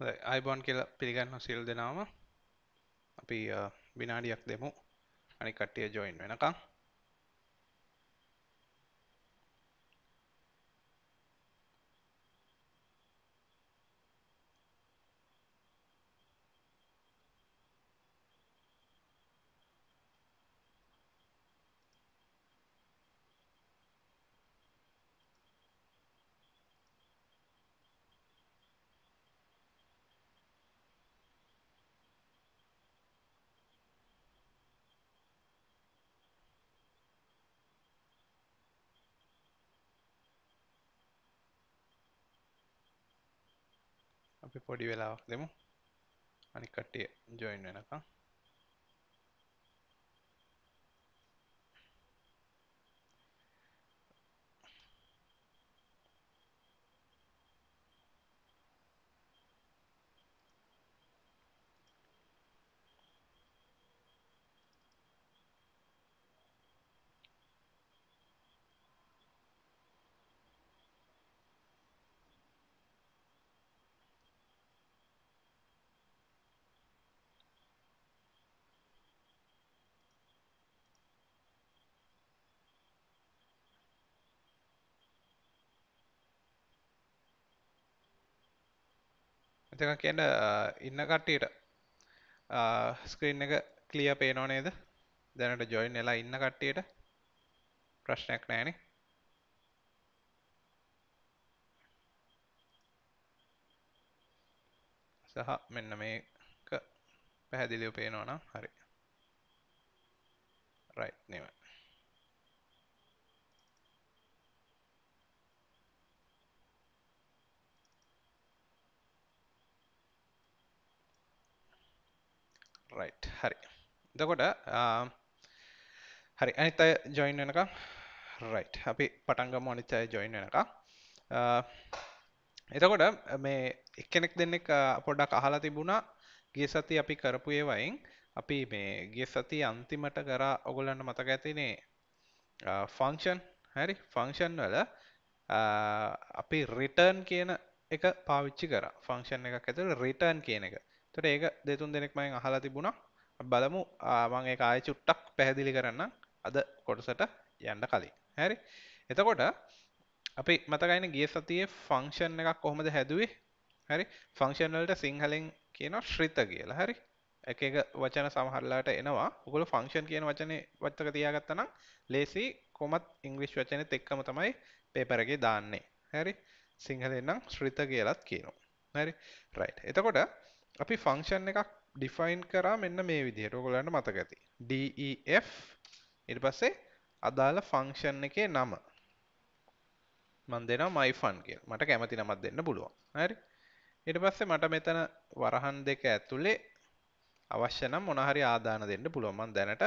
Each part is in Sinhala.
අයිබොන් කියල පිළිගන්න සිල් දෙනාව අපි විනාඩියක් දෙමු අනි කට්ටිය ජොයින් වෙනකම් අපි පොඩි වෙලාවක් දෙමු අනිකට්ටිය ජොයින් වෙනකම් දෙක කියන්න ඉන්න කට්ටියට ස්ක්‍රීන් එක කලිය පේනෝ නේද දැනට ජොයින් එලා ඉන්න කට්ටියට ප්‍රශ්නයක් නෑනේ සහ මෙන්න මේක පැහැදිලිව පේනවනම් හරි රයිට් නෙවෙයි රයි් හරි දකොට හරි අනිත් අය ජොයින් වෙනක රයි් අපි පටන්ගම අනිත් අය ජොයින් වෙනක එතකොට මේ එක්කෙනෙක් දෙන්නෙක් පොඩක් අහලා තිබුණා ගේ සති අපි කරපු ඒවයින් අපි මේ ගේ සති අන්තිමට කරා ඔගොලන්න මතක ඇතිනේ ෆංක්ෂන් හැරි ෆංක්ෂන් වල අපි රිටර්න් කියන එක පාවිච්චි කර ෆංක්ෂන් එකක් ඇතුළ රිටර්න් කියන එක තර ඒක දෙතුන් දෙනෙක් මයින් අහලා තිබුණා බලමු ආමං ඒ ආය චුට්ටක් පැහැදිලි කරන්න අද කොටසට යන්න කලින් හැරි එතකොට අපි මතකයින ගිය සතියේ ෆංක්ෂන් එකක් කොහොමද හැදුවේ හරි ෆංක්ෂන්වලට සිංහලෙන් කියන ශ්‍රිත කියලා හරි එක එක වචන සමහරලාට එනවා උගොල ෆංක්ෂන් කියන වචනේ වත්තක තියාගත්තනම් ලේසි කොමත් ඉංග්‍රිෂ් වචනෙත් එක්කම තමයි පේපරගේ දාන්නේ හැරි සිංහලෙන්නම් ශ්‍රිත කියලත් කියනවා හරි රයි් එතකොට අපි ෆංක්ෂන් එකක් ඩිෆයින් කරා මෙන්න මේ විදිහට ඔගොලන්ට මතක ඇති def ඉට පස්සේ අදාළ ෆංක්ෂන් එකේ නම මන් දෙෙන මයිෆන් කිය මට කැමති නමත් දෙන්න පුළුවන් හරි ඉට පස්සේ මට මෙතන වරහන් දෙක ඇතුළේ අවශ්‍යනම් මොනහරි ආදාන දෙන්න පුළුවමන් දැනට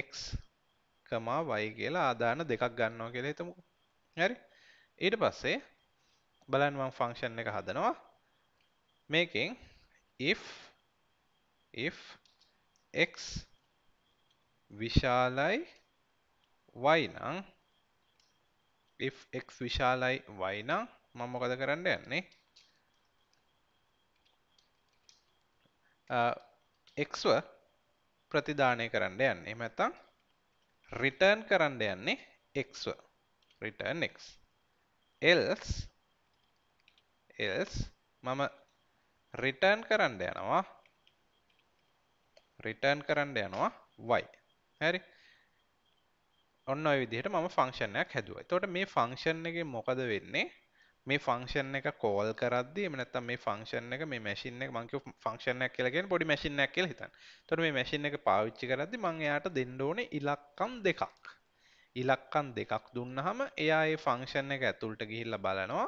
එක් කමා වයි කියලා ආදාන දෙකක් ගන්නවා කියලා හිතමු හැරි ඊට පස්සේ බලන්වන් ෆංක්ෂන් එක හදනවා මේකෙන් if if x විශාලයි y නම් if x විශාලයි y නම් මම මොකද කරන්න යන්නේ එක්ව ප්‍රතිධානය කරන්න යන්නේ මැතම් රිටර්න් කරන්න යන්නේ එක්ව රිටර්න් එක් එල්ස් එල්ස් මම රිටර්න් කරන්න යනවා රිටර්න් කරන්න යනවා y හරි ඔන්න ඔය විදිහට මම ෆංක්ෂන් එකක් හැදුවා. එතකොට මේ ෆංක්ෂන් එකේ මොකද වෙන්නේ? මේ ෆංක්ෂන් එක කෝල් කරද්දී එහෙම නැත්නම් මේ ෆංක්ෂන් එක මේ මැෂින් එක මං කියව ෆංක්ෂන් එකක් කියලා කියන්නේ පොඩි මැෂින් එකක් කියලා හිතන්න. එතකොට මේ මැෂින් එක පාවිච්චි කරද්දී මං එයාට දෙන්න ඕනේ ඉලක්කම් දෙකක්. ඉලක්කම් දෙකක් දුන්නහම එයා ඒ ෆංක්ෂන් එක ඇතුළට ගිහිල්ලා බලනවා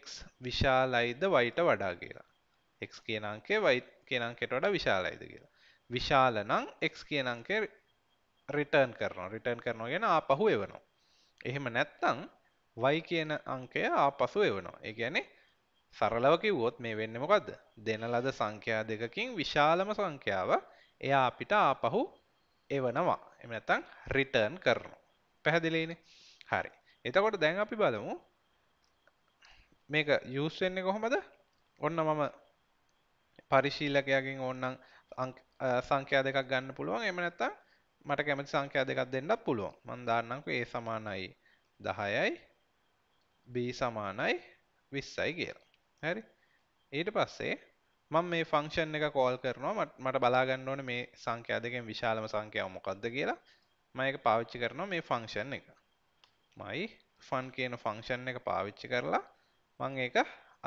x විශාලයිද y ට වඩා කියලා. එක් කියන අංකේ වයි කියන අංකෙට වඩා විශාලයිද කියලා. විශාල නම් එක් කියන අංකේ රිටර්න් කරනවා. රිටර්න් කරනවා කියන ආපහු එවනවා. එහෙම නැත්නම් y කියන අංකය ආපසු එවනවා. ඒ කියන්නේ සරලව කිව්වොත් මේ වෙන්නේ මොකද්ද? දෙන ලද සංඛ්‍යා දෙකකින් විශාලම සංඛ්‍යාව එයා අපිට ආපහු එවනවා. එහෙම නැත්නම් රිටර්න් කරනවා. පැහැදිලිනේ? හරි. එතකොට දැන් අපි බලමු මේක යූස් වෙන්නේ කොහොමද? ඔන්න මම පරිශීලකයගෙන් ඕන්නන් සංඛ්‍යා දෙකක් ගන්න පුළුවන් එම නැත්තම් මට කැමති සංඛ්‍යා දෙකක් දෙන්නත් පුළුවන් මම දාන්නම්කෝ a සමානයි 10යි b සමානයි 20යි කියලා. හරි. ඊට පස්සේ මම මේ ෆංක්ෂන් එක කෝල් කරනවා මට බලා ගන්න ඕනේ මේ සංඛ්‍යා දෙකෙන් විශාලම සංඛ්‍යාව මොකක්ද කියලා. මම ඒක පාවිච්චි කරනවා මේ ෆංක්ෂන් එක. my fun කියන ෆංක්ෂන් එක පාවිච්චි කරලා මම ඒක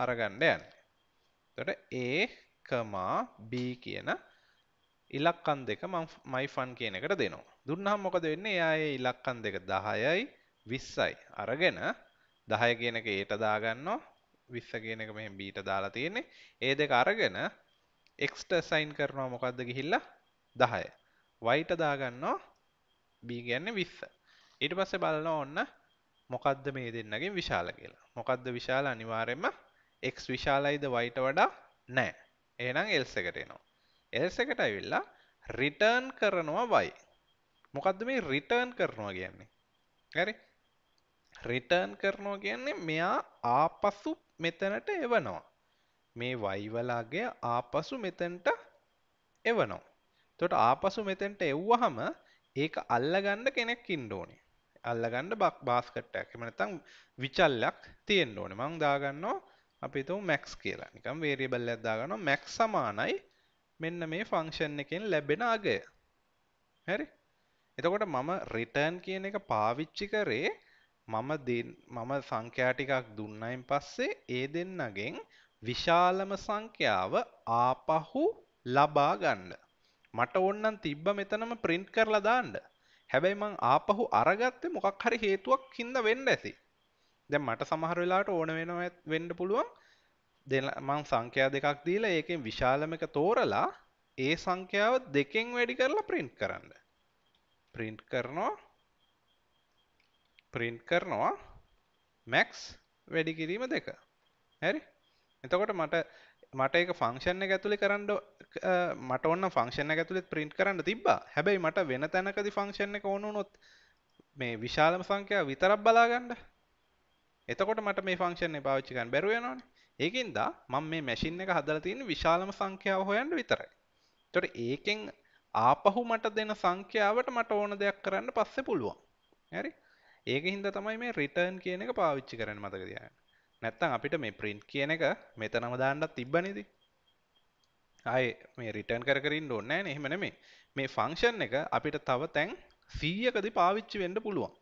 අරගන්න යන්නේ. එතකොට a කමා B කියන ඉලක්කන් දෙක මම my fund කියන එකට දෙනවා. දුන්නාම මොකද වෙන්නේ? එයා ඒ ඉලක්කන් දෙක 10යි 20යි අරගෙන 10 කියන එක Aට දාගන්නවා 20 කියන එක මෙහෙම Bට දාලා තියෙන්නේ. ඒ දෙක අරගෙන x ට assign කරනවා මොකද්ද ගිහිල්ලා 10. y ට දාගන්නවා b කියන්නේ 20. ඊට පස්සේ බලනවා ඔන්න මොකද්ද මේ දෙන්නගෙන් විශාල කියලා. මොකද්ද විශාල අනිවාර්යයෙන්ම x විශාලයිද y ට වඩා නැහැ. එහෙනම් else එකට එනවා else එකට ඇවිල්ලා return කරනවා y මොකද්ද මේ return කරනවා කියන්නේ හරි return කරනවා කියන්නේ මෙයා ආපසු මෙතනට එවනවා මේ y වලගේ ආපසු මෙතනට එවනවා එතකොට ආපසු මෙතෙන්ට එව්වහම ඒක අල්ලගන්න කෙනෙක් ඉන්න ඕනේ. අල්ලගන්න බක් බාස්කට් එකක්. එහෙම නැත්නම් විචල්යක් තියෙන්න ඕනේ. මම දාගන්නවා අපි තු මැක්ස් කියලා නිකම් වේරියබල් ඇදදාගන මැක් සමානයි මෙන්න මේ ෆංක්ෂන් එකෙන් ලැබෙන අගය හැරි එතකොට මම රිටර්න් කියන එක පාවිච්චි කරේ මම මම සංඛ්‍යාටිකක් දුන්නයින් පස්සේ ඒ දෙන්නගෙන් විශාලම සංඛ්‍යාව ආපහු ලබා ගන්න මට ඔන්නන් තිබ්බ මෙතනම ප්‍රින්ට් කරලා දාන්න හැබැයි මං ආපහු අරගත්තේ මොකක් හරි හේතුවක් හින්ද වෙන්න ඇති දැ මට සමහර වෙලාට ඕන වෙනවා වෙන්ඩ පුළුවන් දෙන මං සංඛ්‍යා දෙකක් දීලා ඒකෙන් විශාලමක තෝරලා ඒ සංඛ්‍යාව දෙකෙන් වැඩි කරලා ප්‍රින්ට් කරන්න ප්‍රින්ට් කරනවා ප්‍රින්ට් කරනවා මැක්ස් වැඩි කිරීම දෙක හැරි එතකොට මට මට එක ෆංක්ෂණ ඇතුළි කරන්න මට ඔන්න ෆංක්ෂණ ඇතුළෙත් ප්‍රින්ට් කරන්න තිබා හැබැයි මට වෙන තැනකදි ෆංක්ෂණ එක ඕනුනොත් මේ විශාලම සංඛ්‍යාව විතරක් බලාගන්න එතකොට මට මේ ෆංක්ෂන් පාවිච්චිකන් බැරුවනවාන ඒකින්ද මං මේ මැසින් එක හදල තියෙන විශාලම සංඛ්‍යාව හොයන්ට විතරයි තොට ඒකෙන් ආපහු මට දෙන සංඛ්‍යාවට මට ඕන දෙයක් කරන්න පස්සෙ පුළුවන් හැරි ඒක හින්ද තමයි මේ රිටර්න් කියන එක පාවිච්චි කරන මතක තියන්න නැත්තම් අපිට මේ ප්‍රින්ට් කියන එක මෙතනම දාන්නත් තිබ්බනේදී ආය මේ රිටර්න් කරකරින් ඕන්නෑ එහෙම නෙමේ මේ ෆංක්ෂන් එක අපිට තව තැන් සීයකදි පාවිච්චි වෙන්න පුළුවන්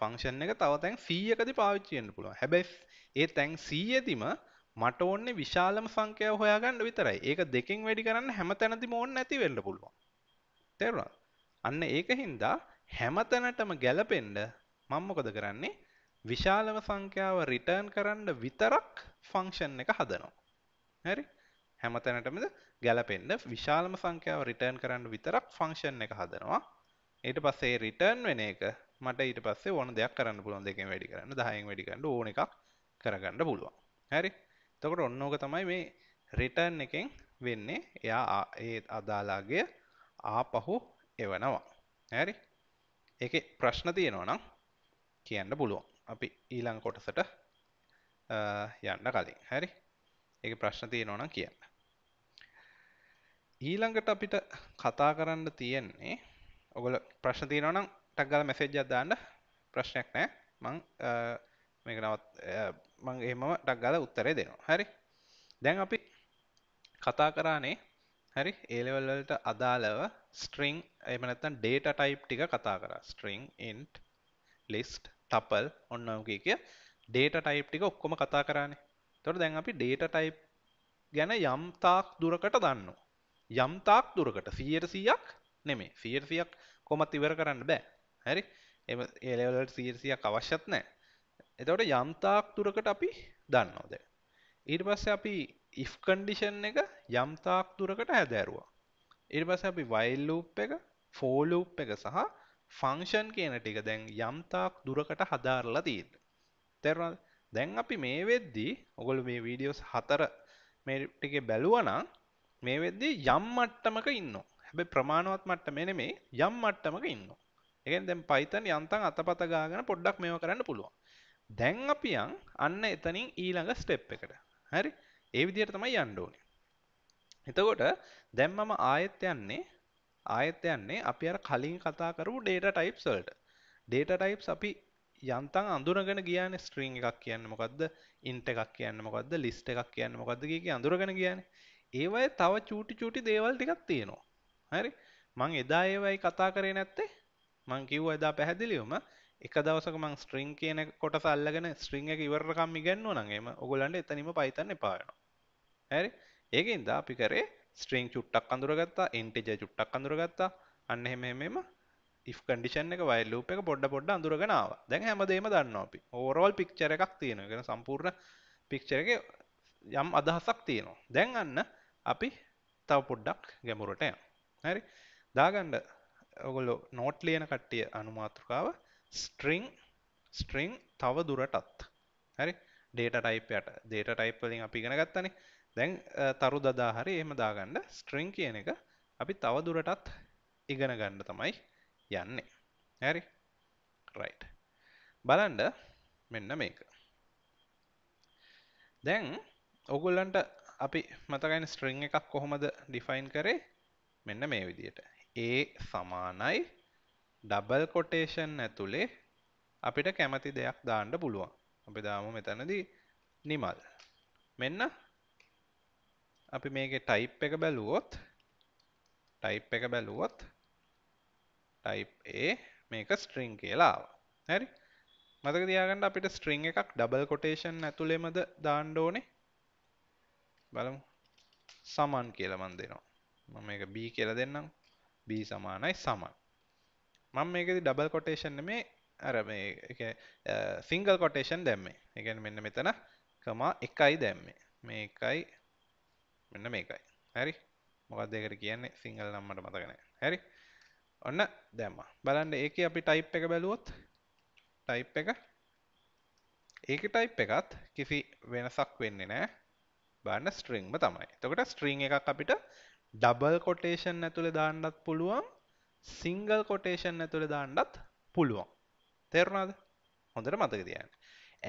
ෆංක්ෂන් එක තව තැන් සීයකද පාවිච්චියෙන් පුළුව හැබැස් ඒ තැන් සීයතිම මට ඔන්න විශාලම සංකය හොයාගන්න විතරයි ඒක දෙකින් වැඩි කරන්න හැම තැනති මෝන් නැති වෙන්න පුළුවන් තෙරුණ අන්න ඒක හින්දා හැම තැනටම ගැලපෙන්ඩ මංමොකද කරන්නේ විශාලම සංඛ්‍යාව රිටර්න් කරන්න විතරක් ෆංක්ෂන් එක හදනවා හැරි හැමතැනටමද ගැලපෙන්ඩ විශාලම සංඛ්‍යාව රිටර්න් කරන්න විතරක් ෆංක්ෂන් එක හදනවා ඊට පස්සේ රිටර්න් වෙන එක මට ඊට පස්සේ ඕන දෙයක් කරන්න පුළුවන් දෙකෙන් වැඩි කරන්න දහයෙන් වැඩිකරන්න ඕන එකක් කරගන්න පුළුවන් හැරි තකොට ඔන්නෝක තමයි මේ රිටර්න් එකෙන් වෙන්නේ එයා ඒ අදාලාගේ ආපහු එවනවා හැරි එක ප්‍රශ්න තියෙනවා නම් කියන්න පුළුවන් අපි ඊළං කොටසට යන්න කලින් හැරි එක ප්‍රශ්න තියෙනවා නම් කියන්න ඊළඟට අපිට කතා කරන්න තියෙන්නේ ඔගොල ප්‍රශ්න තියෙනවා නම් ටක් ගල මැසේජ්ජත් දාන්න ප්‍රශ්නයක් නෑ මං මේක නවත් මං ඒම ටක් ගල උත්තරේ දෙනවා හරි දැන් අපි කතා කරානේ හරි ඒලෙවල්වලට අදාළව ස්ට්‍රිං එමනත්තන් ඩේට ටයිප් ටික කතා කර ස්ට්‍රිං ඉන්ට් ලිස්ට් තපල් ඔන්නගේ කිය ඩේට ටයිප් ටික ඔක්කොම කතා කරන්නේ තොට දැන් අපි ඩේට ටයිප් ගැන යම්තාක් දුරකට දන්න යම්තාක් දුරකට සියයට සියක් නෙමේ සියයට සියක් කොමත් ඉවර කරන්න බෑ හරි එම ඒලවලට සීරසියක් අවශ්‍යත් නෑ එතවට යම්තාක් තුරකට අපි දන්නවද ඊට පස්ස අපි ඉෆ් කන්ඩිෂන් එක යම්තාක් තුරකට හැදැරවා ඉට පස අපි වයිල්ලූප් එක ෆෝලූප් එක සහ ෆංක්ෂන් කියන ටික දැන් යම්තාක් දුරකට හදාරලා තීට තෙරවල් දැන් අපි මේ වෙද්දී ඔගොලු මේ වීඩියෝස් හතර මේටික බැලුවනම් මේ වෙද්දී යම් මට්ටමක ඉන්න හැබැ ප්‍රමාණවත් මට්ට මෙන මේ යම් මට්ටමක ඉන්නවා එකෙන් දැන් Python යන්තම් අතපත ගාගෙන පොඩ්ඩක් මේව කරන්න පුළුවන්. දැන් අපි යන් අන්න එතනින් ඊළඟ ස්ටෙප් එකට. හරි? ඒ විදිහට තමයි යන්න ඕනේ. එතකොට දැන් මම ආයෙත් යන්නේ ආයෙත් යන්නේ අපි අර කලින් කතා කරපු data types වලට. data types අපි යන්තම් අඳුරගෙන ගියානේ string එකක් කියන්නේ මොකද්ද int එකක් කියන්නේ මොකද්ද list එකක් කියන්නේ මොකද්ද කිය අඳුරගෙන ගියානේ. ඒවයේ තව චූටි චූටි දේවල් ටිකක් තියෙනවා. හරි? මං එදා ඒවයි කතා කරේ නැත්තේ මං කිව්ව එදා පැහැදිලිවම එක දවසක මං ස්ට්‍රිං කියන කොට සල්ලගෙන ස්ට්‍රිං එක ඉවරකම් ඉගන්නවා නම් එහෙම ඔයගොල්ලන්ට එතනම Python එපා වෙනවා. හරි? ඒකෙන් දා අපි කරේ ස්ට්‍රිං චුට්ටක් අඳුරගත්තා, integer චුට්ටක් අඳුරගත්තා. අන්න එහෙම එහෙම if condition එක while loop එක පොඩ පොඩ අඳුරගෙන ආවා. දැන් හැමදේම දන්නවා අපි. overall picture එකක් තියෙනවා. ඒ කියන්නේ සම්පූර්ණ picture එකේ යම් අදහසක් තියෙනවා. දැන් අන්න අපි තව පොඩ්ඩක් ගැඹුරට යමු. හරි? දාගන්න ඔගොල්ලො නෝට් ලියන කට්ටිය අනුමාතෘකාව ස්ට්‍රිං ස්ට්‍රිං තව දුරටත් හරි ඩේට ටයිපයට දේට ටයිප්ලින් අපි ගෙන ගත්තන දැන් තරු දදාහරි එම දාගණ්ඩ ස්ට්‍රිං කියන එක අපි තව දුරටත් ඉගෙන ගණ්ඩ තමයි යන්නේ හැරි රයි් බලන්ඩ මෙන්න මේක දැන් ඔගුල්ලන්ට අපි මතකයින ස්ට්‍රිං එකක් කොහොමද ඩිෆයින් කරේ මෙන්න මේ විදියට ඒ සමානයි ඩබල් කොටේෂන් ඇතුළේ අපිට කැමති දෙයක් දාන්න පුළුවන් අපි දාම මෙතැනදී නිමල් මෙන්න අපි මේක ටයිප් එක බැලුවොත් ටයිප් එක බැලුවොත් ටයිප් ඒ මේක ස්ට්‍රිං කියලාව හැරි මතක තියාගන්න අපිට ස්ට්‍රිං එකක් ඩබල් කොටේෂන් ඇතුළෙමද දාන්න ඕනේ බලමු සමන් කියලා මන් දෙනවා මම මේක B කියලා දෙන්නම් b සමානයි සමන් මං මේකදි ඩබල් කොටේෂන් මේ අර මේ සිංගල් කොටේෂන් දැම්මේ එකන් මෙන්න මෙතන කමා එකයි දැම්මේ මේ එකයි මෙන්න මේකයි හැරි මොකක් දෙකට කියන්නේ සිංහල නම්මට මතගෙන හැරි ඔන්න දැම්ම බලන්න ඒක අපි ටයිප් එක බැලුවොත් ටයිප් එක ඒක ටයිප් එකත් කිසි වෙනසක් වෙන්නේ නෑ බන්න ස්ට්‍රිංම තමයි තකට ස්ට්‍රිං එකක් අපිට ඩබල් කොටේෂන් ඇතුළේ දාන්නත් පුළුවන් සිංගල් කොටේෂන් ඇතුළේ දාන්නත් පුළුවන් තේරුණාද හොඳට මතක තියන්න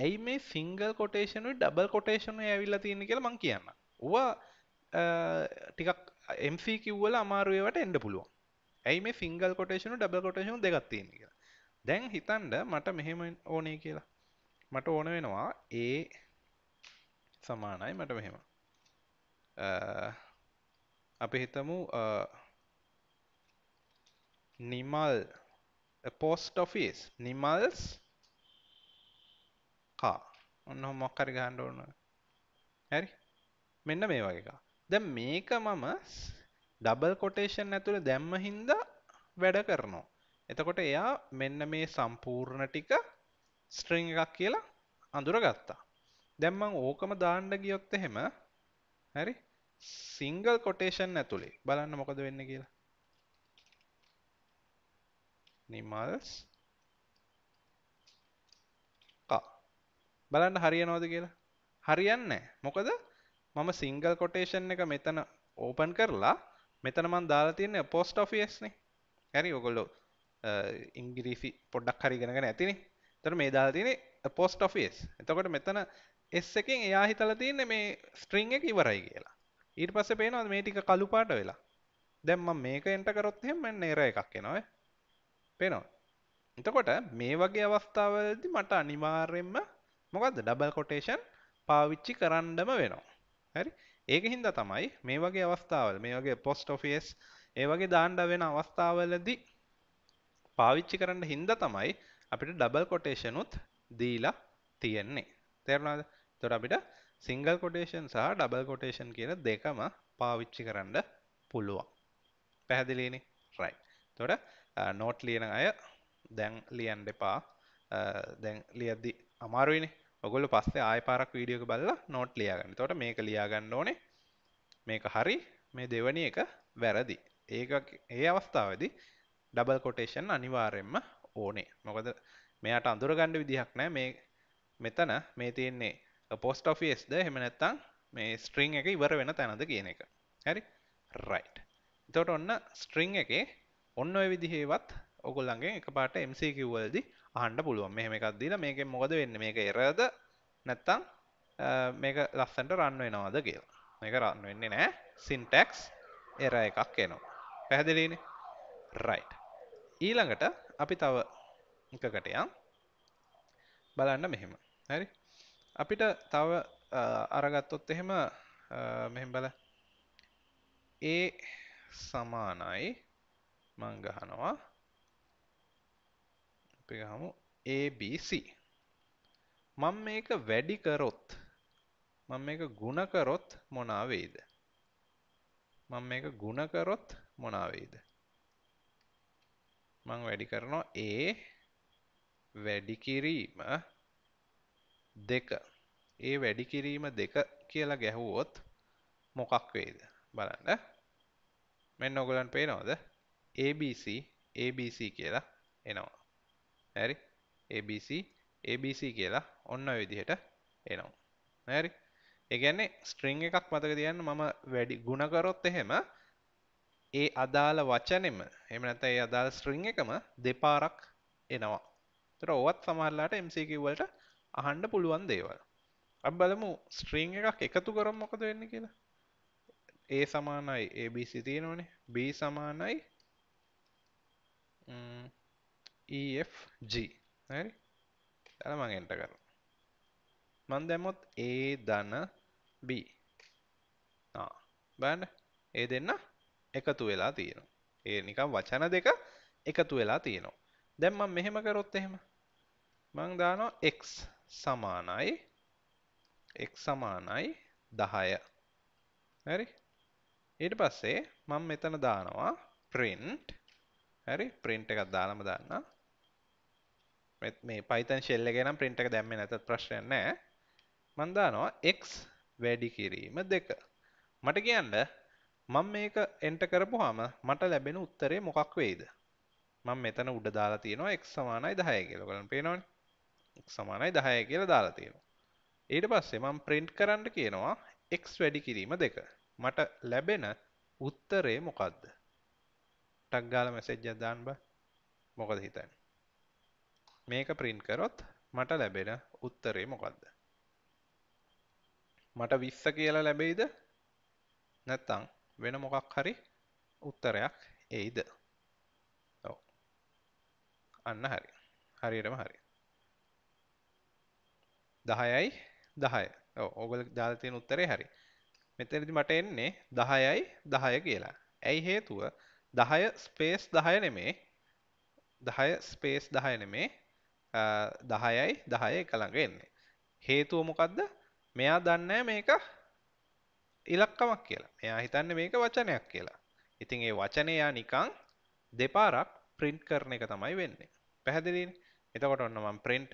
ඇයි මේ සිංගල් කොටේෂනුයි ඩබල් කොටේෂනු ඇවිල්ලා තියෙන කියලා මං කියන්න වා ටිකක් MC කිව්වල අමාරුවේවට එන්ඩ පුළුවන් ඇයි මේ සිංගල් කොටේෂනු ඩබල් කොටේෂනු දෙගත්තියෙන කියලා දැන් හිතන්ඩ මට මෙහෙම ඕනේ කියලා මට ඕන වෙනවා ඒ සමානයි මට මෙහෙම අපි හිතමු නිමල් පෝස්ට ඔෆිස් නිමල්ස් කා ඔන්න මොක්කරි ගහන්ඩ ඕන හැරි මෙන්න මේ වගේකා දැ මේක මම ඩබල් කොටේෂන් ඇතුළ දැම්ම හින්ද වැඩ කරනවා එතකොට එයා මෙන්න මේ සම්පූර්ණ ටික ස්ට්‍රිං එකක් කියලා අඳුර ගත්තා දැම්මං ඕකම දාණ්ඩ ගියොත්ත හෙම හැරි සිංගල් කොටේෂන් ඇතුළේ බලන්න මොකද වෙන්න කියලා නිමල්ස් බලන්න හරියනෝද කියලා හරියන්න මොකද මම සිංගල් කොටේෂන් එක මෙතන ඕපන් කරලා මෙතන මන් දාලා තියන්නේ පොස්ට ෆිස්නේ හැරි ඔගොල්ලො ඉංගිරිසි පොඩ්ඩක් හරි ගෙනගෙන ඇතිනේ තර මේ දාලා තියනෙ පොස්ට ෆිස් එතකොට මෙතන එස් එකින් එයා හිතල තියන්නේ මේ ස්ට්‍රිං එක ඉවරයි කියලා ඊට පස්සේ පේනවා මේ ටික කළු පාට වෙලා. දැන් මම මේක එන්ටර් කරොත් එහෙම මම error එකක් එනවා ඈ. පේනවද? එතකොට මේ වගේ අවස්ථාවලදී මට අනිවාර්යයෙන්ම මොකද්ද ඩබල් කොටේෂන් පාවිච්චි කරන්නම වෙනවා. හරි? ඒක හින්දා තමයි මේ වගේ අවස්ථාවල මේ වගේ post office ඒ වගේ දාන්න වෙන අවස්ථාවලදී පාවිච්චි කරන්න හින්දා තමයි අපිට ඩබල් කොටේෂන් උත් දීලා තියෙන්නේ. තේරුණාද? එතකොට අපිට සිංගල් කොටේෂන් සහ ඩබල් කොටේෂන් කියන දෙකම පාවිච්චි කරන්න පුළුවන් පැහැදිලීනි රයි තොට නෝට් ලියන අය දැන් ලියන් දෙපා දැන් ලියද්දි අමාරුවනි ඔගොල පස්සේ ආයපාරක් වීඩියක බල්ලා නෝට් ලියගන්න තොට මේක ලියාගන්න ඕනේ මේක හරි මේ දෙවනි එක වැරදි ඒ ඒ අවස්ථාවදි ඩබල් කොටේෂන් අනිවාරෙන්ම ඕනේ මොකද මෙයාට අඳුරගණ්ඩ විදිහක් නෑ මේ මෙතන මේ තියෙන්නේ පොස්ට ෆිස්ද හෙමනැත්තං මේ ස්ට්‍රිං එක ඉවර වෙන තැනද කියන එක හැරි රයි් තොට ඔන්න ස්ට්‍රිං එක ඔන්න ඔය විදිහේවත් ඔගොල්ලන්ගේ එක පාට MCකිවල්දි ආණ්ඩ පුළුවන් මෙහෙම එකක්දීල මේක මොකද වෙන්න මේක එරද නැත්තං මේක ලස්සන්ට රන්න වෙනවාද කියලා මේක රන්න වෙන්නේ නෑ සින්ටැක්ස් එර එකක් එනවා පැහැදිලීන රයි් ඊළඟට අපි තව එකකටයම් බලන්න මෙහෙම හැරි අපිට තව අරගත්තොත් එහෙම මෙහෙම බල ඒ සමානයි මංගහනවා අපිගහමු ABC මං මේක වැඩි කරොත් මං මේක ගුණකරොත් මොනාවේද මං මේක ගුණකරොත් මොනාවේද මං වැඩි කරනවා ඒ වැඩිකිරීම දෙක ඒ වැඩි කිරීම දෙක කියලා ගැහුවොත් මොකක් වෙයිද බලන්න මෙන්න ඔගලන් පේනවද ABC ABC කියලා එනවා හරි ABC ABC කියලා ඔන්න විදිහට එනවා හරි ඒගැන්නේ ස්ට්‍රිං එකක් මතක තියන්න මම වැඩි ගුණකරොත් එහෙම ඒ අදාළ වචනෙම එම නැත ඒ අදාළ ස්ට්‍රිං එකම දෙපාරක් එනවා තර ඔවත් සමහරලාට MCකිව්වලට අහන්ඩ පුළුවන් දේවල් අ බලමු ස්ට්‍රීං එකක් එකතු කරම් මොකද වෙන්න කියලා ඒ සමානයි ABC තියෙනවනේ B සමානයි EFG හරි තල මං එන්ට කර මන් දැමොත් ඒ දන B බෑන්ඩ ඒ දෙන්න එකතු වෙලා තියෙනවා ඒ නිකම් වචන දෙක එකතු වෙලා තියෙනවා දැම්ම මෙහෙම කරොත් එහෙම මං දානෝ එක් සමානයි එක් සමානයි දහය හරි ඊට පස්සේ මම මෙතන දානවා print හරි print එකක් දාලම දාන්න මේ Python shell එකේ නම් print එක දැම්මේ නැතත් ප්‍රශ්නයක් නැහැ මම දානවා x වැඩි කිරීම 2 මට කියන්න මම මේක එන්ට කරපුවාම මට ලැබෙන උත්තරේ මොකක් වෙයිද මම මෙතන උඩ දාලා තියෙනවා x සමානයි 10 කියලා. ඔයගලන් පේනවනේ. සමානයි දහය කියල දාලා තියෙනවා. ඊට පස්සේ මම print කරන්න කියනවා x වැඩි කිරීම දෙක. මට ලැබෙන උත්තරේ මොකද්ද? ටක් ගාලා මැසේජ් එකක් දාන්න බෑ. මොකද හිතන්නේ? මේක print කරොත් මට ලැබෙන උත්තරේ මොකද්ද? මට 20 කියලා ලැබෙයිද? නැත්නම් වෙන මොකක් හරි උත්තරයක් එයිද? ඔව්. අන්න හරි. හරියටම හරි. දහයයි දහය ඕගල ජාතියන උත්තරේ හරි මෙතනති මට එන්නේ දහයයි දහය කියලා ඇයි හේතුව දහය ස්පේස් දහය නෙමේ දහය ස්පේස් දහය නෙමේ දහයයි දහය කළඟ එන්නේ හේතුව මොකක්ද මෙයා දන්න මේක ඉලක්කමක් කියලා මෙයා හිතන්න මේක වචනයක් කියලා ඉතින් ඒ වචනයා නිකං දෙපාරක් ප්‍රින්ට් කරන එක තමයි වෙන්නේ පැහැදිලින් එතකොට ඔන්න මම් ප්‍රින්ට්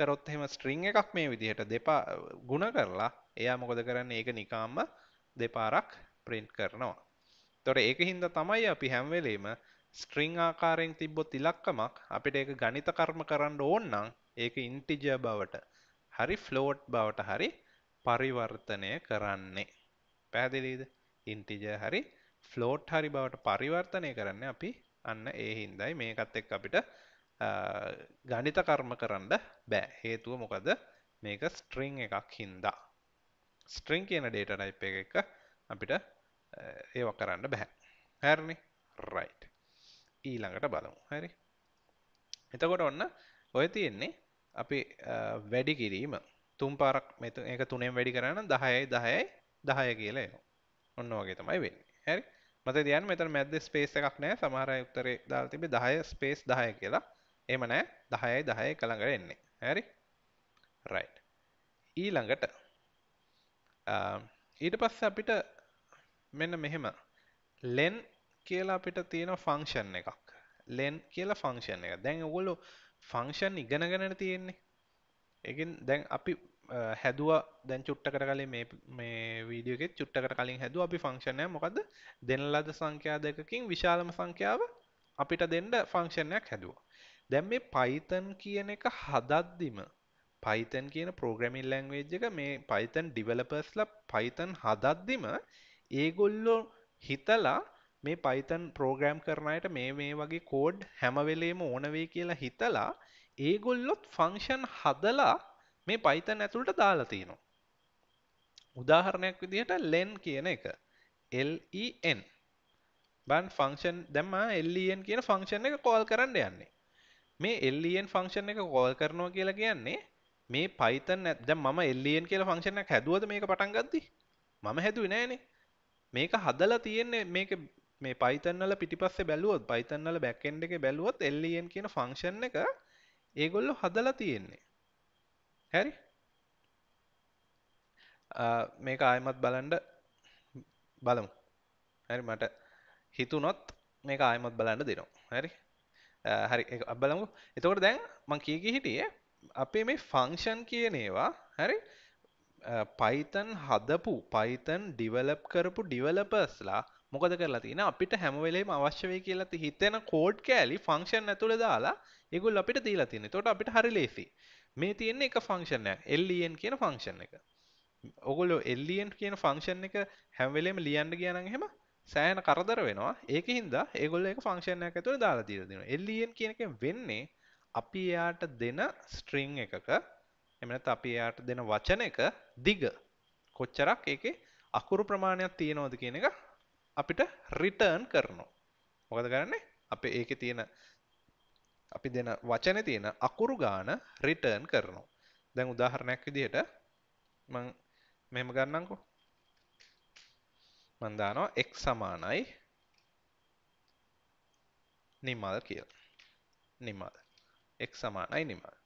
කරොත් එහෙම ස්ට්‍රිං එකක් මේ විදිහට දෙපා ගුණ කරලා එයා මොකද කරන්න ඒක නිකාම්ම දෙපාරක් ප්‍රින්ට් කරනවා. තොර ඒක හින්ද තමයි අපි හැම්වෙලීම ස්ට්‍රිං ආකාරයෙන් තිබ්බොත් ඉලක්කමක් අපිට ඒක ගනිත කර්ම කරන්න ඕන්නම් ඒක ඉන්ටිජ බවට හරි ෆ්ලෝට් බවට හරි පරිවර්තනය කරන්නේ. පැහැදිලීද ඉන්ටිජ හරි ෆ්ලෝට් හරි බවට පරිවර්තනය කරන්න අපි අන්න ඒ හින්දයි මේකත් එක් අපිට ගණිත කර්ම කරන්න බෑ හේතුව මොකද මේක ස්ට්‍රිං එකක් හින්දා ස්ට්‍රිං කියන ඩේට ටයිප් එක අපිට ඒව කරන්න බැහැ හැරණි රයි් ඊළඟට බලමු හැරි එතකොට ඔන්න ඔය තියෙන්නේ අපි වැඩි කිරීම තුම් පාරක් මෙතු එක තුනෙන් වැඩි කරන්න දහයයි දහයයි දහය කියලා එනවා ඔන්න වගේ තමයි වෙන්නේ හැරි මත දයන් මෙත මැද ස්පේස් එකක් නෑ සමහර උත්තරේ දාල් තිබේ දහය ස්පේස් දහය කියලා එම නෑ දහයයි දහය කළඟට එන්නේ හැරි රයි් ඊළඟට ඊට පස්ස අපිට මෙන්න මෙහෙම ලෙන් කියලා අපිට තියෙන ෆංක්ෂන් එකක් ලෙන් කියලා ෆංක්ෂන් එක දැන් ඔගොලු ෆංක්ෂන් ඉගෙනගෙනට තියෙන්නේ එකින් දැන් අපි හැදුව දැන් චුට්ටකට කලින් මේ වීඩියෝගෙ චුට්ටකට කලින් හැදුව අපි ෆංක්ෂණය මොකද දෙන ලද සංඛ්‍යා දෙකකින් විශාලම සංඛ්‍යාව අපිට දෙන්ඩ ෆංක්ෂණයක් හැදුව දැම් මේ පයිතන් කියන එක හදද්දිම පයිතන් කියන පෝග්‍රමින් ලැංවේජ් එක මේ පයිතන් ඩිවලපස්ල පයිතන් හදද්දිම ඒගොල්ලෝ හිතලා මේ පයිතන් ප්‍රෝග්‍රෑම් කරනයට මේ මේ වගේ කෝඩ් හැමවෙලේම ඕනවේ කියලා හිතලා ඒගොල්ලොත් ෆංක්ෂන් හදලා මේ පයිතන් ඇතුළට දාලතියනවා. උදාහරණයක් විදිහට ලෙන් කියන එක LEN බන් ෆංක්ෂන් දැම්ම එල්ලන් කියන ෆංක්ෂන් එක කෝල් කරන්න යන්නේ මේ එල්ලියන් ෆංක්ෂන් e එක කෝල් කරනවා කියලා කියන්නේ මේ පයිතන් ඇද ම එල්ලියන් කියල ෆංක්ෂනක් හැදුවද මේක පටන් ගද්දි මම හැදුව නෑනේ මේක හදලා තියෙන්නේ මේක මේ පයිතන්නල පිටිපස්සේ බැලුවොත් පයිතන්නල බැක්කෙන්ඩ e එක බැලුවොත් එල්ලියන් කියන ෆංක්ෂන් එක ඒගොල්ලො හදලා තියෙන්නේ හැරි මේක ආයමත් බලන්ඩ බලමු හැරි මට හිතුනොත් මේක ආයමත් බලන්න දෙනවා හැරි Eh, හරි බලමු එතකොට දැන් මං කියග හිටිය අපේ මේ ෆංක්ෂන් කියනේවා හැරි පයිතන් හදපු පයිතන් ඩිවලප් කරපු ඩිවලපස්ලා මොකද කරලා තින අපිට හැමවෙලේම අවශ්‍යවය කියලා හිතෙන කෝඩ් කෑලි ෆංක්ෂන් ඇතුළ දාලා ඉගුල් අපිට දීලා තින තොට අපිට හරි ලේසි මේ තියෙන්නේ එක ෆංක්ෂණයක් එල්ලියෙන් e කියන ෆංක්ෂන් එක ඔගොල්ලෝ එල්ලියෙන් e කියන ෆංක්ෂන් එක හැමවෙලේම ලියන්න කියනන් හෙම සෑන කරදර වෙනවා ඒක හින්දා ඒගොල්ල එක ෆංක්ෂණයක් ඇතුළ දාලා දීර දෙෙන එල්ලියෙන් e කියනක වෙන්නේ අපි එයාට දෙන ස්ට්‍රිං එකක එමනත් අපි එයාට දෙන වචන එක දිග කොච්චරක් ඒක අකුරු ප්‍රමාණයක් තියෙනවද කියන එක අපිට රිටර්න් කරනවා මොකද කරන්නේ අප ඒක තියෙන අපි දෙන වචන තියෙන අකුරු ගාන රිටර්න් කරනවා දැන් උදාහරණයක් විදිහට මං මෙම ගන්නංකෝ මම දානවා x සමානයි නිමල් කියලා. නිමල්. x සමානයි නිමල්.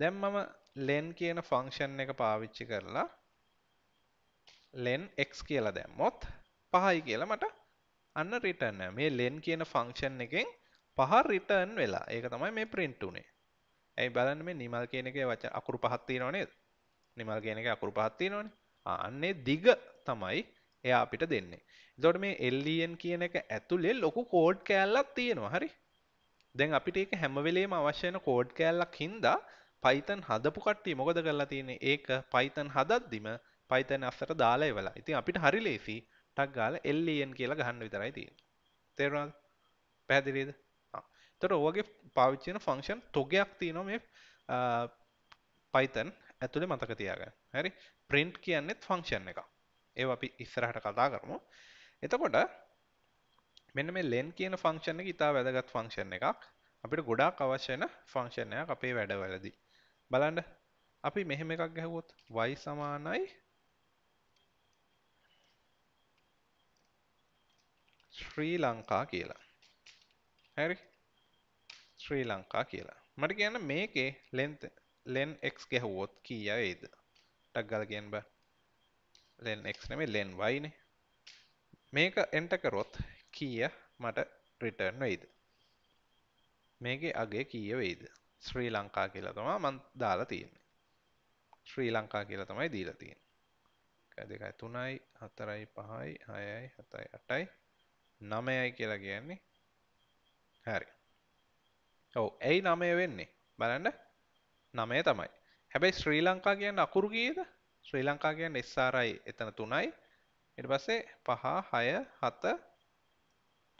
දැන් මම len කියන ෆන්ක්ෂන් එක පාවිච්චි කරලා len x කියලා දැම්මොත් 5යි කියලා මට අන්න රිටර්න් මේ len කියන ෆන්ක්ෂන් එකෙන් 5 රිටර්න් වෙලා. ඒක තමයි මේ print උනේ. ඇයි බලන්න මේ නිමල් කියන එකේ වචන අකුරු පහක් තියෙනව නේද? නිමල් කියන එකේ අකුරු පහක් තියෙනවනේ. ආ අන්නේ දිග තමයි එයා අපිට දෙන්නේ දොට මේ එල්ලියන් e කියන එක ඇතුළේ ලොකු කෝඩ් කෑල්ලක් තියෙනවා හරි දැන් අපිට ඒක හැමවෙලේම අවශ්‍යන කෝඩ් කෑල්ලක් හින්දා පයිතන් හදපු කට්ටි මොකද කරලා තියන්නේ ඒක පයිතන් හදද්දිම පයිතන අස්සට දාලා වෙලා ඉතින් අපිට හරි ලේසි ටක් ගාල එල්ලියන් e කියලා ගහන්න විතරයි තියෙන තේරවාද පැදිරේද තොට ඕගේ පාවිච්චන ෆංක්ෂන් තොගයක් තියනො මේ පයිතන් ඇතුළේ මතක තියාග හරි ප්‍රින්ට් කියන්නෙත් ෆංක්ෂන් එක ඒ අපි ඉස්සරහට කතා කරමු එතකොට මෙන්න මේ ලෙන් කියන ෆංක්ෂණ එක ඉතා වැදගත් ෆංක්ෂණ එකක් අපිට ගොඩාක් අවශ්‍යන ෆංක්ෂණයක් අපේ වැඩවලදී බලන්න අපි මෙහෙම එකක් ගැහුවොත් y සමානයි ශ්‍රී ලංකා කියලා හැරි ශ්‍රී ලංකා කියලා මට කියන්න මේකේ ලෙන්ත ලෙන් එක් ගැහුවොත් කියයිද ටක්ගල් ගෙන් බෑ ලෙන් එක් නෙමේ ලෙන් වයිනේ මේක එන්ට කරොත් කීය මට රිටර්න් වෙයිද මේකේ අගේ කීය වෙයිද ශ්‍රී ලංකා කියලා තමයි මම දාලා තියෙන්නේ ශ්‍රී ලංකා කියලා තමයි දීලා තියෙන්නේ 2යි 3යි 4යි 5යි 6යි 7යි 8යි 9යි කියලා කියන්නේ හරි ඔව් ඇයි 9 වෙන්නේ බලන්න 9 තමයි හැබැයි ශ්‍රී ලංකා කියන්නේ අකුරු කීයද 1 2 ශ්‍රී ලංකා කියන්න SRI එතන තුනයි ඉට පස්සේ පහ හය හත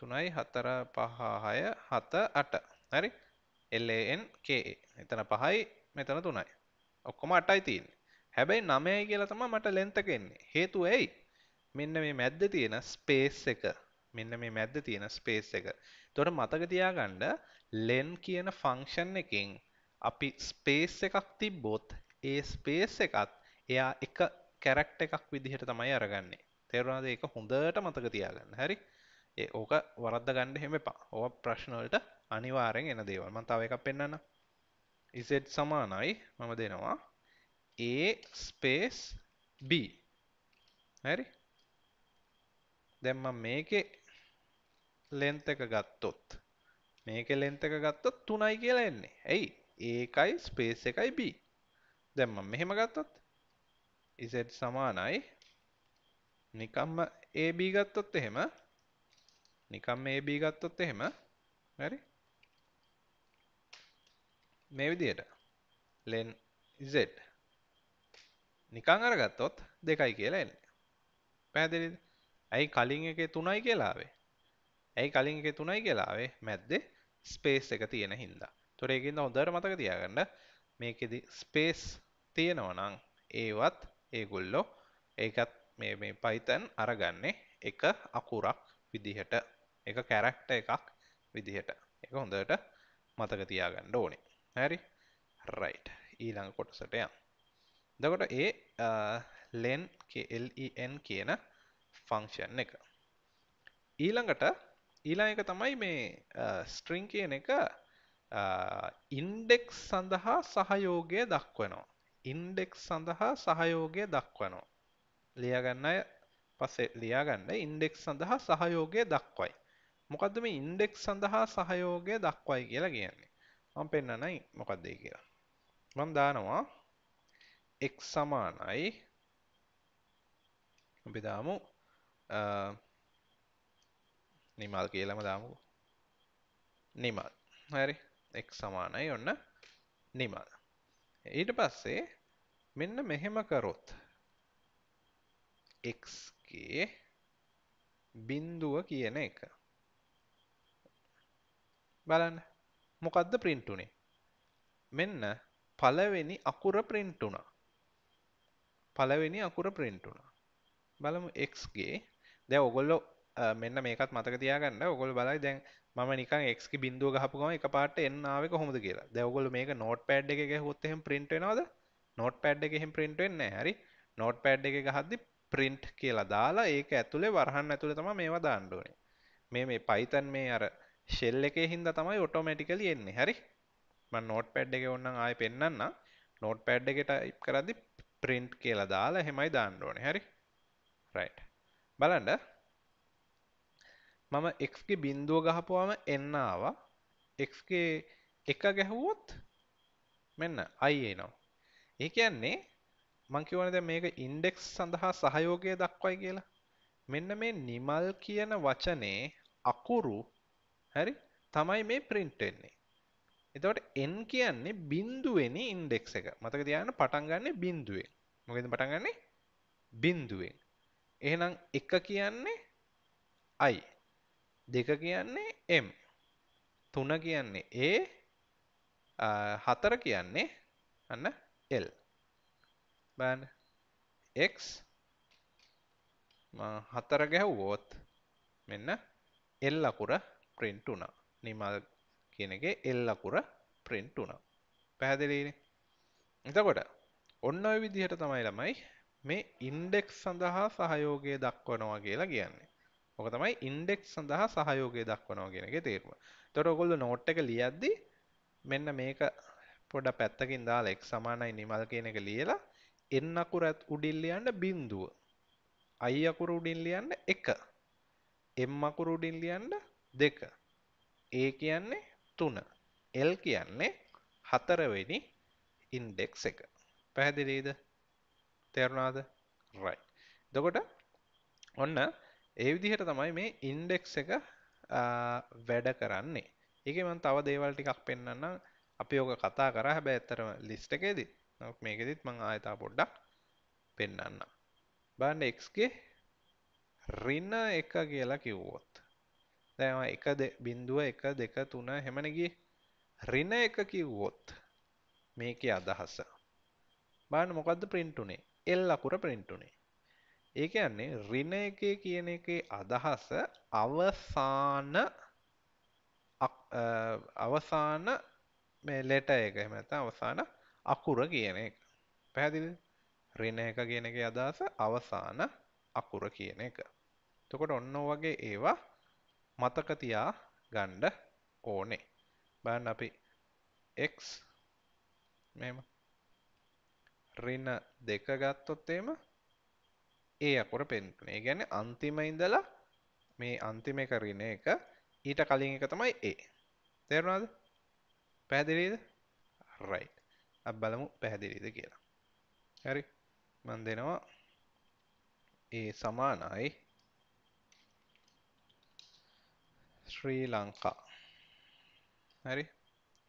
තුනයි හතර පහහය හත අට හරි එල්ලන්ක e. එතන පහයි මෙතන තුනයි ඔක්කොම අටයි තියන් හැබැයි නමයයි කියලා තම මට ලෙන්තකෙන්නේ හේතු ඇයි මෙන්න මේ මැද්ද තියෙන ස්පේස් එක මෙන්න මේ මැද්ද තියෙන ස්පේස් එක තොට මතක තියාගණ්ඩ ලෙන් කියන ෆංක්ෂන් එකින් අපි ස්පේස් එකක් තිබ්බොත් ඒ ස්පේස් එකත් එයා එක කැරක්ට එකක් විදිහට තමයි අරගන්නේ තේරුණාද ඒක හොඳට මතක තියාගන්න හරි ඒ ඕක වරද්ද ගන්න හෙම එපා ඕ ප්‍රශ්නවලට අනිවාරෙන් එන දේවල් මන් තාව එකක් පෙන්න්න ඉසෙට් සමානයි මම දෙනවා ඒ ස්පේස් B හරි දැම්ම මේකෙ ලෙන්ත එක ගත්තොත් මේක ලෙන්ත එක ගත්තොත් තුනයි කියලා එන්නේ ඇයි ඒකයි ස්පේස් එකයි B දැම්ම මෙහෙම ගත්තොත් z සමානයි නිකම්ම ab ගත්තොත් එහෙම නිකම්ම ab ගත්තොත් එහෙම හරි මේ විදියට len z නිකං අරගත්තොත් දෙකයි කියලා එන්නේ පැහැදිලිද ඇයි කලින් එකේ තුනයි කියලා ආවේ ඇයි කලින් එකේ තුනයි කියලා ආවේ මැද්දේ ස්පේස් එක තියෙන හින්දා ඒතොර ඒකින්ද හොඳට මතක තියාගන්න මේකෙදි ස්පේස් තියෙනවා නම් ඒවත් ඒගොල්ලෝ ඒකත් මේ පයිතැන් අරගන්නේ එක අකුරක් විදිහට එක කැරක්ට එකක් විදිහට එක හොඳට මතක තියාගන්න ඕනේ හැරි රයිට් ඊළඟ කොටසට යම් දකොට ඒ ලෙන්න් e, කියන ෆංක්ෂන් එක ඊළඟට ඊලා එක තමයි මේ ස්ට්‍රිං කියන එක ඉන්ඩෙක්ස් සඳහා සහයෝගය දක්වනවා ඉන්ඩෙක් සඳහා සහයෝගය දක්වනවා. ලියගන්න පසේ ලියාගන්න ඉන්ඩෙක් සඳහා සහයෝගය දක්වයි. මොකද මේ ඉන්ඩෙක් සඳහා සහයෝගය දක්වයි කියලා කියන්නේ. මම පෙන්නනයි මොකක්දේ කියලා. මම දානවා එක් සමානයි අපි දාමු නිමල් කියලම දාමුකෝ නිමල් හරි එක් සමානයි ඔන්න නිමල් ඊට පස්සේ මෙන්න මෙහෙම කරොත් එක්ගේ බින්දුව කියන එක බලන්න මොකක්ද ප්‍රින්ටුනේ මෙන්න පලවෙනි අකුර ප්‍රින්ටුනා පලවෙනි අකුර ප්‍රින්ටුනා බලමු එක්ගේ දැ ඔගොල්ලො මෙන්න මේකත් මතක තියාගන්න ඔගොල් බලයි දැන් මම නිකන් එක්ක බින්දුව ගහපු ගම එක පාට එන්නාව කොහොමද කියලා දැවගොල මේක නෝට් පැඩ් එක හොත්තහෙම පින්ට්නවාද නෝට් පැඩ් එකහෙම පින්ටෙන්න හරි නෝට් පැඩ් එක ගහද්දි පින්ට් කියලා දාලා ඒක ඇතුළේ වරහන් ඇතුළ තම මේවා දාණ්ඩුවන මේ මේ පයිතන් මේ අර ශෙල් එක හින්ද තමයි ඔටෝමැටිකලි එන්නේ හරි නෝට් පැඩ් එක ඔන්න ආය පෙන්න්න නෝට් පැඩ් එකට ඉප් කරදි පින්ට් කියලා දාලා හෙමයි දාණ්ඩුවන හරි රයිට් බලන්ඩ මම එක්ගේ බින්දුව ගහපුවාම එන්නාව එක්ගේ එක ගැහුවොත් මෙන්න අයිඒ නම් ඒ කියන්නේ මංකිවනද මේක ඉන්ඩෙක්ස් සඳහා සහයෝගය දක්වයි කියලා මෙන්න මේ නිමල් කියන වචනේ අකුරු හැරි තමයි මේ ප්‍රින්ටෙන්නේ එතවට එන් කියන්නේ බින්දුවෙන ඉන්ඩෙක් එක මතක තියන්න පටන්ගන්න බින්දුවෙන් මොකද පටන්ගන්නේ බින්දුවෙන් එහෙනම් එක කියන්නේ අයි දෙක කියන්නේ එම් තුන කියන්නේ ඒ හතර කියන්නේ අන්න එල් බෑන් එක් හතර ගැහ්වෝත් මෙන්න එල් අකුර ප්‍රින්ට් වුණා නිමල් කියන එක එල් අකුර ප්‍රින්ට් වුණා පැහැදිලීන එතකොට ඔන්න ඔය විදිහට තමයි ළමයි මේ ඉන්ඩෙක්ස් සඳහා සහයෝගය දක්වනවා කියලා කියන්නේ ඕක තමයි ඉන්ඩෙක් සඳහා සහයෝගය දක්වනවා කියෙනගේ තේරුම තොර ඔගොල්ල නෝට් එක ලියද්දි මෙන්න මේක පොඩ පැත්තකින් දාලා එක් සමානයි නිමල් කියන එක ලියලා එන්න අකුරත් උඩින් ලියන්න බින්දුව අයි අකුරු උඩින් ලියන්න එක එම් අකුරු උඩින් ලියන්න දෙක ඒ කියන්නේ තුන එල් කියන්නේ හතරවෙනි ඉන්ඩෙක්ස් එක පැහැදිලීද තේරුණාද රයි දකොට ඔන්න ඒ විදිහට තමයි මේ ඉන්ඩෙක්ස් එක වැඩ කරන්නේ එක මන් තව දේවල් ටිකක් පෙන්න්න අපි ඕක කතා කර හැබැ ඇත්තරම ලිස්ට එකේද නොක් මේකෙදත් මං ආයතා පොඩ්ඩක් පෙන්න්න බන්න එක්ගේ රින්න එක කියලා කිව්වොත් දැම එක බිින්දුව එක දෙක තුන හෙමනගි රින එක කිව්වොත් මේක අදහස බාන මොකක්ද පින්ටුනේ එල් අකුර පින්ටුනේ ඒ කියන්නේ ඍණ එකේ කියන එකේ අදහස අවසාන අවසාන මේ ලෙටර් එක එහෙම නැත්නම් අවසාන අකුර කියන එක. පැහැදිලිද? ඍණ එක කියන එකේ අදහස අවසාන අකුර කියන එක. එතකොට ඔන්න වගේ ඒවා මතක තියා ගන්න ඕනේ. බලන්න අපි x මෙහෙම ඍණ දෙක ගත්තොත් එහෙම ඒ අකුර පෙන්ටන ගැන අන්තිම ඉඳලා මේ අන්තිම කරන එක ඊට කලින් එක තමයි ඒ තේරුණාද පැදිරීද රයි අප බලමු පැහැදිරීද කියලා හරි මන් දෙනවා ඒ සමානයි ශ්‍රී ලංකා හරි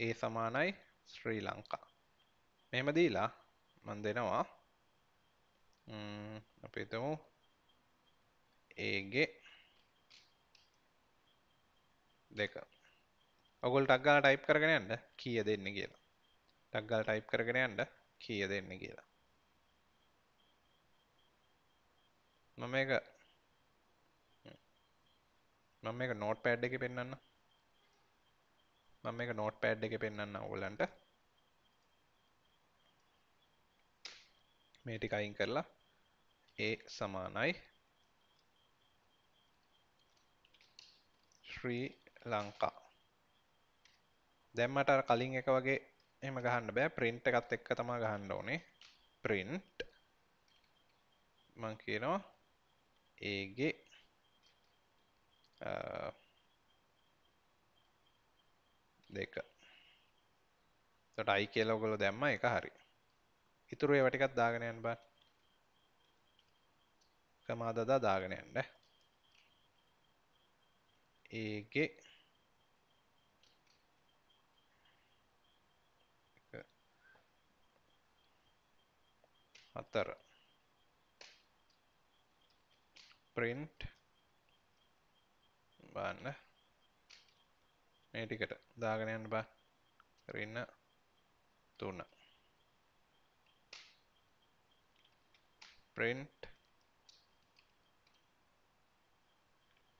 ඒ සමානයි ශ්‍රී ලංකා මෙහෙම දීලා මන් දෙනවා අපි හිතමු ඒගේ දෙක ඔගොල් ටක්ගාල ටයිප් කරගෙන යන්න කිය දෙන්න කියලා ටක්ගල් ටයිප් කරගෙන යන්න කිය දෙන්න කියලා මම එක මම එක නෝට් පෑඩ් එක පෙන්න්න මම එක නෝට් පෑඩ් එක පෙන්න්න ඔගොලන්ට මේටිකයින් කරලා ඒ සමානයි ශ්‍රී ලංකා දැම්මට කලින් එක වගේ එම ගහන්න බෑ ප්‍රින්ට් එකත් එක්ක තමා ගහන්න ඕනේ ප්‍රින්ට් මං කියනවා ඒගේ දෙක තොට අයි කියලෝගොල දැම්ම එක හරි ඉතුරුේ වැටිකත් දාගෙනයන් බා ප්‍රමාදදා දාගෙන යන්න ඒකේ හතර print බලන්න මේ ටිකට දාගෙන යන්න බා රින්න තුන print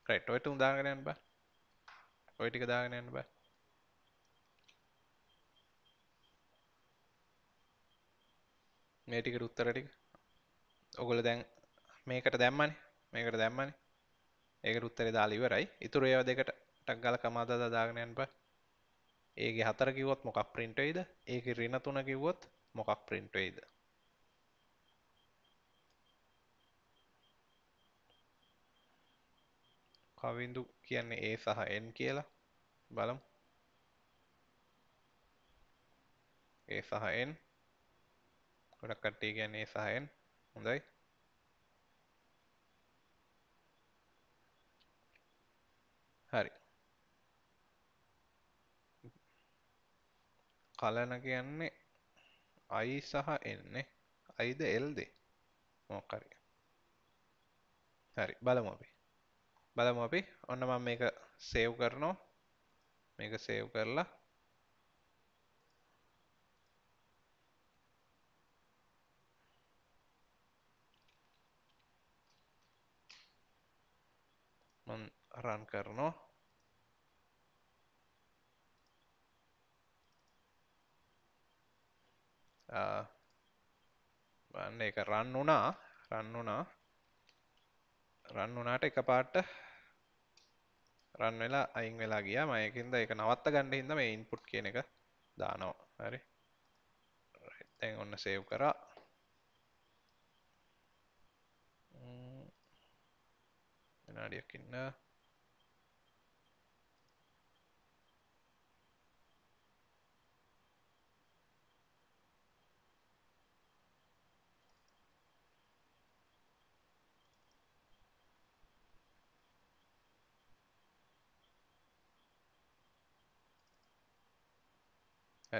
රයිට් ඔයට උදාගෙන යන්න බෑ ඔය ටික දාගෙන යන්න බෑ මේ ටිකට උත්තර ටික ඔගොල්ලෝ දැන් මේකට දැම්මනේ මේකට දැම්මනේ ඒකට උත්තරේ දාලා ඉවරයි ඉතුරු ඒවා දෙකට ටක් ගාලා කමාදා දාගෙන යන්න බෑ ඒකේ හතර කිව්වොත් මොකක් print වෙයිද ඒකේ ඍණ තුන කිව්වොත් මොකක් print වෙයිද හවිඳු කියන්නේ ඒ සහ එන් කියලා බලමු ඒ සහ එන් ගොඩක් කට්ටිය කියන්නේ ඒ සහ එන් හොඳයි හරි කලන කියන්නේ අයි සහ එන්නේ අයිද එල්ද මොකරි හරි බලමු අපි බලමු අපි ඔන්න මම මේක සේව් කරනවා මේක සේව් කරලා මම රන් කරනවා අ ඒක රන් වුණා රන් වුණා රන් වුණාට එකපාරට රන් වෙලා අයින් වෙලා ගිය මයකින්ද එක නවත්ත ගණ්ඩ හිද මේ ඉන්පුට් කියන එක දානවා හරි තැන් ඔන්න සේව් කරා නාඩියක්කින්න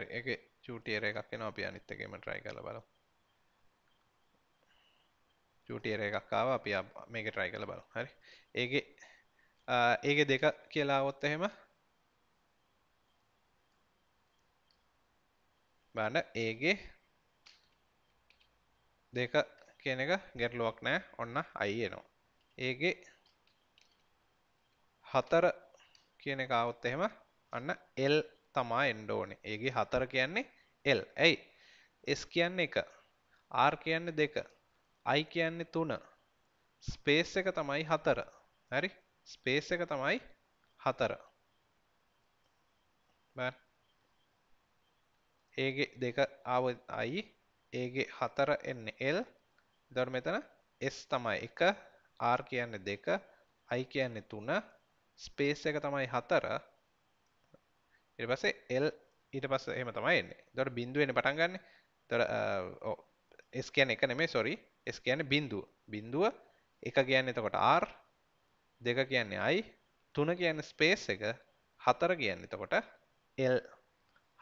හරි එක චූටියර එකක් එනවා අපි අනිත් එකේම try කරලා බලමු චූටියර එකක් ආවා අපි මේක try කරලා බලමු හරි ඒකේ ඒකේ දෙක කියලා આવොත් එහෙම බන්න ඒගේ දෙක කියන එක ගැටලුවක් නෑ ඔන්න අයියනවා ඒගේ හතර කියන එක આવොත් එහෙම අන්න එල් තමා එන්ඩෝන ඒගේ හතර කියන්නේ එල් ඇයි එස් කියන්න එක ආර් කියන්න දෙක අයි කියන්න තුන ස්පේස් එක තමයි හතර හැරි ස්පේස් එක තමයි හතර ඒගේ දෙක ආව අයි ඒගේ හතර එන්න එල් දොර මෙතන එස් තමයි එක ආර් කියන්න දෙක අයි කියන්නේ තුන ස්පේස් එක තමයි හතර ඉට පස්සේ එල් ඊට පස්ස එම තමයින්නේ දොට බිඳුවෙන පටන් ගන්න තොර එස් කියන එක නෙමේ සොරි එස් කියන බින්දුව බින්දුව එක කියන්න එතකොට ආර් දෙක කියන්නේ අයි තුන කියන්න ස්පේස් එක හතර කියන්න එතකොට එල්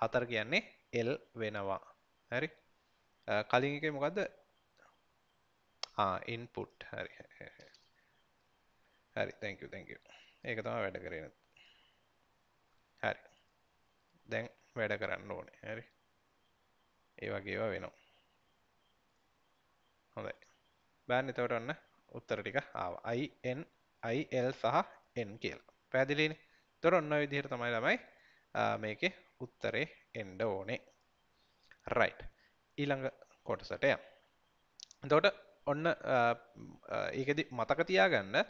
හතර කියන්නේ එල් වෙනවා හැරි කලින් එක මොකක්ද ඉන්පුට් හරි හරි තැක තැක ඒක තම වැඩ කරන දැන් වැඩ කරන්න ඕනේ හරි ඒ වගේවා වෙනවා හොඳයි බෑන් එතවට ඔන්න උත්තර ටික ආව අයින් අයිල් සහ එන් කියල් පැදිලිනි තොර ඔන්න විදිහර තමයි ළමයි මේක උත්තරේ එන්ඩ ඕනේ රයි් ඊළඟ කොටසටය දොට ඔන්න ඒකදි මතකතියාගන්න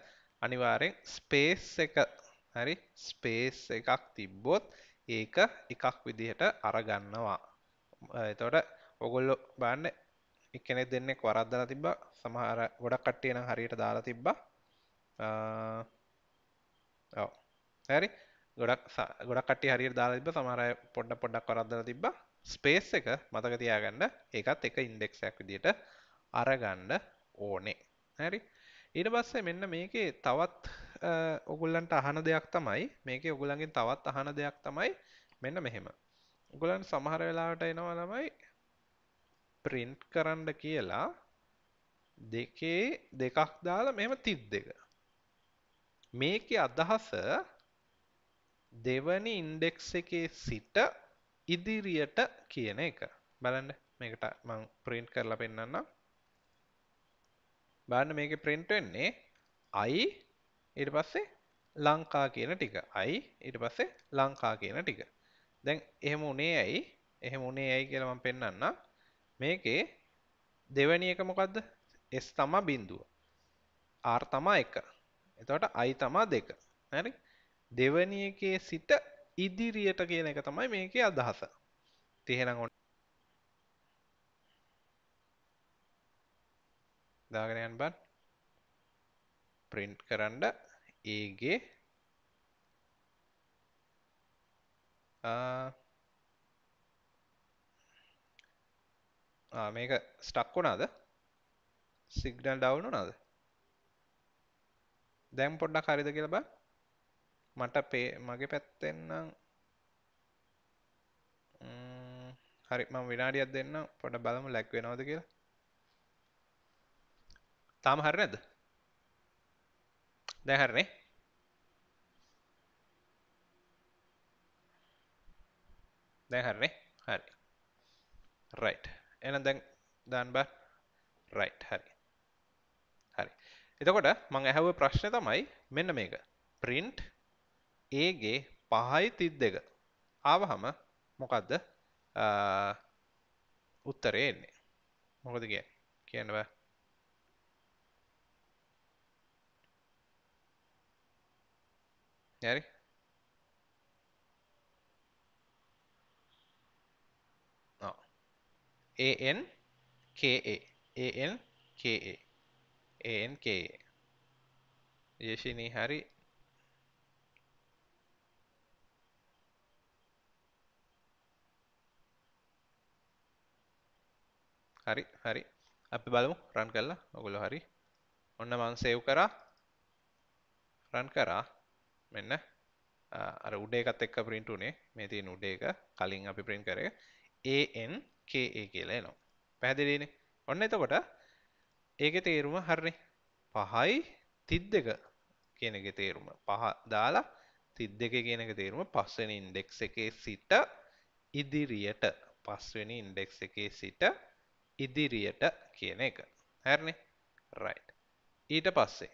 අනිවාරෙන් ස්පේස් එක හරි ස්පේස් එකක් තිබ්බොත් ඒක එකක් විදිහට අරගන්නවා එතවට ඔගොල්ලො බාන්න එකනෙ දෙන්නෙක් වරද්දලා තිබ්බ සමහර ගොඩක් කට්ටියන හරියට දාලා තිබ්බ හැරි ගොඩක් ගොඩක්ට හරි දාලබ සමහර පොඩ්ඩ පොඩ්ඩක් කරදල තිබ ස්පේස් එක මතක තියාගන්න ඒකත් එක ඉන්ඩෙක්සයක් විදිට අරගන්න ඕනේ හැරි ඉඩ බස්සේ මෙන්න මේකේ තවත් ඔගුල්ලන්ට අහන දෙයක් තමයි මේක ඔගුලන්ගෙන් තවත් අහන දෙයක් තමයි මෙන්න මෙහෙම උගලන් සමහර වෙලාට එනවා ළමයි ප්‍රින්ට් කරන්න කියලා දෙකේ දෙකක් දාලා මෙම තිත් දෙක මේක අදහස දෙවනි ඉන්ඩෙක්ස් එකේ සිට ඉදිරියට කියන එක බලන්න මේකට මං ප්‍රින්ට් කරලා පෙන්න්නම් බලන්න මේක ප්‍රින්ට් වෙන්නේ i ඉට පස්සේ ලංකා කියන ටික අයි ඉට පස්සේ ලංකා කියන ටික දැන් එහෙම උනේ ඇයි එහෙම උනේ ඇයි කියලම පෙන්න්න මේකේ දෙවැනි එක මොකක්ද එස් තමා බින්දුව ආර් තමා එක එතවට අයි තමා දෙක හැරි දෙවනියකේ සිට ඉදිරියට කියන එක තමයි මේක අදහස තිහෙන ගොට දාගෙනයන් බන් ප්‍රින්ට් කරන්න ඒගේ ah. ah, මේක ස්ටක් වුණාද සිගනල් ඩවුන් වුණාද දැම් පොඩ්ඩක් හරිද කියලා බ මට පේ මගේ පැත්තෙන්නම් හරි මම විනාඩියක් දෙන්න පොඩ බලමු ලැක් වෙනවද කියලා තාම හරි නැද්ද දැන් හරිනේ දැන් හරිනේ හරි right එහෙනම් දැන් දාන්න බා right හරි හරි එතකොට මම අහුව ප්‍රශ්නේ තමයි මෙන්න මේක print a ගේ 5.32 ආවහම මොකද්ද උත්තරේ එන්නේ මොකද කියන්නේ කියන්න බෑ Hari, No. A N K E. A N K E. A N K E. sini Harry. Hari, hari. Api balamu, run kalla. Ogo lo hari. Onna maan save kara. Run kara. මෙන්න අර උඩ එකත් එක්ක ප්‍රින්ට් උනේ මේ තියෙන උඩ එක කලින් අපි ප්‍රින්ට් කරේ ANKA කියලා එනවා පැහැදිලිනේ ඔන්න එතකොට ඒකේ තේරුම හරිනේ 5යි 32 කියන එකේ තේරුම 5 දාලා 32 කියන එකේ තේරුම 5 වෙනි ඉන්ඩෙක්ස් එකේ සිට ඉදිරියට 5 වෙනි ඉන්ඩෙක්ස් එකේ සිට ඉදිරියට කියන එක හරිනේ right ඊට පස්සේ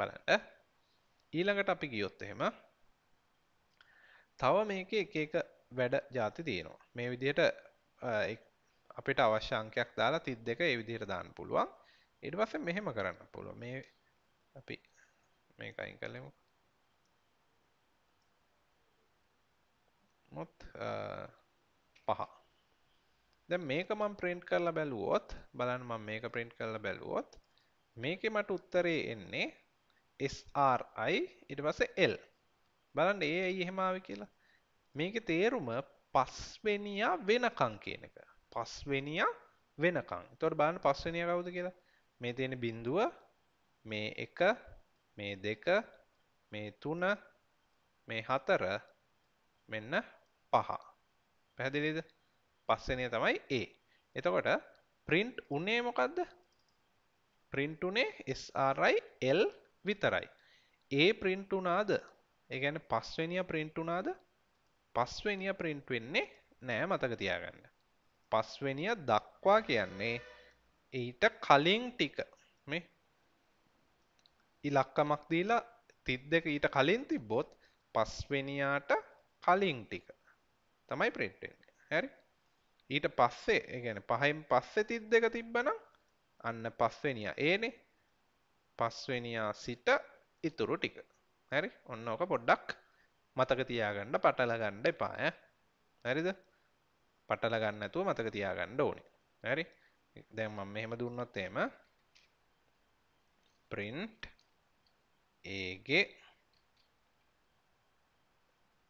බලන්න ඊළඟට අපි ගියොත් එහෙම තව මේක එක එක වැඩ ජාති තියෙනවා මේ විදිහට අපිට අවශ්‍ය අංකයක් දාලා 32 ඒ විදිහට දාන්න පුළුවන් ඊට පස්සේ මෙහෙම කරන්න පුළුවන් මේ අපි මේක අයින් කරලෙමු මොත් පහ දැන් මේක මම print කරලා බැලුවොත් බලන්න මම මේක print කරලා බැලුවොත් මේකේ මට උත්තරේ එන්නේ 0.5 SRI ඉට පස L බලන්න ඒ ඇයි එහෙමාව කියලා මේක තේරුම පස්වෙනියා වෙනකං කියන එක පස්වෙනියා වෙනකං තොට බාන පස්වනිය කවුද කියලා මේ තියෙන බිඳුව මේ එක මේ දෙක මේ තුන මේ හතර මෙන්න පහ පැහැදිලිද පස්සනය තමයි ඒ එතකොට print උනේ මොකක්ද print උනේ SRI L විතරයි. ඒ print උනාද? ඒ කියන්නේ පස්වෙනිය print උනාද? පස්වෙනිය print වෙන්නේ නෑ මතක තියාගන්න. පස්වෙනිය දක්වා කියන්නේ ඊට කලින් ටික මේ ඉලක්කමක් දීලා 32 ඊට කලින් තිබ්බොත් පස්වෙනියාට කලින් ටික තමයි print වෙන්නේ. හරි? ඊට පස්සේ ඒ කියන්නේ පහෙන් පස්සේ 32 තිබ්බනම් අන්න පස්වෙනියා ඒනේ. පස්වෙනියා සිට ඉතුරු ටික හැරි ඔන්න ඕක පොඩ්ඩක් මතක තියාගන්න පටලගණ්ඩ එපාය හැරිද පටලගන්න ඇතුව මතක තියාගණ්ඩ ඕනි හැරි දැම්ම මෙහෙම දුන්නොත්තේම print ඒගේ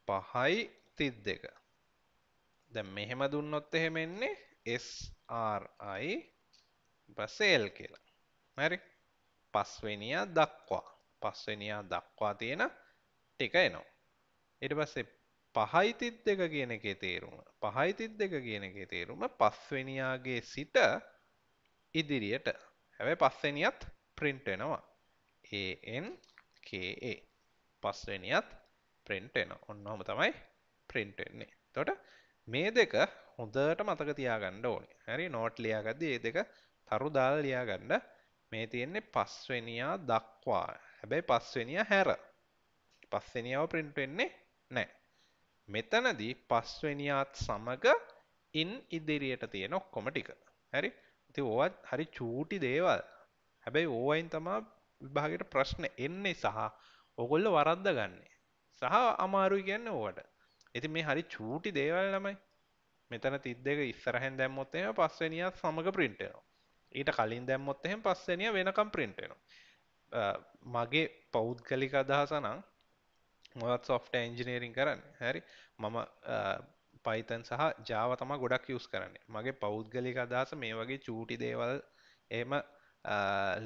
පහයි තිත් දෙක ද මෙහෙම දුන්නොත් එහෙමෙන්නේ SRI බසේල් කියලා මැරි පස්වෙනියා දක්වා පස්වෙනියා දක්වා තියෙන ටික එනවා. ඊට පස්සේ පහයිතිත් දෙක කියන එකේ තේරුම පහයිතිත් දෙක කියන එකේ තේරුම පස්වෙනියාගේ සිට ඉදිරියට හැබැයි පස්වෙනියත් print වෙනවා ANKA පස්වෙනියත් print වෙනවා ඔන්න ඔහම තමයි print වෙන්නේ එතකොට මේ දෙක හොඳට මතක තියාගන්න ඕනේ හරි නෝට් ලියාගද්දී මේ දෙක තරු දාලා ලියාගන්න මේ තියෙන්නේ පස්වෙනියා දක්වා හැබැයි පස්වෙනිය හැර පස්වෙනියාව ප්‍රින්ට් වෙන්නේ නෑ මෙතනදී පස්වෙනියාත් සමග ඉන් ඉදිරියට තියෙන ඔක්කොම ටික හරි ති ඕවත් හරි චූටි දේවල් හැබැයි ඕවයින් තමා විභාගට ප්‍රශ්න එන්නේ සහ ඔගොල්ල වරද්ද ගන්නේ සහ අමාරු කියන්න ඕවට ඇති මේ හරි චූටි දේවල් ළමයි මෙතන තිද්දක ඉස්සරහෙන් දැම්මොත්තේම පස්වෙනියත් සමඟ ප්‍රින්ටනවා ඊට කලින් දැම්මොත් එහෙම පස්සෙනිය වෙනකම් ප්‍රින්ටනවා මගේ පෞද්ගලික අදහසනම් මොත් සොෆ්ට එන්ජිනීරින් කරන්න හැරි මම පයිතන් සහ ජාව තම ගොඩක් යස් කරන්නේ මගේ පෞද්ගලික අදහස මේ වගේ චූටි දේවල් එම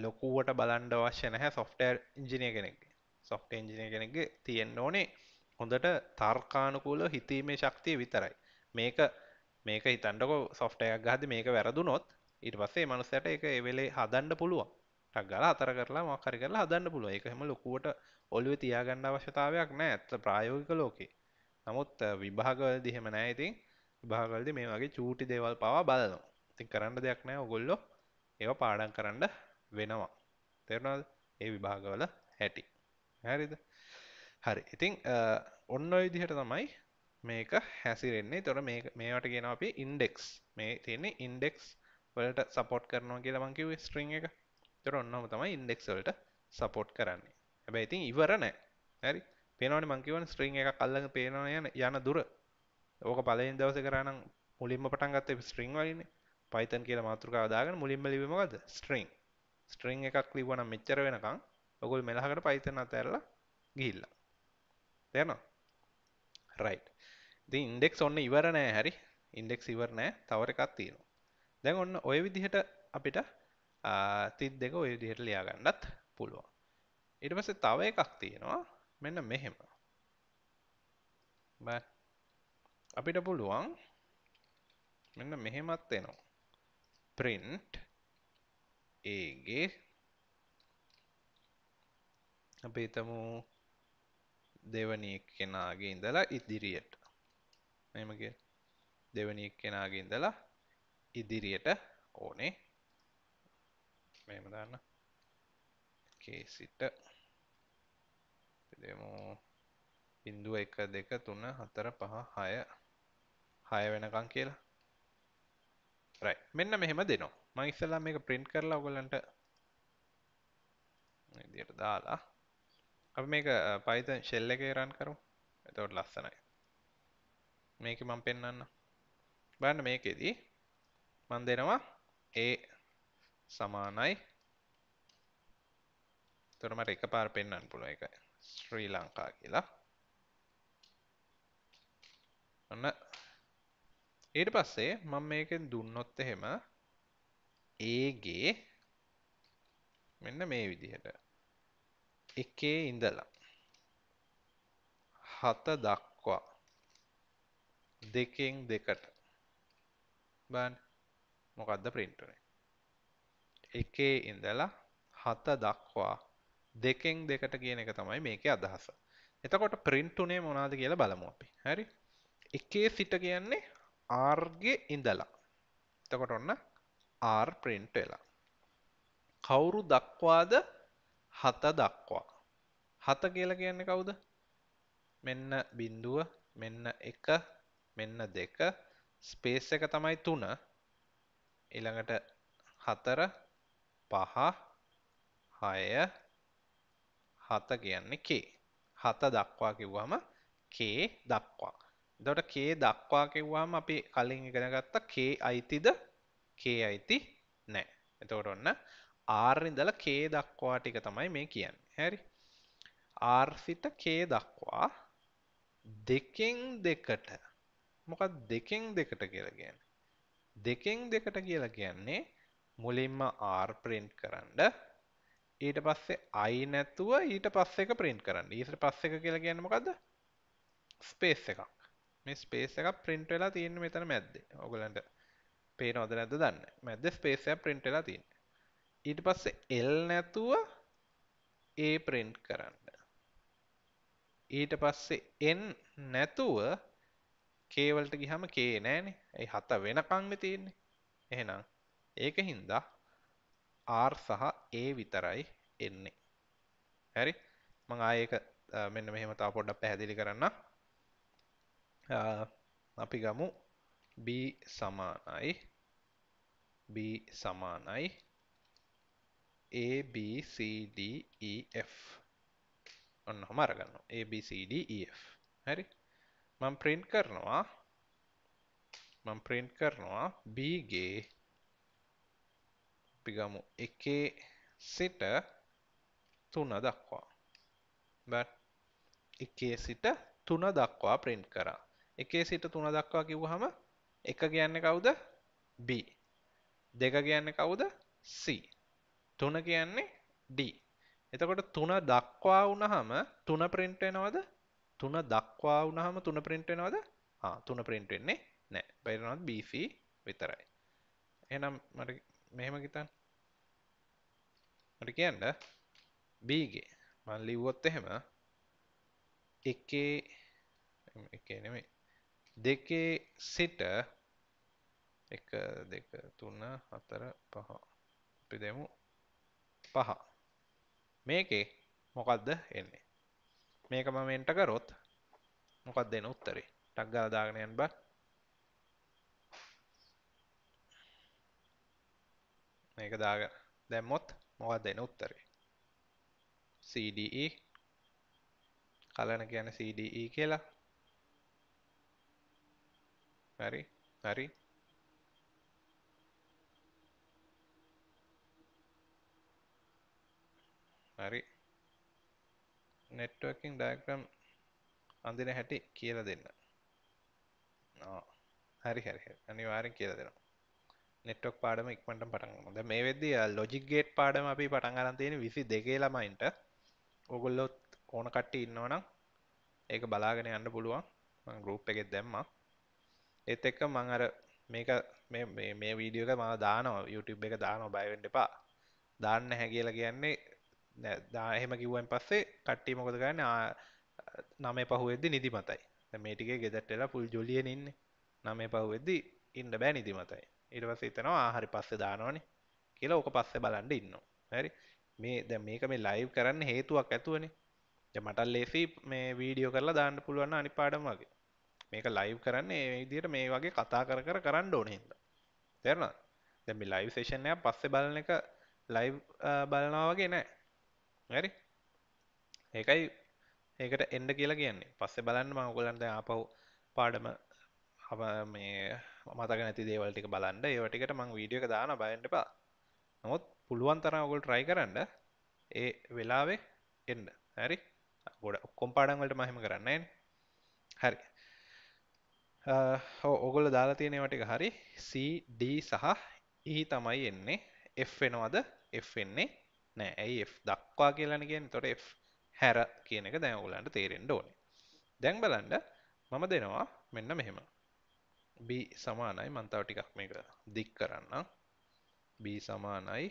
ලොකුවට බලන්ඩ වශ්‍ය නැහැ සොෆ්ටර් ඉංජිනය කෙනෙක් සොෆ්ට එන්ජිනය කෙනෙක් තියෙන් ඕනේ හොඳට තර්කානුකූල හිතීමේ ශක්තිය විතරයි මේක මේක හිතන්ඩකෝ සොෆ්ටයක් ගහද මේක වැරදුනොත් ඉට පස්සේ මනුස්සයට එක එවෙලේ හදන්න පුළුවන් ටක්ගල අතර කරලා මකරි කරලා හදන්න පුළුව එක හෙම ලොකුවට ඔල්ුව තියාගන්න අවශ්‍යතාවයක් නෑ ඇත ප්‍රායෝගික ලෝකේ නමුත් විභාගවල දිහෙම නෑඉතින් විභාගල්ද මේ වගේ චූටි දේවල් පවා බලනවා ඉතින් කරන්න දෙයක් නෑ ඔගොල්ලො ඒව පාඩන් කරන්න වෙනවා තෙරනාද ඒ විභාගවල හැටි හැරිද හරි ඉතිං ඔන්න විදිහට තමයි මේක හැසිරෙන්නේ තොර මේවට ගෙන අපේ ඉන්ඩෙක්ස් මේ තියන්නේ ඉන්ඩෙක්ස් වලට සපෝට් කරනවා කියලමං කිව් ස්ට්‍රිං එක තොර ඔන්නම තමයි ඉන්ඩෙක්වලට සපෝට් කරන්නේ හැබැයි ඉතින් ඉවර නෑ ඇරි පේනවන මංකිවන් ස්ට්‍රිං එක කල්ලඟ පේනවා යන යන දුර ඕක පලයෙන් දවස කරනම් මුලින්ම පටන් ගත්ත ස්ට්‍රිං වලන්න පයිතන් කියලා මාතෘකා දාගෙන මුලින්ම ලිවීමකද ස්ට්‍රිං ස්ට්‍රිං එකක් ලිවන මෙච්චර වෙනකං ඔකුල් මෙලහකට පයිතන අතැරලා ගිහිල්ලා දෙයනවා රයි් ඉන්ඩෙක් ඔන්න ඉවර නෑ හැරි ඉන්ඩෙක් ඉවර නෑ තවර එකක් තියෙනවා දැන් ඔන්න ඔය විදිහට අපිට තිත් දෙක ඔය දිහට ලියාගන්නත් පුළුවන් ඉටමස තව එකක් තියෙනවා මෙන්න මෙහෙම අපිට පුළුවන් මෙන්න මෙහෙමත් එනවා print ඒගේ අපි හිතමු දෙවනි කෙනාගේ ඉඳලා ඉදිරියට මෙමගේ දෙවනි කෙනාගේ ඉඳලා ඉදිරියට ඕනේ මෙම දන්න කේසිට දෙමු බිින්දුව එක දෙක තුන්න හතර පහ හය හය වෙනකං කියලා රයි මෙන්න මෙහෙම දෙනවා මයිස්සලා මේක ප්‍රින්ට් කරලා ඔගොලන්ට දියට දාලා අප මේක පයිතන් ශෙල්ල එක රන් කරු එතවට ලස්සනයි මේක මං පෙන්න්න බන්න මේකෙදී මන් දෙනවා ඒ සමානයි තොරමට එක පාර පෙන්න්න පුළුව එක ශ්‍රී ලංකා කියලා ඔන්න ඊට පස්සේ මම මේකෙන් දුන්නොත් එහෙම ඒගේ මෙන්න මේ විදිහට එකේ ඉඳලා හත දක්වා දෙකෙන් දෙකට බන් මොකක්ද printන එකේ ඉඳලා හත දක්වා දෙකෙන් දෙකට කියන එක තමයි මේක අදහස එතකොට ප්‍රින්ටුනේ මොනාද කියලා බලමු අපි හැරි එකේ සිට කියන්නේ ආර්ග ඉඳලා එතකොට ඔන්න ආර් ප්‍රින්ට් වෙලා කවුරු දක්වාද හත දක්වා හත කියලා කියන්නේ කවුද මෙන්න බින්දුව මෙන්න එක මෙන්න දෙක ස්පේස් එක තමයි තුන එළඟට හතර පහ හය හත කියන්නේ කේ හත දක්වා කිව්වම කේ දක්වා දොට කේ දක්වා කිව්වාම අපි කලින් ඉගෙනගත්ත කේ අයිතිද කේ අයිති නෑ එතකොට ඔන්න ආර්නිදල කේ දක්වා ටික තමයි මේ කියන්න හැරි ආර්සිත කේ දක්වා දෙකෙන් දෙකට මොකක් දෙකෙන් දෙකට කියලගෙන දෙකෙන් දෙකට කියලා කියන්නේ මුලින්ම R print කරන්න ඊට පස්සේ I නැතුව ඊට පස්ස එක print කරන්න ඊට පස්ස එක කියලා කියන්න මොකද ස්පේස් එකක් මේ ස්පේස් එකක් print වෙලා තියෙන මෙතන මැද්දේ ඔයගලන්ට පේනවද නැද්ද දන්නේ මැද්ද ස්පේස් එකක් print වෙලා තියෙන්නේ ඊට පස්සේ L නැතුව A print කරන්න ඊට පස්සේ N නැතුව කේවලට ගිහම කේ නෑනේ ඇයි හත වෙනකංම තියෙන්නේ එහෙනම් ඒක හින්දා ආර් සහ ඒ විතරයි එන්නේ හැරි මං ආයක මෙන්න මෙහෙම තා පොඩ්ඩක් පැහැදිලි කරන්න අපි ගමු B සමානයි B සමානයි A B C D E F ඔන්න හොම අරගන්නවා A B C D E F හැරි මම print කරනවා මම print කරනවා b ගේ අපි ගමු 1 සිට 3 දක්වා but 1 සිට 3 දක්වා print කරා 1 සිට 3 දක්වා කිව්වහම 1 කියන්නේ කවුද b 2 කියන්නේ කවුද c 3 කියන්නේ d එතකොට 3 දක්වා වුණාම 3 print වෙනවද තුන දක්වා වුණහම තුන ප්‍රින්ට් වෙනවද තුන ප්‍රින්ට් වෙන්නේ නෑ බැරිනොත් BC විතරයි එනම් මට මෙහෙම ගිතන් මට කියන්න බීගේ මන් ලිව්වොත් එහෙම එකේ එකේ නෙමේ දෙකේ සිට එක දෙක තුන්න හතර පහ අපි දෙමු පහ මේකේ මොකක්ද එන්නේ මේක මම එන්ට කරොත් මොකක් දෙන උත්තරේ ටක් ගාලා දාගෙන යන්න බෑ මේක දාගෙන දැම්මොත් මොකක්ද එන උත්තරේ CDE කලන කියන්නේ CDE කියලා හරි හරි හරි නෙට්වර්කින් ඩයක්්‍රම් අඳන හැටි කියල දෙන්න හරි හරි අනිවාරෙන් කියල දෙනවා නෙට්ක් පාඩම ඉක්මට පටන්ගමද මේ වෙද ලොජිගේට් පාඩම අපි පටන් අරන්තයෙන විසි දෙකේ ළමයින්ට ඔගොල්ලොත් ඕන කට්ටි ඉන්නවනම් ඒක බලාගෙන යන්න පුළුවන් ගරුප් එකෙත් දැම්ම එත් එක්ක මං අර මේක මේ වීඩියෝක ම දානව YouTube එක දානව බයවෙන්ඩ එපා දාන්න හැකියලා කියන්නේ දාහෙම කිව්වන් පස්සේ කට්ටි මොකද ගන්න නමේ පහුවෙද්දි නිදි මතයි මේටික ගෙදටලා පුල් ජොලියෙන් ඉන්න නමේ පහුවෙද්දි ඉන්න බෑ නිදි මතයි ඉටවස හිතනවා හරි පස්සේ දානවානේ කියලා ඕක පස්සේ බලන්ඩ ඉන්න හරි මේ දැ මේක මේ ලයිව් කරන්න හේතුවක් ඇතුවනේ මට ලෙසි මේ වීඩියෝ කරලා දාන්න පුළුවන්න අනි පාඩම වගේ මේක ලයිව් කරන්න ඒදිට මේ වගේ කතා කර කර කරන්න ඕනෙහිද තෙරන දැමි ලයිව් සේෂණය පස්සෙ බලන එක ලයිව් බලනවාගේ නෑ හරි ඒකයි ඒකට එන්ඩ කියලා කියන්නේ පස්සේ බලන්න මංගොලන්ට ආපව් පාඩම අප මේ මතක නැති දේවල්ටික බලන්න ඒවටිකට මං වීඩියක දාන බයන්ට පා නොත් පුළුවන් තරවගොල් ට්‍රයි කරන්න ඒ වෙලාවේ එන්න හැරි ගොඩ ඔක්කොම් පාඩන්වලට මහෙම කරන්න හැරි හෝ ඔගොල දාලා තියෙනවටික හරි CD සහ E තමයි එන්නේ F වෙනවාද F වෙන්නේ නෑ ඇයි දක්වා කියලනගෙන් තොට හැර කියන එක දැන් ඔලන්ට තේරෙන්ඩ ඕන දැන් බලන්ඩ මම දෙනවා මෙන්න මෙහෙම B සමානයි මන්තාව ටිකක් මේක දික් කරන්න B සමානයි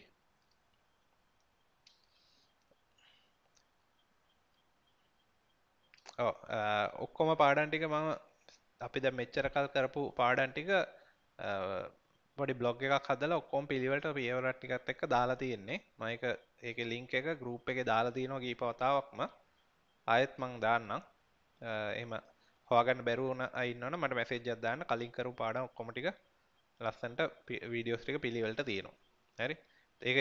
ඔක්කොම පාඩන්ටික මම අපි ද මෙච්චර කල් කරපු පාඩන්ටික ොඩි බ්ලොග් එකක් හදල ඔක්කොම් පිළිවට පියවරට්ටිකත් එක් දාලා තියෙන්නේ මයික ඒක ලිංක එක ගරුප් එක දාලා තියෙනවා ගී පවතාවක්ම අයත් මං දාන්නම් එම හෝගන් බැරුණ අයින්නන මට මැසේජ අදදාන්න කලින්කරු පාඩ ඔක්කොමටික ලස්සන්ට වීඩියෝස්ටික පිළිවෙලට තියෙනවා හැරි ඒක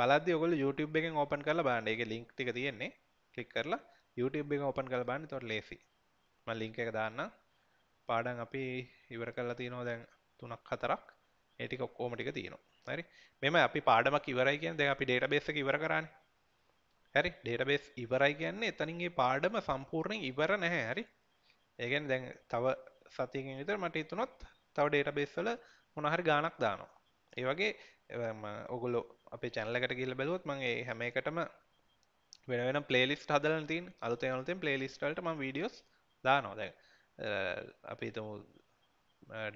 බලද ඔගල YouTube එකෙන් ඕපන් කරලා බාන්න එක ලිංක් ටික තියෙන්නේ කලික් කරලා YouTube එක ඕපන් කල බාන්න තොට ලේසි ම ලිංක එක දාන්න පාඩන් අපි ඉවර කරලා තියෙනවා දැන් තුනක් හතරක් ඒටික ඔක්කෝමටික තියෙනවා හරි මෙම අපි පාඩමක් ඉවරයි කියන් දෙ අපි ඩේටබේස ඉවර කරන්න හරි ඩේටබේස් ඉවරයි කියන්නේ එතනින්ගේ පාඩම සම්පූර්ණයෙන් ඉවර නැහැ හරි ඒගැන් දැන් තව සතියකින් විතර මට ඉතුනොත් තව ඩේටබේස්වල මොනහරි ගානක් දානවා ඒ වගේ ඔගුලො අපේ චැනලකට කියල බැලුවොත් මගේ හැම එකටම වෙන පලේලිස් හදල තින් අලුත අනුතෙන් පලේලිස්ටල්ට ම වීඩියෝස් දානොද අපි තුමු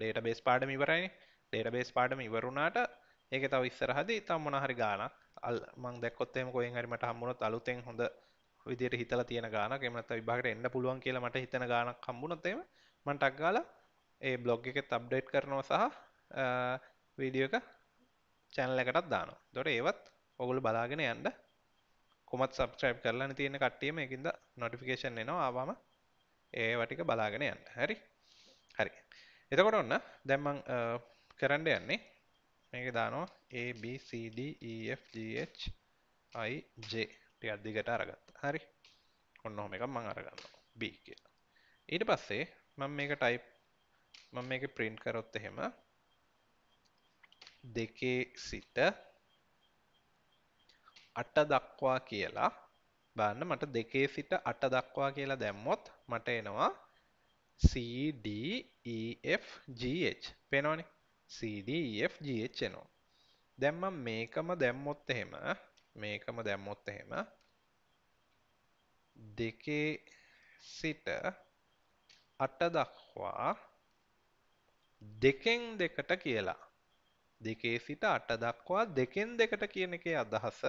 ඩේටබේස් පාඩම ඉවරයිනේ ඩේටබේස් පාටම ඉවරුණාට ඒක තව ඉස්සරහද ඉතාම් මොනහරි ගානක් අල් මං දැක්කොත්තේම කොයෙන් හරිමට හම්බුණොත් අලුතෙන් හොඳ විදියට හිතලා තියෙන ගානක් එහෙම නැත්නම් විභාගයට එන්න පුළුවන් කියලා මට හිතෙන ගානක් හම්බුණොත් එහෙම මම ටක් ගාලා ඒ බ්ලොග් එකෙත් අප්ඩේට් කරනවා සහ වීඩියෝ එක channel එකටත් දානවා. එතකොට ඒවත් ඔගොල්ලෝ බලාගෙන යන්න කොමත් subscribe කරලා තියෙන කට්ටියම ඒකින්ද notification එනවා ආවම ඒවා ටික බලාගෙන යන්න. හරි? හරි. එතකොට ඔන්න දැන් මම කරන්න යන්නේ මේක දානවා ABCDEFGHIJ ටිකක් දිගට අරගත්තා හරි ඔන්න ඔහොම එකක් මම අරගන්නවා B කියලා ඊට පස්සේ මම මේක ටයිප් මම මේක print කරොත් එහෙම දෙකේ සිට අට දක්වා කියලා බන්න මට දෙකේ සිට අට දක්වා කියලා දැම්මොත් මට එනවා CDEFGH පෙනවනේ CDFGH e, එනවා. දැන් මම මේකම දැම්මොත් එහෙම මේකම දැම්මොත් එහෙම දෙකේ සිට අට දක්වා දෙකෙන් දෙකට කියලා දෙකේ සිට අට දක්වා දෙකෙන් දෙකට කියන එකේ අදහස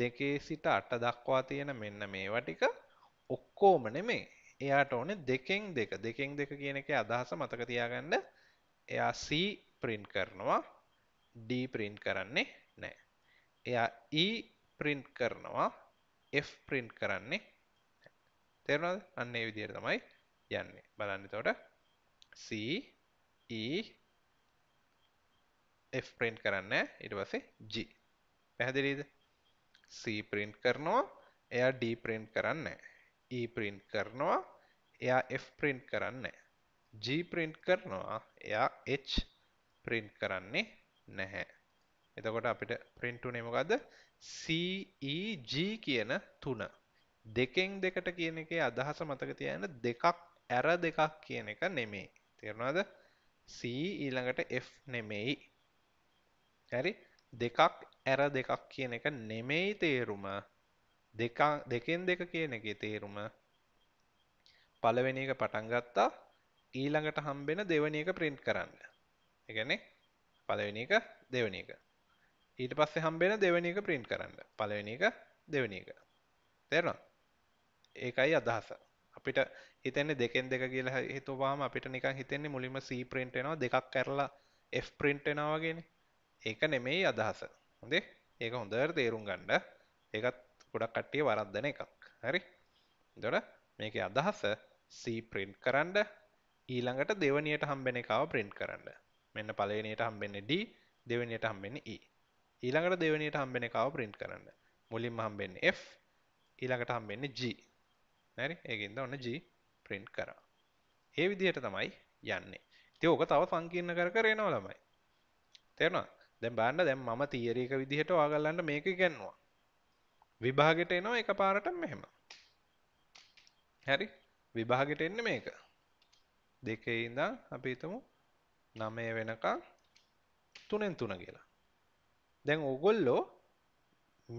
දෙකේ සිට අට දක්වා තියෙන මෙන්න මේවා ටික ඔක්කොම නෙමේ එයාට ඕනේ දෙකෙන් දෙක දෙකෙන් දෙක කියන එකේ අදහස මතක තියාගන්න එයා C print කරනවා D print කරන්නේ නැහැ. එයා E print කරනවා F print කරන්නේ තේරෙනවද? අන්න ඒ විදිහට තමයි යන්නේ. බලන්න එතකොට C E F print කරන්නේ ඊට පස්සේ G. පැහැදිලිද? C print කරනවා එයා D print කරන්නේ E print කරනවා එයා F print කරන්නේ G print කරනවා එයා H print කරන්නේ නැහැ. එතකොට අපිට print උනේ මොකද්ද? CEG කියන තුන. දෙකෙන් දෙකට කියන එකේ අදහස මතක තියාගන්න දෙකක් ඇර දෙකක් කියන එක නෙමෙයි. තේරෙනවද? C ඊළඟට F නෙමෙයි. හරි? දෙකක් ඇර දෙකක් කියන එක නෙමෙයි තේරුම. දෙකෙන් දෙක කියන එකේ තේරුම පළවෙනි එක පටන් ගත්තා ඊළඟට හම්බෙන දෙවෙනි එක print කරන්න. එකනෙ පලවෙනි එක දෙවනි එක ඊට පස්සේ හම්බෙන දෙවැනි එක ප්‍රින්ට් කරන්න පලවෙනි එක දෙවනි එක තේරවා ඒකයි අදහස අපිට හිතන්නේ දෙකෙන් දෙක කියලා හිතුවාම අපිට නිකන් හිතෙන්නේ මුලින්ම C print වෙනවා දෙකක් කරලා F print වෙනවා වගේනේ. ඒක නෙමෙයි අදහස. හොඳේ? ඒක හොඳට තේරුම් ගන්න. ඒකත් ගොඩක් කට්ටිය වරද්දන එකක්. හරි? එතකොට මේකේ අදහස C print කරන්න ඊළඟට දෙවණියට හම්බෙන එකව print කරන්න. මෙන්න පලනයට හම්බෙන්නේ D දෙවනියට හම්බෙන්නේ E ඊළඟට දෙවනියට හම්බෙන එකව print කරන්න මුලින්ම හම්බෙන්නේ F ඊළඟට හම්බෙන්නේ G හරි ඒකින්ද ඔන්න G print කරා ඒ විදිහට තමයි යන්නේ ඉතින් ඕක තව සංකීර්ණ කර කර එනවා ළමයි තේරෙනවා දැන් බලන්න දැන් මම තියරි එක විදිහට ඔයාගලන්ට මේක ඉගෙනුවා විභාගෙට එනවා එකපාරට මෙහෙම හරි විභාගෙට එන්නේ මේක දෙකේ ඉඳන් අපි හිතමු නමය වෙනකං තුනෙන් තුන කියලා දැන් ඕගොල්ලෝ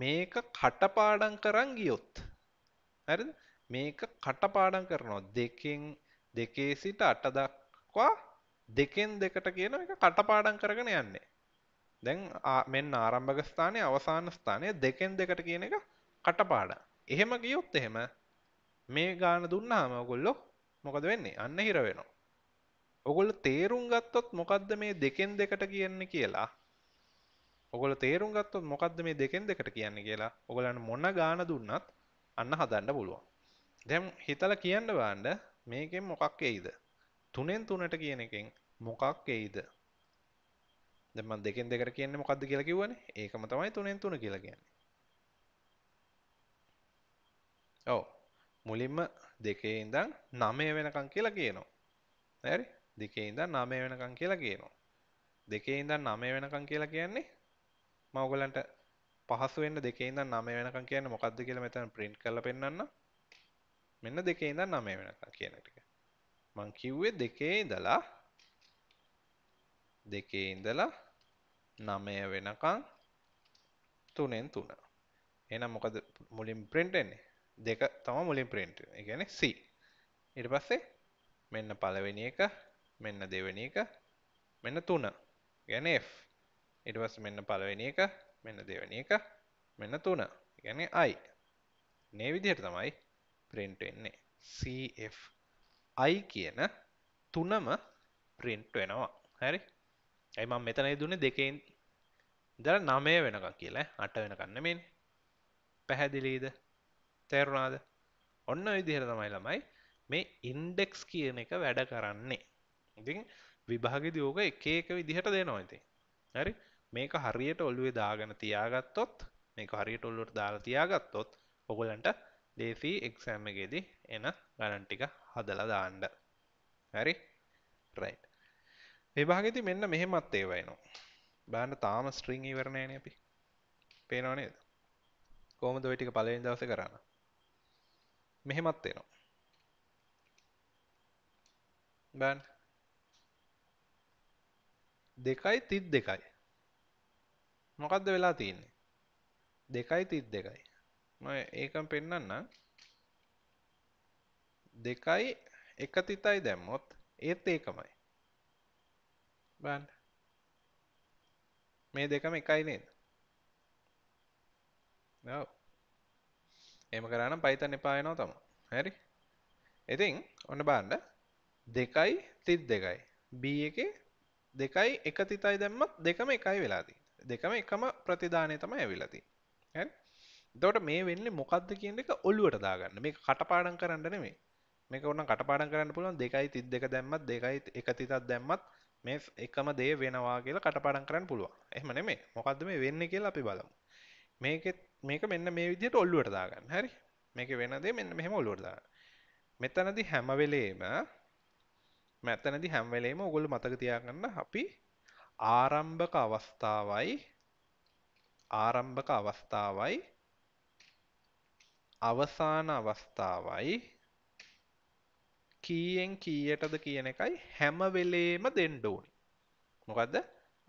මේක කටපාඩම් කරන් ගියොත් හරිද මේක කටපාඩම් කරනවා දෙකෙන් දෙකේ සිට අට දක්වා දෙකෙන් දෙකට කියන එක කටපාඩම් කරගෙන යන්නේ දැන් මෙන්න ආරම්භක ස්ථානයේ අවසාන ස්ථානයේ දෙකෙන් දෙකට කියන එක කටපාඩම් එහෙම ගියොත් එහෙම මේ ගාන දුන්නාම ඔයගොල්ලෝ මොකද වෙන්නේ අන්න හිර වෙනවා ඔගොල්ල තේරුම් ගත්තොත් මොකද්ද මේ දෙකෙන් දෙකට කියන්නේ කියලා ඔගොල්ල තේරුම් ගත්තොත් මොකද්ද මේ දෙකෙන් දෙකට කියන්නේ කියලා ඔගලන් මොන ගාන දුන්නත් අන්න හදන්න පුළුවන් දැම් හිතල කියන්න බාන්ඩ මේකෙන් මොකක් එයිද තුනෙන් තුනට කියන එකෙන් මොකක් එයිද දෙම දෙකෙන් දෙකට කියන්නේ මොකක්ද කියලා කිව්වනේ ඒකම තමයි තුනෙන් තුන කියලා කියන්නේ ඔව් මුලින්ම දෙකේ ඉඳන් 9 වෙනකන් කියලා කියනවා හරි දෙකේ ඉඳන් 9 වෙනකන් කියලා කියනවා. දෙකේ ඉඳන් 9 වෙනකන් කියලා කියන්නේ මම ඔයගලන්ට පහසු වෙන්න දෙකේ ඉඳන් 9 වෙනකන් කියන්නේ මොකද්ද කියලා මෙතන print කරලා පෙන්නන්න. මෙන්න දෙකේ ඉඳන් 9 වෙනකන් කියන ටික. මං කිව්වේ දෙකේ ඉඳලා දෙකේ ඉඳලා 9 වෙනකන් 3ෙන් 3. එහෙනම් මොකද මුලින් print වෙන්නේ? දෙක තමයි මුලින් print වෙන්නේ. ඒ කියන්නේ C. ඊට පස්සේ මෙන්න පළවෙනි එක මෙන්න දෙවෙනි එක මෙන්න තුන ගැන F ඉට පස් මෙන්න පලවෙනි එක මෙන්න දෙවැනි එක මෙන්න තුන ගැන අයි නේ විදිහයට තමයි ප්‍රින්ට් වෙන්නේ CFI කියන තුනම ප්‍රින්ට් වෙනවා හැරි ඇයි මම මෙතන දුන්නේ දෙකෙන් දර නමය වෙනක කියලා අට වෙනකන්න මෙන් පැහැදිලීද තේරුණාද ඔන්න විදිහර තමයි ළමයි මේ ඉන්ඩෙක්ස් කියන එක වැඩ කරන්නේ ඉතින් විභාගෙදී ඕක එක එක විදිහට දෙනවා ඉතින්. හරි? මේක හරියට ඔළුවේ දාගෙන තියාගත්තොත් මේක හරියට ඔළුවට දාලා තියාගත්තොත් ඔයගලන්ට දේසි එක්සෑම් එකේදී එන ගණන් ටික හදලා දාන්න. හරි? රයිට්. විභාගෙදී මෙන්න මෙහෙමත් ඒවා එනවා. බලන්න තාම ස්ට්‍රිං ඉවර නැහැනේ අපි. පේනව නේද? කොහොමද ඔය ටික පළවෙනි දවසේ කරන්නේ? මෙහෙමත් එනවා. බලන්න. දෙකයි තිත් දෙකයි මොකක්ද වෙලා තියන්නේ දෙකයි තිත් දෙකයි ඒකම් පෙන්නන්න දෙකයි එක තිතයි දැම්මොත් ඒත් ඒකමයි බන් මේ දෙකම එකයි නේද නව එම කරන්න පයිතන් එපායනෝ තම හැරි ඉතින් ඔන්න බාන්ඩ දෙකයි තිත් දෙකයි B එක දෙකයි එකතිතයි දැම්මත් දෙකම එකයි වෙලාදී දෙකම එකම ප්‍රතිධානය තම ඇවිලති දොට මේ වෙන්න මොකක්ද කියන එක ඔල්ලුවට දාගන්න මේ කටපාඩන් කරන්න නෙමේ මේක ඔන්න කටපාඩන් කරන්න පුළුවන් දෙකයි තිත් දෙක දැම්මත් දෙකයි එකතිතත් දැම්මත් මේ එකම දේ වෙනවා කියලා කටපාඩන් කරන්න පුළුවන් එහම නෙමේ මොකක්ද මේ වෙන්න කියලා අපි බලමු මේකෙත් මේක මෙන්න මේ විදියට ඔල්ලුවට දාගන්න හරි මේක වෙනදේ මෙන්න මෙහෙම ඔල්ලුවටදාගන්න මෙතනදි හැමවෙලේම මැත්තනැති හැම්වලේම ඔගොල මතක තියාගන්න අපි ආරම්භක අවස්ථාවයි ආරම්භක අවස්ථාවයි අවසාන අවස්ථාවයි කීයෙන් කීයටද කියන එකයි හැමවෙලේම දෙන්ඩෝනි මොකදද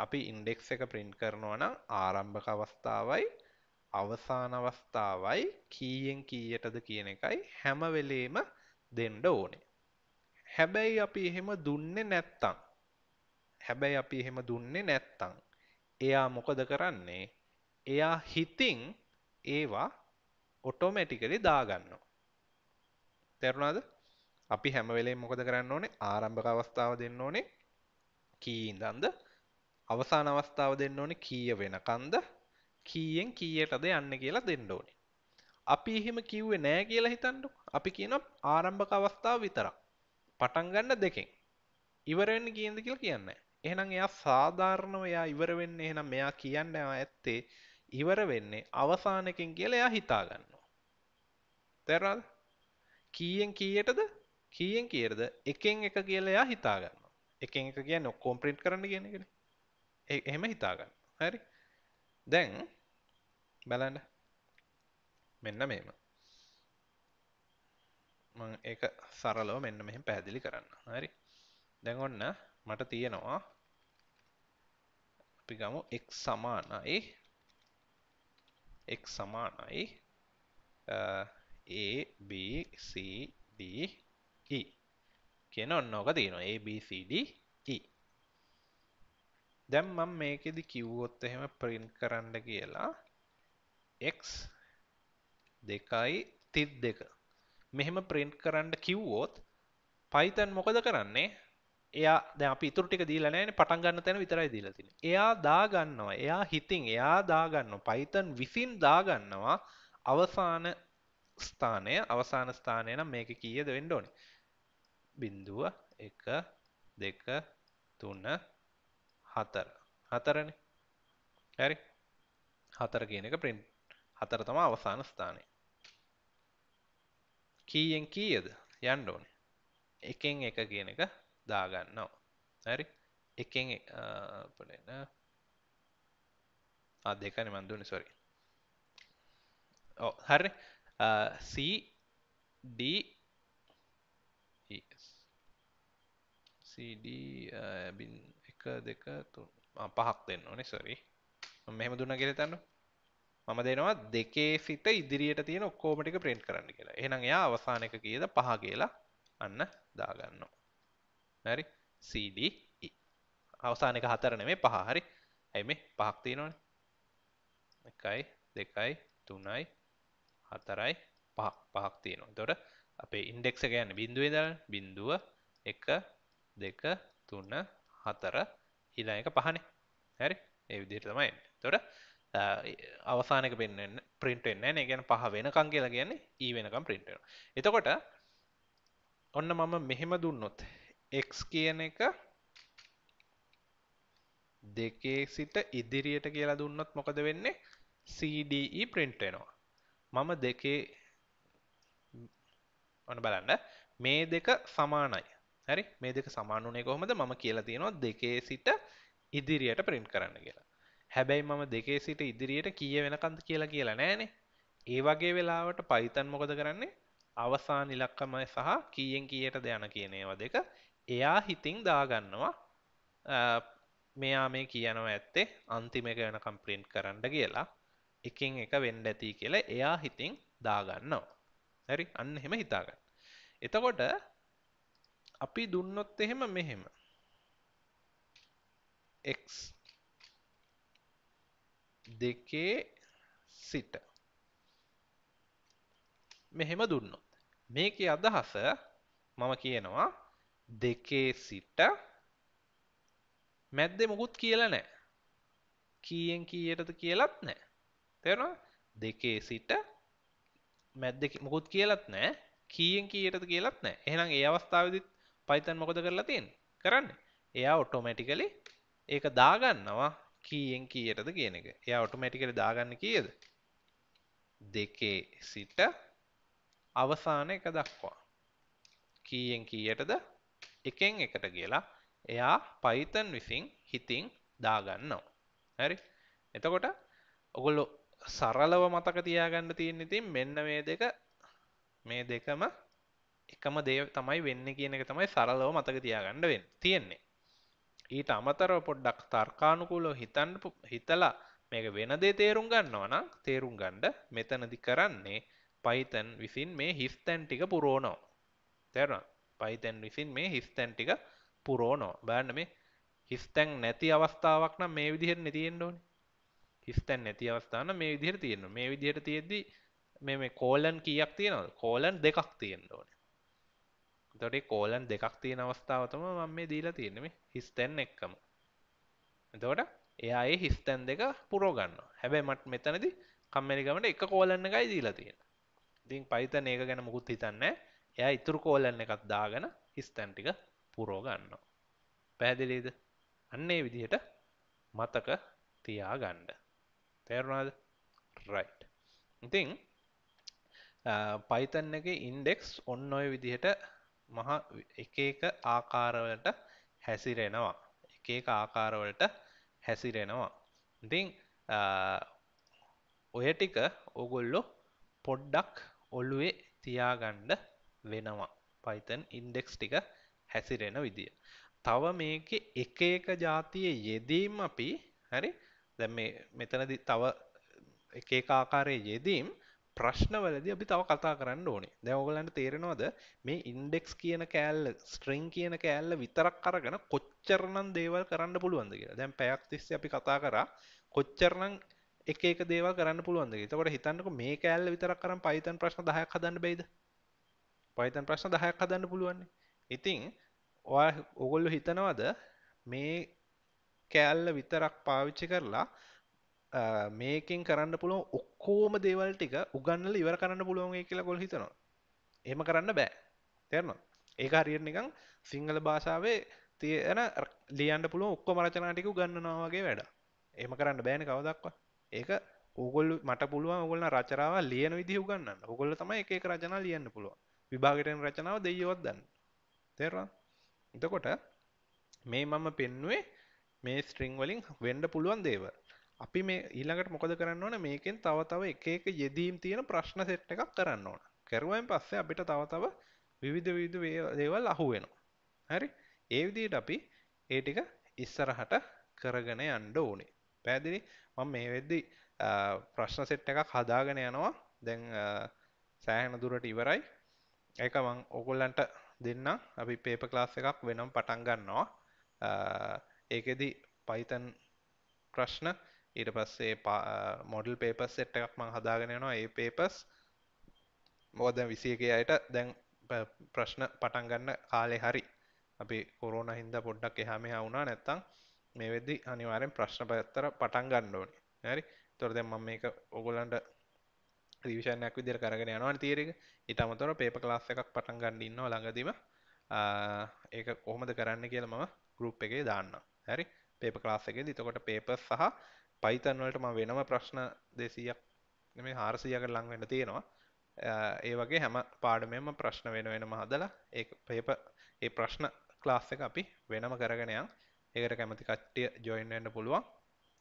අපි ඉන්ඩෙක්ස් එක ප්‍රින්ට් කරනවා නම් ආරම්භක අවස්ථාවයි අවසාන අවස්ථාවයි කීයෙන් කීයටද කියන එකයි හැමවෙලේම දෙන්ඩ ඕනේ හැබැයි අපි එහෙම දුන්නේ නැත්තම් හැබැයි අපි එහෙම දුන්නේ නැත්තම් එයා මොකද කරන්නේ එයා හිතින් ඒවා ඔටෝමැටිකලි දාගන්නවා තේරුණාද අපි හැම වෙලේ මොකද කරන්න ඕනේ ආරම්භක අවස්ථාව දෙන්න ඕනේ කී ඉඳන්ද අවසාන අවස්ථාව දෙන්න ඕනේ කීය වෙනකන්ද කීයෙන් කීයටද යන්න කියලා දෙන්න ඕනේ අපි එහෙම කිව්වේ නෑ කියලා හිතන්නු අපි කියන ආරම්භක අවස්ථාව විතරක් පටන් ගන්න දෙකෙන් ඉවරවෙන්න කියද කියල කියන්න එහනම් එයා සාධාරණව එයා ඉවර වෙන්න එහෙනම් මෙයා කියන්න ඇත්තේ ඉවර වෙන්නේ අවසානකින් කියල එයා හිතාගන්නවා තැරල් කියෙන් කීයටද කියෙන් කියරද එකෙන් එක කියල එයා හිතාගන්න එකෙන් එක කියන්න කොම්ප්‍රිට් කරන්න කියන කෙන එහෙම හිතාගන්න හරි දැන් බලන්න මෙන්න මේම ඒක සරලව මෙන්න මෙහෙම පැහැදිලි කරන්න හරි දැන් ඔන්න මට තියෙනවා අපි ගමු x සමානයි x සමානයි a b c d e කියන ඔන්න ඕක තියෙනවා a b c d e දැන් මම මේකෙදි කිව්වොත් එහෙම print කරන්න කියලා x 2යි 32 මෙහෙම ප්‍රින්ට් කරන්න කිව්වොත් පයිතන් මොකද කරන්නේ එයා දැ අපිතුරටික දීලනෑන පටන්ගන්න තැන විතරයි දීලතින එයා දාගන්නවා එයා හිතින් එයා දාගන්න පයිතන් විසින් දාගන්නවා අවසාන ස්ථානය අවසාන ස්ථානය නම් මේක කියද වෙන්ඩ ඕනි බිින්දුව එක දෙක තුන්න හතර හතරන හැරි හතර කියන එක ප්‍රින්් හතර තම අවසාන ස්ථානය කීයෙන් කීයද යන්න ඕනේ එකෙන් එක කියන එක දාගන්නවා හරි එකෙන් පලන අදකන මන්දුන සොරි හරි CD e, CD බින් එක දෙක තුන් පහක් දෙන්න ඕනේ සොරි මෙහෙම දුන්න කෙරතන්නු මම දෙනවා දෙකේ සිට ඉදිරියට තියෙන ඔක්කෝමටික ප්‍රින්ට් කරන්න කියලා එහෙනම් එයා අවසාන එක කීයද පහ කියලා අන්න දාගන්නවා හරි CD e. අවසාන එක හතර නෙමෙයි පහ හරි ඇයි මේ පහක් තියෙනවනේ එකයි දෙකයි තුනයි හතරයි පහක් පහක් තියෙනවා එතකොට අපේ ඉන්ඩෙක්ස එක යන්නේ බිඳුවේ ඉඳලා බිඳුව 1 2 3 4 ඊළඟ එක පහනේ හරි ඒ විදිහට තමයි එන්නේ එතකොට අවසානක පෙන්න්න ප්‍රින්ට එන්න ගැන පහ වෙනකං කියලා කියන්නේ ඒ e වෙනකම් ප්‍රින්ට එතකොට ඔන්න මම මෙහෙම දුන්නොත් එක් කියන එක දෙකේ සිට ඉදිරියට කියලා දුන්නොත් මොකද වෙන්නේ CDE print වෙනවා මම දෙකේ ඔන්න බලන්න මේ දෙක සමානයි හරි මේ දෙක සමානුනේ කොහොමද මම කියලා තියෙනවා දෙකේ සිට ඉදිරියට print කරන්න කියලා හැබැයි මම දෙකේ සිට ඉදිරියට කිය වෙනකන්ද කියලා කියලා නෑනේ ඒ වගේ වෙලාවට පයිතන් මොකද කරන්නේ අවසාන ඉලක්කමයි සහ කීයෙන් කියට දෙයන කියන ඒවා දෙක එයා හිතින් දාගන්නවා මෙයා මේ කියනව ඇත්තේ අන්තිම එක වෙන කම්ප්‍රේන්ට් කරන්න කියලා එකින් එක වෙන්ඩ ඇති කියලා එයා හිතින් දාගන්නවා හැරි අන්න එහෙම හිතාගන්න එතකොට අපි දුන්නොත් එහෙම මෙහෙම x දෙකේ සිට මෙහෙම දුන්නොත් මේකේ අදහස මම කියනවා දෙකේ සිට මැද්දේ මොකුත් කියලා නැහැ කීයෙන් කීයටද කියලත් නැහැ තේරෙනවද දෙකේ සිට මැද්ද මොකුත් කියලත් නැහැ කීයෙන් කීයටද කියලත් නැහැ. එහෙනම් ඒ අවස්ථාවේදීත් Python මොකද කරලා තියෙන්නේ? කරන්නේ. එයා ඔටෝමැටිකලි ඒක දාගන්නවා කීයෙන් කීයටද කියන එක එයා ඔටෝමැටිකලි දාගන්න කීයද දෙකේ සිට අවසාන එක දක්වා කීයෙන් කීයටද එකෙන් එකට කියලා එයා පයිතන් විසින් හිතින් දාගන්නවා හැරි එතකොට ඔගොල්ලො සරලව මතක තියාගන්න තියෙන් ඉතින් මෙන්න මේ දෙක මේ දෙකම එකම දේ තමයි වෙන්න කියන එක තමයි සරලව මතක තියාගන්න වෙන් තියෙන්නේ ඊට අමතරව පොඩ්ඩක් තර්කානුකූලව හිතන්න හිතලා මේක වෙන දේ තේරුම් ගන්නවා නම් තේරුම් ගන්න මෙතනදි කරන්නේ Python විසින් මේ හිස්තැන් ටික පුරවනවා. තේරුණා? Python විසින් මේ හිස්තැන් ටික පුරවනවා. බලන්න මේ හිස්තැන් නැති අවස්ථාවක් නම් මේ විදිහටනේ තියෙන්න ඕනේ. හිස්තැන් නැති අවස්ථාව නම් මේ විදිහට තියෙන්න ඕනේ. මේ විදිහට තියෙද්දි මේ මේ කෝලන් කීයක් තියෙනවද? කෝලන් දෙකක් තියෙන්න ඕනේ. තොට කෝලන් දෙකක් තියෙන අවස්ථාවතම මම මේ දීලා තියෙනෙම හිස්තැන් එක්කම එතකොට එයා ඒ හිස්තැන් දෙක පුරෝගන්න හැබැයි මට මෙතනදි කම්මැලිකමට එක කෝලන්න එකයි දීලා තියෙන ඉතින් පයිතන ඒක ගැන මුකුත් හිතන්න එයා ඉතුරු කෝලන්න එකත් දාගෙන හිස්තැන් ටික පුරෝගන්නවා පැහැදිලීද අන්නේ විදිහට මතක තියා ගණ්ඩ තේරුණාද රයිට් ඉතිං පයිතන් එක ඉන්ඩෙක්ස් ඔන්න ඔය විදිහට මහ එක එක ආකාරවලට හැසිරෙනවා එක එක ආකාරවලට හැසිරෙනවා ඉතින් ඔය ටික ඔගොල්ලො පොඩ්ඩක් ඔල්ලුවේ තියාගණ්ඩ වෙනවා පයිතන් ඉන්ඩෙක්ස් ටික හැසිරෙන විදිිය තව මේක එක එක ජාතිය යෙදීම් අපි හැරි දැ මෙතනදි තව එක ආකාරය යෙදීම් ප්‍රශ්නවලද අපි තව කතා කරන්න ඕනේ දැවගලන්ට තේරෙනවාද මේ ඉන්ඩෙක්ස් කියන කෑල්ල ස්ට්‍රිං කියන කෑල්ල විතරක් කරගෙන කොච්චරණන් දේවල් කරන්න පුළුවන්ද කියලා දැන් පැයක් තිස්ස අපි කතා කරා කොච්චරණං එක එක දේවල් කරන්න පුළුවන්දගේ තකට හිතන්නක මේ කෑල්ල විතරක් කරම් පයිතන් ප්‍රශ්න දහයක් හදන්න බේද පයිතන් ප්‍රශ්න දහයක් හදන්න පුළුවන්නේ ඉතිං ඔය ඔගොල්ලු හිතනවද මේ කෑල්ල විතරක් පාවිච්චි කරලා මේකින් කරන්න පුළුවන් ඔක්කෝම දේවල් ටික උගන්නල ඉවර කරන්න පුළුවන්ගේ කියලා ගොල් හිතනවා එම කරන්න බෑ තෙරනවා ඒ හරියට නිකං සිංහල භාෂාවේ තියෙන ලියන්න පුළුව ඔක්කො මරචනාටික ගන්නනවාගේ වැඩ එම කරන්න බෑන කවදක්වා ඒක ඔගොල් මට පුළුවන් ඔගොල්න්න රචරාව ලියන විදි උගන්න ඔගොල්ල තම එක රචනා ලියන්න පුළුව විභාගටෙන් රචනාව දෙයවත් දන්න තෙරවා එතකොට මේ මම පෙන්නුවේ මේ ස්ට්‍රිං වලින් වෙන්ඩ පුළුවන් දේවල් අපි මේ ඊළඟට මොකද කරන්න ඕන මේකෙන් තව තව එක එක යෙදීම් තියෙන ප්‍රශ්න සෙට් එකක් කරන්න ඕන කරුවෙන් පස්සේ අපිට තව තව විවිධ විවිධ දේවල් අහුවෙනවා හරි ඒ විදිහට අපි ඒ ටික ඉස්සරහට කරගෙන යන්න ඕනේ පැහැදිලි මම මේ වෙද්දි ප්‍රශ්න සෙට් එකක් හදාගෙන යනවා දැන් සෑහෙන දුරට ඉවරයි ඒක මං ඕගොල්ලන්ට දෙන්න අපි පේප ක්ලාස් එකක් වෙනම් පටන් ගන්නවා ඒකෙදි පයිතන් ප්‍රශ්න ඊට පස්සේ මොඩල් පේපස් එට් එකක් මං හදාගෙනනවා ඒ පේපස් මෝද විසියක අයට දැන් ප්‍රශ්න පටන් ගන්න කාලෙ හරි අපි කොරෝන හින්ද පොඩ්ඩක් එහම හවුනා නැත්තං මේ වෙදදි අනිවාරෙන් ප්‍රශ්න පැත්තර පටන් ගණ්ඩෝනි හරි තොරද ම මේක ඔගොලන්ට ්‍රවිෂණයක් විදිර කරගෙන යනවා තීරක ඉතාමතොර පේප ලාස්ස එකක් පටන් ගණඩින්න ලඟදීම ඒක කොහොමද කරන්න කියල මම ගරුප් එකේ දාන්න හරි පේප ලාස්සක දිතකොට පේපස් සහ පයිතන්වලට ම වෙනම ප්‍රශ්න දෙසයක් මේ හාරසියකට ලංවෙන්න තියෙනවා ඒ වගේ හැම පාඩමෙම ප්‍රශ්න වෙන වෙනම හදලා ඒ පේප ඒ ප්‍රශ්න ක්ලාස් එක අපි වෙනම කරගෙනයන් ඒකට කැමති කට්ටිය ජොයින්න්න පුළුවන්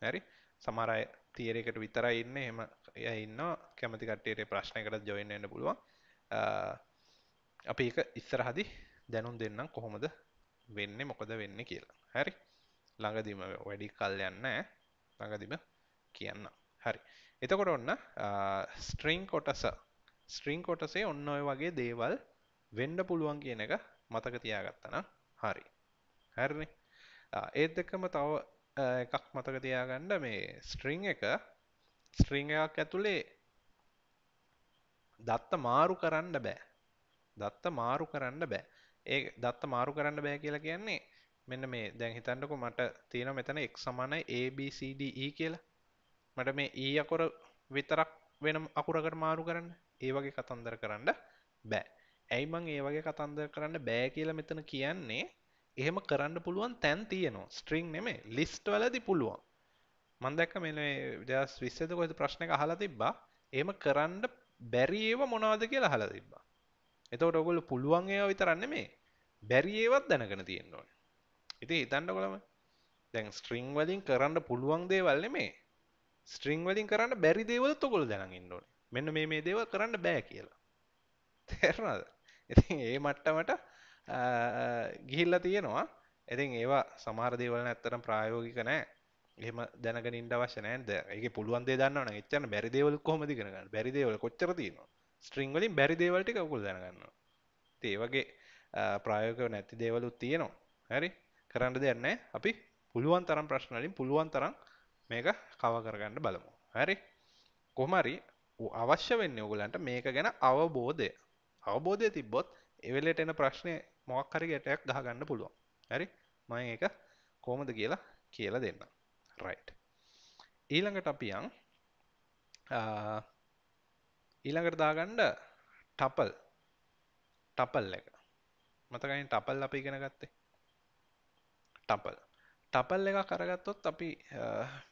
හැරි සමරය තීරයකට විතර ඉන්න එම ඉන්න කැමති කට්ටියට ප්‍රශ්නයකට ජොයින්න්න පුළුවන් අපි එක ඉස්සරහදි දැනුම් දෙන්නම් කොහොමද වෙන්න මොකද වෙන්න කියලා හැරි ළඟදීම වැඩි කල් යන්න ළඟදිම කියන්න හරි එතකොට ඔන්න ස්ට්‍රීං කොටස ස්ට්‍රීං කොටසේ ඔන්න ඔය වගේ දේවල් වෙන්ඩ පුළුවන් කියන එක මතක තියාගත්තන හරි හැරණ ඒත් දෙකම තව එකක් මතක තියාගණ්ඩ මේ ස්ට්‍රීං එක ස්ට්‍රීං එකක් ඇතුළේ දත්ත මාරු කරන්න බෑ දත්ත මාරු කරන්න බෑ ඒ දත්ත මාරු කරන්න බෑ කියලා කියන්නේ මෙන්න මේ දැන් හිතන්නකු මට තියෙන මෙතන එක් සමාන ABCDE කියලා මට මේ ඒ e අකොර විතරක් වෙන අකුරකට මාරු කරන්න ඒ වගේ කතන්දර කරන්න බෑ ඇයි මං ඒ වගේ කතන්දර කරන්න බෑ කියලා මෙතන කියන්නේ එහෙම කරන්න පුළුවන් තැන් තියෙනවා ස්ට්‍රිං නෙමේ ලිස්ට් වලදි පුළුවන් මං දැක්ක මේ 2020 කොහෙද ප්‍රශ්නයක් අහලා තිබ්බා එහෙම කරන්න බැරි ඒවා මොනවද කියලා අහලා තිබ්බා එතකොට ඔයගොල්ලෝ පුළුවන් ඒවා විතරක් නෙමේ බැරි ඒවත් දැනගෙන තියෙන්න ඕනේ ඉති හිතන්න කොළම දැන් ස්ට්‍රිං වලින් කරන්න පුළුවන් දේවල්ල මේ ස්ට්‍රිං වලින් කරන්න බැරි දේවල් තොකොල් දැන ඉන්නඩන මෙන්න මේ මේ දේව කරන්න බෑ කියලා තෙරනද ඉති ඒ මට්ටමට ගිහිල්ල තියෙනවා එතින් ඒවා සමාර දේවලන ඇත්තරම් ප්‍රායෝගික නෑ එහම දැනක ඉන්ඩවශන ඒක පුළුවන් දන්න එච්චන බැරිදේවල් කොමතිකරන්න බැරිදේවල කොච්චරතින ස්ට්‍රිංගලින් බැරිදේවලටි කකුල් දැනගන්න ඒවගේ ප්‍රායෝකව නැති දේවලුත් තියෙනවා හැරි කරන්න දෙන්න අපි පුළුවන් තරම් ප්‍රශ්නලින් පුළුවන් තරම් මේක කව කරගන්න බලමු හරි කොමරි අවශ්‍ය වෙන්න ඔගුලන්ට මේක ගැන අවබෝධය අවබෝධය තිබ්බොත් එවෙලට එන ප්‍රශ්නය මොක් හරි ගැටයක් ගහගන්න පුළුවන් හරි ම ඒක කෝමද කියලා කියලා දෙන්න රයිට් ඊළඟට අපියන් ඊළඟට දාගණ්ඩ ටපල් ටපල් එක මතකයින් ටපල් අපි ඉගෙන ගත්තේ ටපල් ටපල් එක කරගත්තොත් අපි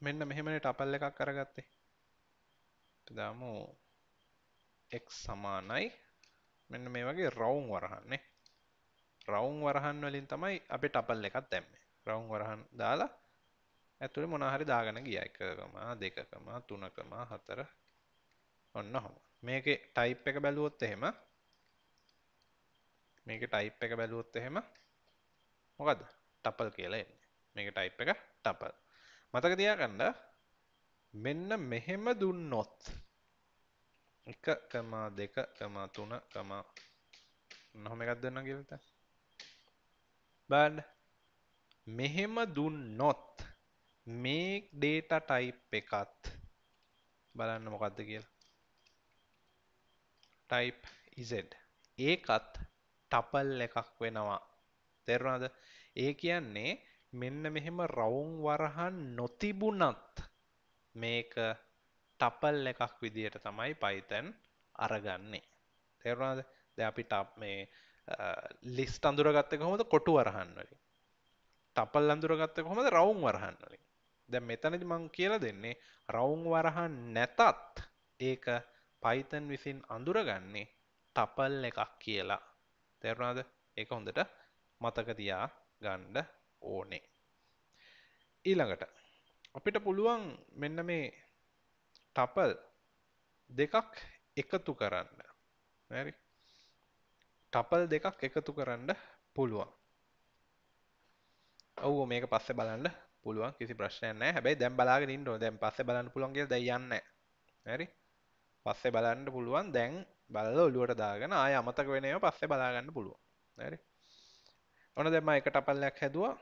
මෙන්න මෙහෙමන ටපල් එකක් කරගත්තේ දාමු එක් සමානයි මෙන්න මේ වගේ රවුන් වරහන්නේ රවුන් වරහන් වලින් තමයි අපි ටපල් එකක් දැම්මේ රවුන් වරහන් දාලා ඇතුළේ මොනහරි දාගෙන ගියා එකකම දෙකකම තුනකම හතර ඔන්න හොම මේකේ ටයිප් එක බැලුවොත් එහෙම මේකේ ටයිප් එක බැලුවොත් එහෙම මොකද්ද ටපල් කියලා මේක ටයිප් එක ටපල් මතක තියාගන්න මෙන්න මෙහෙම දුන්නොත් එක කමා දෙක කමා තුන කමා නොහොම එකක් දෙන්න කියලත බඩ මෙහෙම දුන්නොත් මේ ඩේට ටයිප් එකත් බලන්න මොකක්ද කියලා ටයිප් ඉසෙඩ් ඒකත් ටපල් එකක් වෙනවා තෙරුණාද ඒ කියන්නේ මෙන්න මෙහෙම රවුම් වරහන් නොතිබුණත් මේක ටපල් එකක් විදියට තමයි පයිතැන් අරගන්නේ. තෙරුණාද ද අපි ටප් මේ ලිස් අඳුරගත්ත කොහොමද කොටු වරහන් වලින් තපල් අඳුරගත්ත කොහොමද රවුම් වරහන් වලින් දැ මෙතනදි මං කියල දෙන්නේ රවුම් වරහන් නැතත් ඒක පයිතන් විසින් අඳුරගන්නේ තපල් එකක් කියලා තෙරුණාද ඒක හොඳට මතකතියා ගණ්ඩ ඕනේ ඊළඟට අපිට පුළුවන් මෙන්න මේ ටපල් දෙකක් එකතු කරන්න නැරි ටපල් දෙකක් එකතු කරන්න පුළුවන් ඔව මේක පස්සේ බලන්න පුළුවන් කිසි ප්‍රශ්නයන්න හැබයි දැම් බලාගෙන ඉන්නෝ දැන් පස්සේ බලන්න පුළුවන්ගේ ද යන්න හරි පස්සේ බලන්න පුළුවන් දැන් බල ඔලුවට දාගෙන ආය අමතක වෙනය පස්සේ බලාගන්න පුළුවන් හරි ඕන දැම එක ටපල්ලයක් හැදවා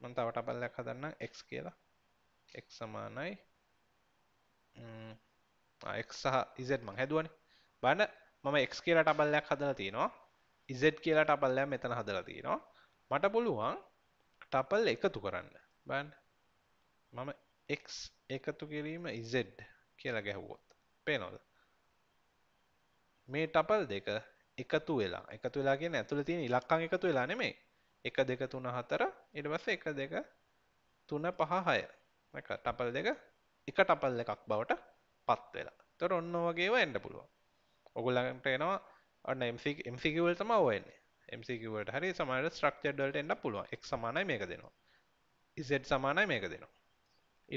මන් තව ටපල්ලයක් හදන්න එක් කියලා එක් සමානයි එක් සහ ඉසෙත් මං හැදුවන බන්න මම එක් කියලා ටබල්ලයක් හදලා තියෙනවා ඉසෙට් කියලා ටපල්ලෑ මෙතන හදලා තියෙනවා මට පුළුවන් ටපල් එකතු කරන්න බන් මම එක් එකතු කිරීම ඉසෙඩ් කියලා ගැහුවොත් පේනොද මේ ටපල් දෙක එකතු වෙලා එකතු වෙලා කියන ඇතුළ තියෙන ඉලක්කම් එකතු වෙලා නෙමෙයි එක දෙක තුන හතර ඉඩවස එක දෙක තුන පහහය ටපල් දෙක එක ටපල් එකක් බවට පත් වෙලා තොර ඔන්න වගේව එන්ඩ පුළුවන් ඔගුල්ලඟට එනවා අන්න එම්සිකිවල් තම ඔයන්නේ එමසිකිවට හරි සමට ස්ට්‍රක්චඩල්ට එන්න පුළුවන් එක් සමානයි මේක දෙනවා ඉසෙට් සමානයි මේක දෙනවා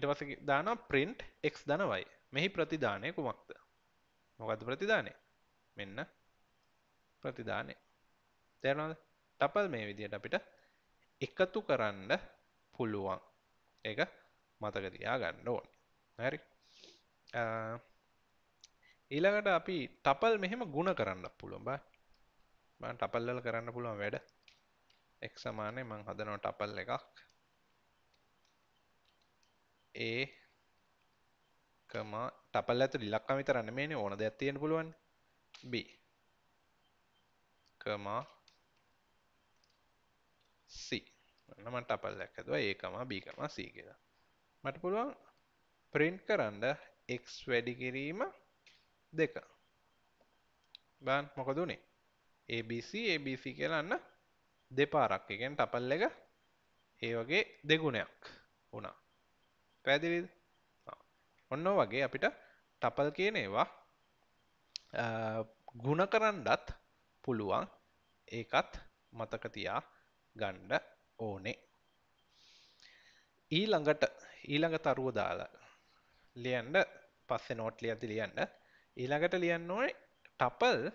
ඉටවස දාන ප්‍රින්ට් එක් දනවයි මෙහි ප්‍රතිධානය කුමක්ද මොකද ප්‍රතිධානය මෙන්න ප්‍රතිධානය තේරනද ටපල් මේ විදියට අපිට එකතු කරන්න පුළුවන් ඒ මතක තියා ගන්න ඕන හැරි ඊළඟට අපි ටපල් මෙහෙම ගුණ කරන්න පුළුවන් බා මම ටපල්වල කරන්න පුළුවන් වැඩ x සමානයි මං හදනවා ටපල් එකක් ඒ කම ටපල් ඇතු ලිලක්කම විතරන්න මේනේ ඕන දෙයක් තියෙන පුළුවන් b කමා මට අපල්ලක් ඇදව ඒකම බිකම සී කියලා මට පුළුවන් ප්‍රින්ට් කරන්න එක් වැඩි කිරීම දෙක බන් මොකදුනේ ABC ABC කියලන්න දෙපාරක් එකෙන් ටපල් එක ඒ වගේ දෙගුණයක් වුණා පැදිරිද ඔන්න වගේ අපිට ටපල් කියන ඒවා ගුණ කරන්නත් පුළුවන් ඒකත් මතකතියා ගණ්ඩ ඕනේ. ඊළඟට ඊළඟ තරුව දාලා ලියන්ඩ පස්සෙ නෝට් ලියති ලියන්න ඊළඟට ලියන්න ඕනේ ටපල්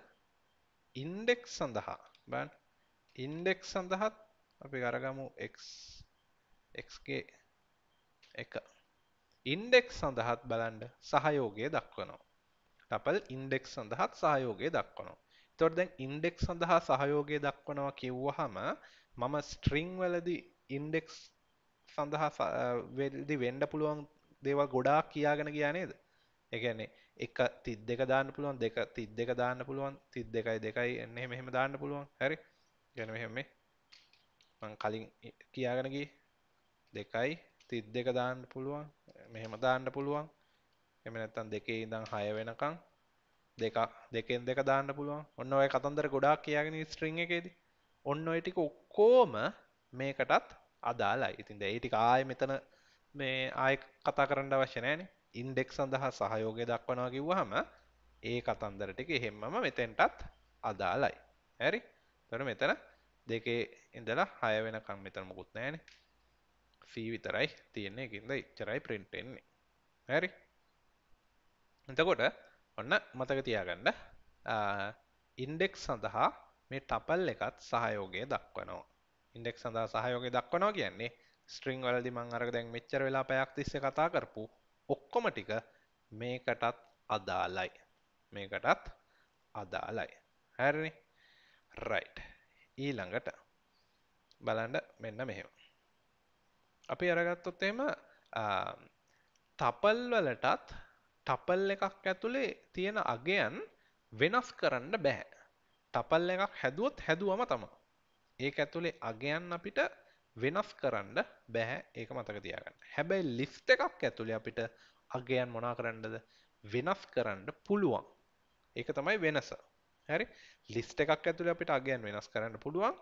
ඉන්ඩෙක් සඳහා බන් ඉන්ඩෙක් සඳහත් අපි ගරගමු එක්ගේ එක ඉන්ඩෙක් සඳහත් බලන්ඩ සහයෝගය දක්වනවා ටපල් ඉන්ඩෙක් සඳහත් සහයෝගය දක්වනවා තොරදැන් ඉන්ඩෙක් සඳහා සහයෝගය දක්වනවා කිව්වහම මම ස්ට්‍රිං වලදි ඉන්ඩෙක්ස් සඳහා වෙල්දි වෙන්ඩ පුළුවන් දේවල් ගොඩා කියාගෙන කියනේද එකන්නේ එක තිත් දෙක දාන්න පුළුවන් දෙක තිත් දෙක දාන්න පුළුවන් තිත් දෙකයි දෙකයි එන්නේ මෙහෙම දාන්න පුළුවන් හැරි ගැන මෙහෙම කලින් කියාගෙනගී දෙකයි තිත් දෙක දාන්න පුළුවන් මෙහෙම දාන්න පුළුවන් එම නැත්තන් දෙකේ ඉඳං හය වෙනකං දෙක දෙකෙන් දෙක දාන්න පුළුවන් ඔන්න ඔය කතන්දර ගොඩාක් කියාගෙන ස්ට්‍රිං එකේදී ඔන්න ඔය ටික ඔක්කෝම මේකටත් අදාලා ඉතින් ඒ ටික ආය මෙතන මේ ආය කතා කරන්න අවශ්‍ය නෑන ඉන්ඩෙක් සඳහා සහයෝගය දක්වනවා කිව්වහම ඒ කතන්දර ටික එහෙම්මම මෙතෙන්ටත් අදාලයි හැරි තොර මෙතන දෙකේ ඉඳලා හය වෙනකම් මෙතන මුකුත් නෑන ෆී විතරයි තියන්නේ එකකින්ද ඉච්චරයි ප්‍රින්ටෙන්නේ හැරි එතකොට ඔන්න මතක තියාගන්න ඉන්ඩෙක් සඳහා මේ ටපල් එකත් සහයෝගය දක්වනවා. ඉන්ඩෙක් සඳහා සහයෝගය දක්වනවා කියන්නේ ස්ට්‍රිං වලදි මං අරක දැන් මෙච්චර වෙලා පැයක් තිස්සේ කතා කරපු ඔක්කොම ටික මේකටත් අදාළයි. මේකටත් අදාළයි. හරිනේ? right. ඊළඟට බලන්න මෙන්න මෙහෙම. අපි අරගත්තොත් එහෙම ටපල් වලටත් ටපල් එකක් ඇතුලේ තියෙන අගයන් වෙනස් කරන්න බෑ. තපල් එකක් හැදුවොත් හැදුවම තමා ඒක ඇතුළේ අගයන් අපිට වෙනස් කරන්න බැහැ ඒක මතක තියාගන්න හැබැයි ලිස්ට එකක් ඇතුළේ අපිට අගයන් මොනා කරන්නද වෙනස් කරන්න පුළුවන් ඒක තමයි වෙනස හැරි ලිස්ට එකක් ඇතුළේ අපිට අගයන් වෙනස් කරන්න පුළුවන්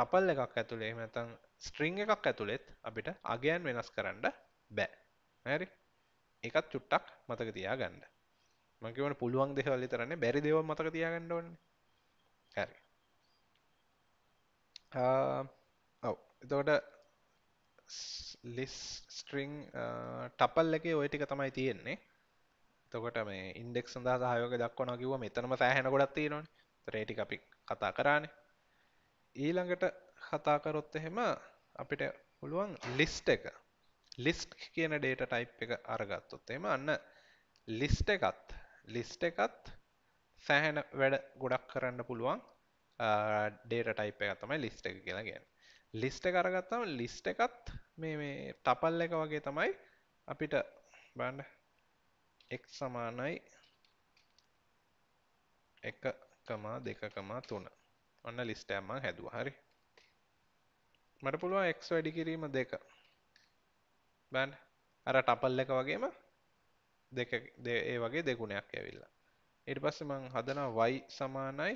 තපල් එකක් ඇතුළේ මතන් ස්ට්‍රිං එකක් ඇතුළෙත් අපිට අගයන් වෙනස් කරන්න බෑ හැරි එකත් චුට්ටක් මතක තියාගන්න මකිවන පුළුවන් දෙවල්ලි තරන්නේ බැරි දෙව මතක තියාගන්න ඕන්නේ හරි. ඔව් එතකොට ලිස් ස්ට්‍රිං ටපල් එක ඔය ටික තමයි තියෙන්නේ තකොට මේ ඉන්ඩෙක් සඳහා සහයෝග දක්වන කිව මෙතනම සෑහෙන ගොඩක් තියෙනවන රේටි අපි කතා කරානේ ඊළඟට කතාකරොත් එහෙම අපිට පුළුවන් ලිස්ට එක ලිස්ට් කියන ඩේට ටයිප් එක අරගත්තොත් එම අන්න ලිස්ට එකත් ලිස්ට එකත් සෑහැන වැඩ ගොඩක් කරන්න පුළුවන් ඩේට ටයිප් එක තමයි ලිස්ට එක කියලා ගැන ලිස්ට කරගත්තම ලිස්ට එකත් මේ තපල් එක වගේ තමයි අපිට බඩ එක් සමානයි එකකමා දෙකකමා තුන ඔන්න ලිස්ටෑම්ම හැදුව හරි මට පුළුවන් එක් වැඩි කිරීම දෙක බැන් අර ටපල් එක වගේම ඒ වගේ දෙගුණයක් ඇවිල්ලා ඊට පස්සේ මම හදනවා y සමානයි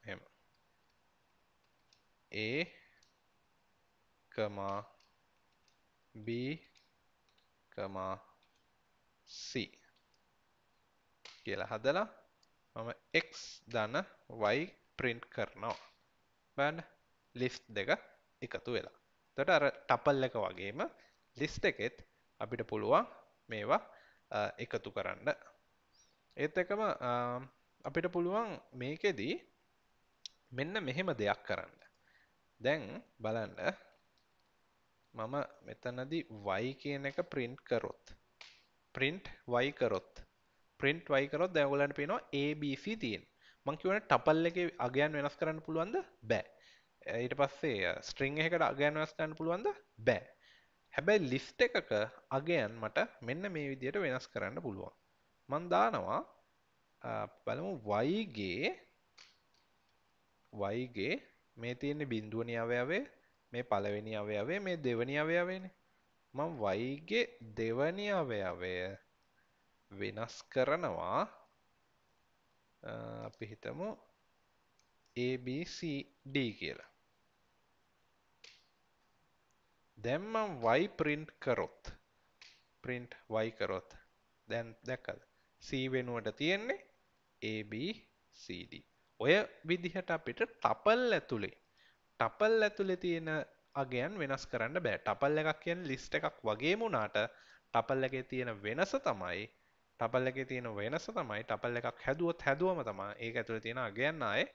එහෙම a comma b comma c කියලා හදලා මම x ධන y print කරනවා බලන්න list දෙක එකතු වෙලා එතකොට අර ටපල් එක වගේම ලිස්ට් එකෙත් අපිට පුළුවන් මේවා එකතු කරන්න ඒත් එකම අපිට පුළුවන් මේකෙදී මෙන්න මෙහෙම දෙයක් කරන්න දැන් බලන්න මම මෙතනදි වයි කියන එක ප්‍රින්ට් කරොත් ප්‍රින්ට් වයි කරොත් ප්‍රින්ට් වයි කරොත් දැවලට පේනවා ABC තියෙන් මංකිවන ටපල් එක අගයන් වෙනස් කරන්න පුළුවන්ද බෑ ඊට පස්සේ ස්ට්‍රිං එකට අගයන් වෙනස් කරන්න පුළුවන්ද බෑ හැබැයි ලිස්ට් එකක අගයන් මට මෙන්න මේ විදියට වෙනස් කරන්න පුළුවන් මන් දානවා බලමු වයිගේ වයිගේ මේ තියෙන්නේ බින්දුවනි අවයාවේ මේ පළවෙනි අවයාවේ මේ දෙවනි අවයාවේනේ මම වයිගේ දෙවනි අවයාවය වෙනස් කරනවා අපි හිතමු ABCD කියලා දැන් මම y print කරොත් print y කරොත් දැන් දැකද c වෙනුවට තියෙන්නේ ABCD ඔය විදිහට අපිට ටපල් ඇතුළේ ටපල් ඇතුළේ තියෙන අගයන් වෙනස් කරන්න බෑ ටපල් එකක් කියන්නේ ලිස්ට් එකක් වගේම වුණාට ටපල් එකේ තියෙන වෙනස තමයි ටපල් එකේ තියෙන වෙනස තමයි ටපල් එකක් හැදුවොත් හැදුවම තමයි ඒක ඇතුළේ තියෙන අගයන් ආයේ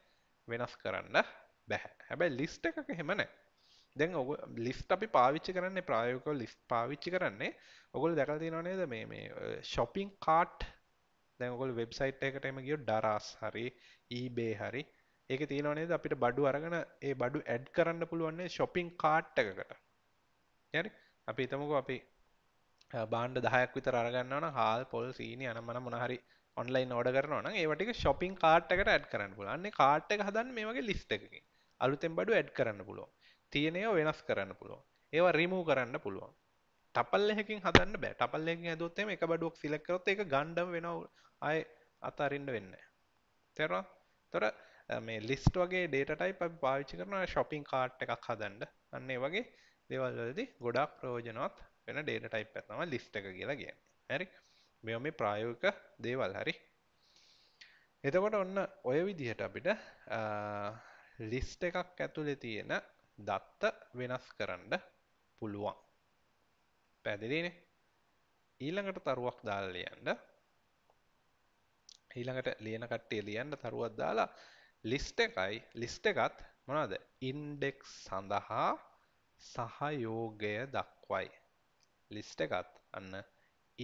වෙනස් කරන්න බැහැ හැබැයි ලිස්ට් එකක එහෙම නැහැ දැන් ඔග ලිස්ට අපි පාවිච්චි කරන්න ප්‍රායෝක ලිස් පාවිච්චි කරන්නේ ඔගොල් දැකතිනවනේද මේ මේ ශොපිං කාට් දැගොල් වෙබ්සයිට් එකටම ගිය ඩරස් හරි ඊබේ හරි ඒක තියෙනවනේද අපිට බඩු අරගෙන ඒ බඩු ඇඩ් කරන්න පුළුවන්නේ ශොපිං කාට් එකකට යරි අපි එතමක අපි බාන්්ඩ දහයක් විත අරගන්නවන හාල් පොල් සීනි අනමන මොනහරි ඔන්ලයින් ෝඩ කරනවන ඒවටික ශොපින් කාට් එකට ඇඩ් කරන්න පුලන්නේ කාට් එක හදන් මේ වගේ ලිස්ට එකකින් අලුතෙන් බඩු ඇඩ් කරන්න පුළුවන් තියනය වෙනස් කරන්න පුළුවන් ඒවා රිමූ කරන්න පුළුවන් ටපල්ලෙකින් හදන්න බෑ ටපල්ලෙන් ඇදොත්තම එක බඩුවක් සිලක්කරොත් එක ගණ්ඩම් වෙනව අය අතාරෙන්ඩ වෙන්න තෙර තොර මේ ලිස්ට වගේ ඩේටයි අපි පාවිච්චි කරන ශොපින් කාට් එකක් හදන්ඩ අන්නේ වගේ දෙවල්වලදි ගොඩක් ප්‍රෝජනවත් වෙන ඩේට ටයිප් ඇතම ලිස්ට එක කියලා කිය හැරි මෙම මේ ප්‍රායෝක දේවල් හරි එතකොට ඔන්න ඔය විදිහට අපිට ලිස්ට එකක් ඇතුළෙ තියෙන දත්ත වෙනස් කරන්න පුළුවන් පැදිලින ඊළඟට තරුවක් දාල්ලියන්ට ඊළඟට ලියන කට්ටේ ලියන්න තරුවත් දාලා ලිස්ට එකයි ලිස්ට එකත් මොනද ඉන්ඩෙක් සඳහා සහයෝගය දක්වයි ලිස්ට එකත් අන්න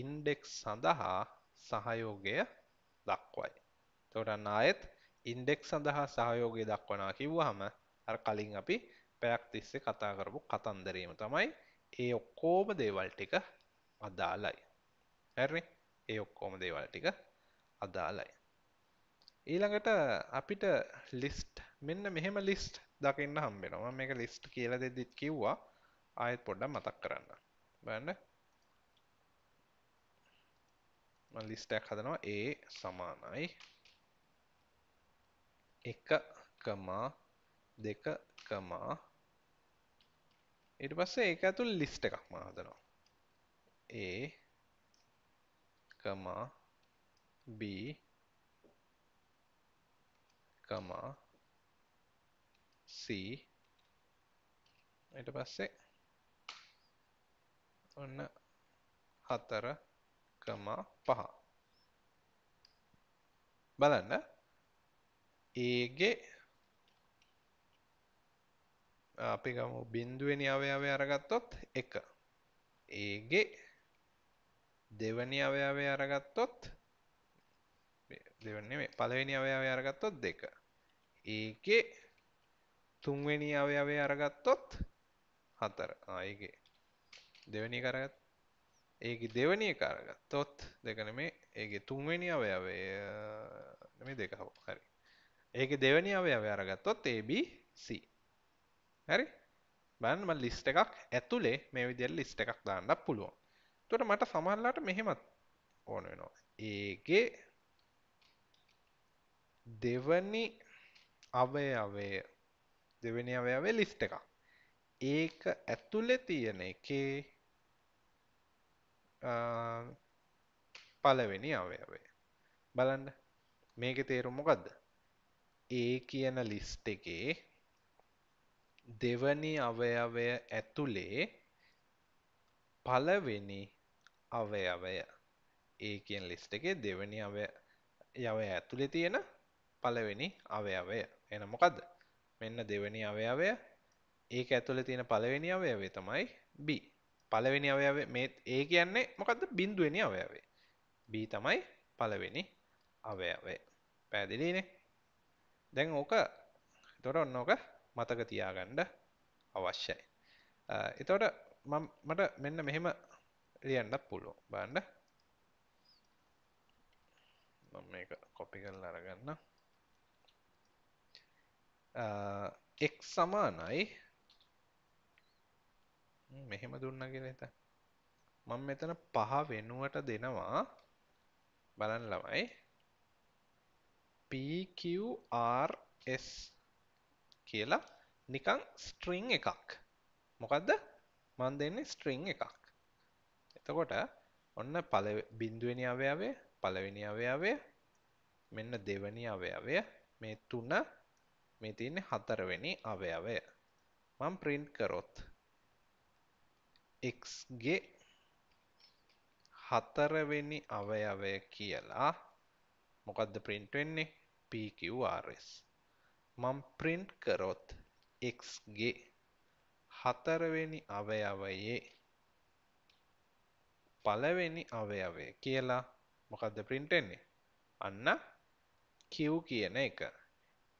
ඉන්ඩෙක් සඳහා සහයෝගය දක්වයි තොරන්න ආයෙත් ඉන්ඩෙක් සඳහා සහයෝගය දක්වනා කිව්වහම අර කලින් අපි පැයක් තිස්සේ කතා කරපු කතන්දරීම තමයි ඒ ඔක්කෝම දේවල් ටික අදාලයි. හැරි ඒ ඔක්කෝම දේවල් ටික අදාලයි. ඊළඟට අපිට ලිස්ට් මෙන්න මෙහෙම ලිස්ට් දකින්න හම්බෙනවා මේක ලිස්ට් කියල දෙදිත් කිව්වා ආයත් පොඩ්ඩක් මතක් කරන්න. බන්න ලිස්ටක් හදනවා ඒ සමානයි එක කමා දෙක කමා ඉට පස්සේ ඒක ඇතුළ ලිස්ට එකක් මහදනවා ඒ කමා B කමා C ඊට පස්සේ ඔන්න 4 කමා 5 බලන්න ඒගේ අපිගම බින්දුවෙන අවයාවය අරගත්තොත් එක ඒගේ දෙවනි අවයාවය අරගත්තොත් දෙවන්නේ මේ පළවෙනි අවයාවය අරගත්තොත් දෙක ඒකේ තුන්වෙනි අවයාවය අරගත්තොත් හතර ඒගේ දෙවැනි කරගත් ඒක දෙවනිය කරගත්තොත් දෙකන මේ ඒගේ තුන්වෙනි අවයාවේ මේ දෙකහෝ හරි ඒක දෙවැනි අවයාවය අරගත්තොත් ABC හරි බන්නම ලිස්ට එකක් ඇතුලේ මේ විදිල් ලිස්ට එකක් දාන්න පුළුවන් තොට මට සමහල්ලාට මෙහෙමත් ඕන වෙනවා ඒගේ දෙවනි අවයවය දෙවනි අවයාවේ ලිස්ට එක ඒක ඇතුලෙ තියෙන එකේ පලවෙනි අවයවේ බලන්න මේක තේරුම් මොකක්ද ඒ කියන ලිස්ට එකේ දෙවැනි අවයවය ඇතුළේ පලවෙනි අවයවය ඒකෙන් ලිස්ට එකේ දෙවැනි අවය ඇතුළෙ තියෙන පලවෙනි අවයවය එන මොකක්ද මෙන්න දෙවැනි අවයවය ඒක ඇතුළ තියෙන පලවෙනි අවයවේ තමයි B පලවෙනි අවයව මේ ඒ කියන්නේ මොකක්ද බින්දුවනි අවයවේ B තමයි පලවෙනි අවයවේ පැදිලීනේ දැන් ඕක තොර ඔන්න ඕක මතක තියාගණ්ඩ අවශ්‍යයි. එතවට මට මෙන්න මෙහෙම ලියන්නත් පුළුව බන්ඩ මේක කොපි කල් අරගන්න එක් සමානයි මෙහෙම දුන්නගෙන එත මං මෙතන පහ වෙනුවට දෙනවා බලන් ළමයි PQRS කියලා නිකං ස්ට්‍රිං එකක් මොකක්ද මන් දෙන්නේ ස්ට්‍රිං එකක් එතකොට ඔන්න පල බින්දුවනි අවයාවේ පලවෙනි අවයාවය මෙන්න දෙවනි අවයාවය මේ තුන්න මේ තියන්නේ හතරවෙනි අවයාවය මං ප්‍රින්ට් කරොත් එක්ගේ හතරවෙනි අවයවය කියලා මොකක්ද ප්‍රින්ට් වෙන්නේ PQRS මම print කරොත් x ගේ හතරවෙනි අවයවයේ පළවෙනි අවයවය කියලා මොකක්ද print වෙන්නේ? අන්න q කියන එක.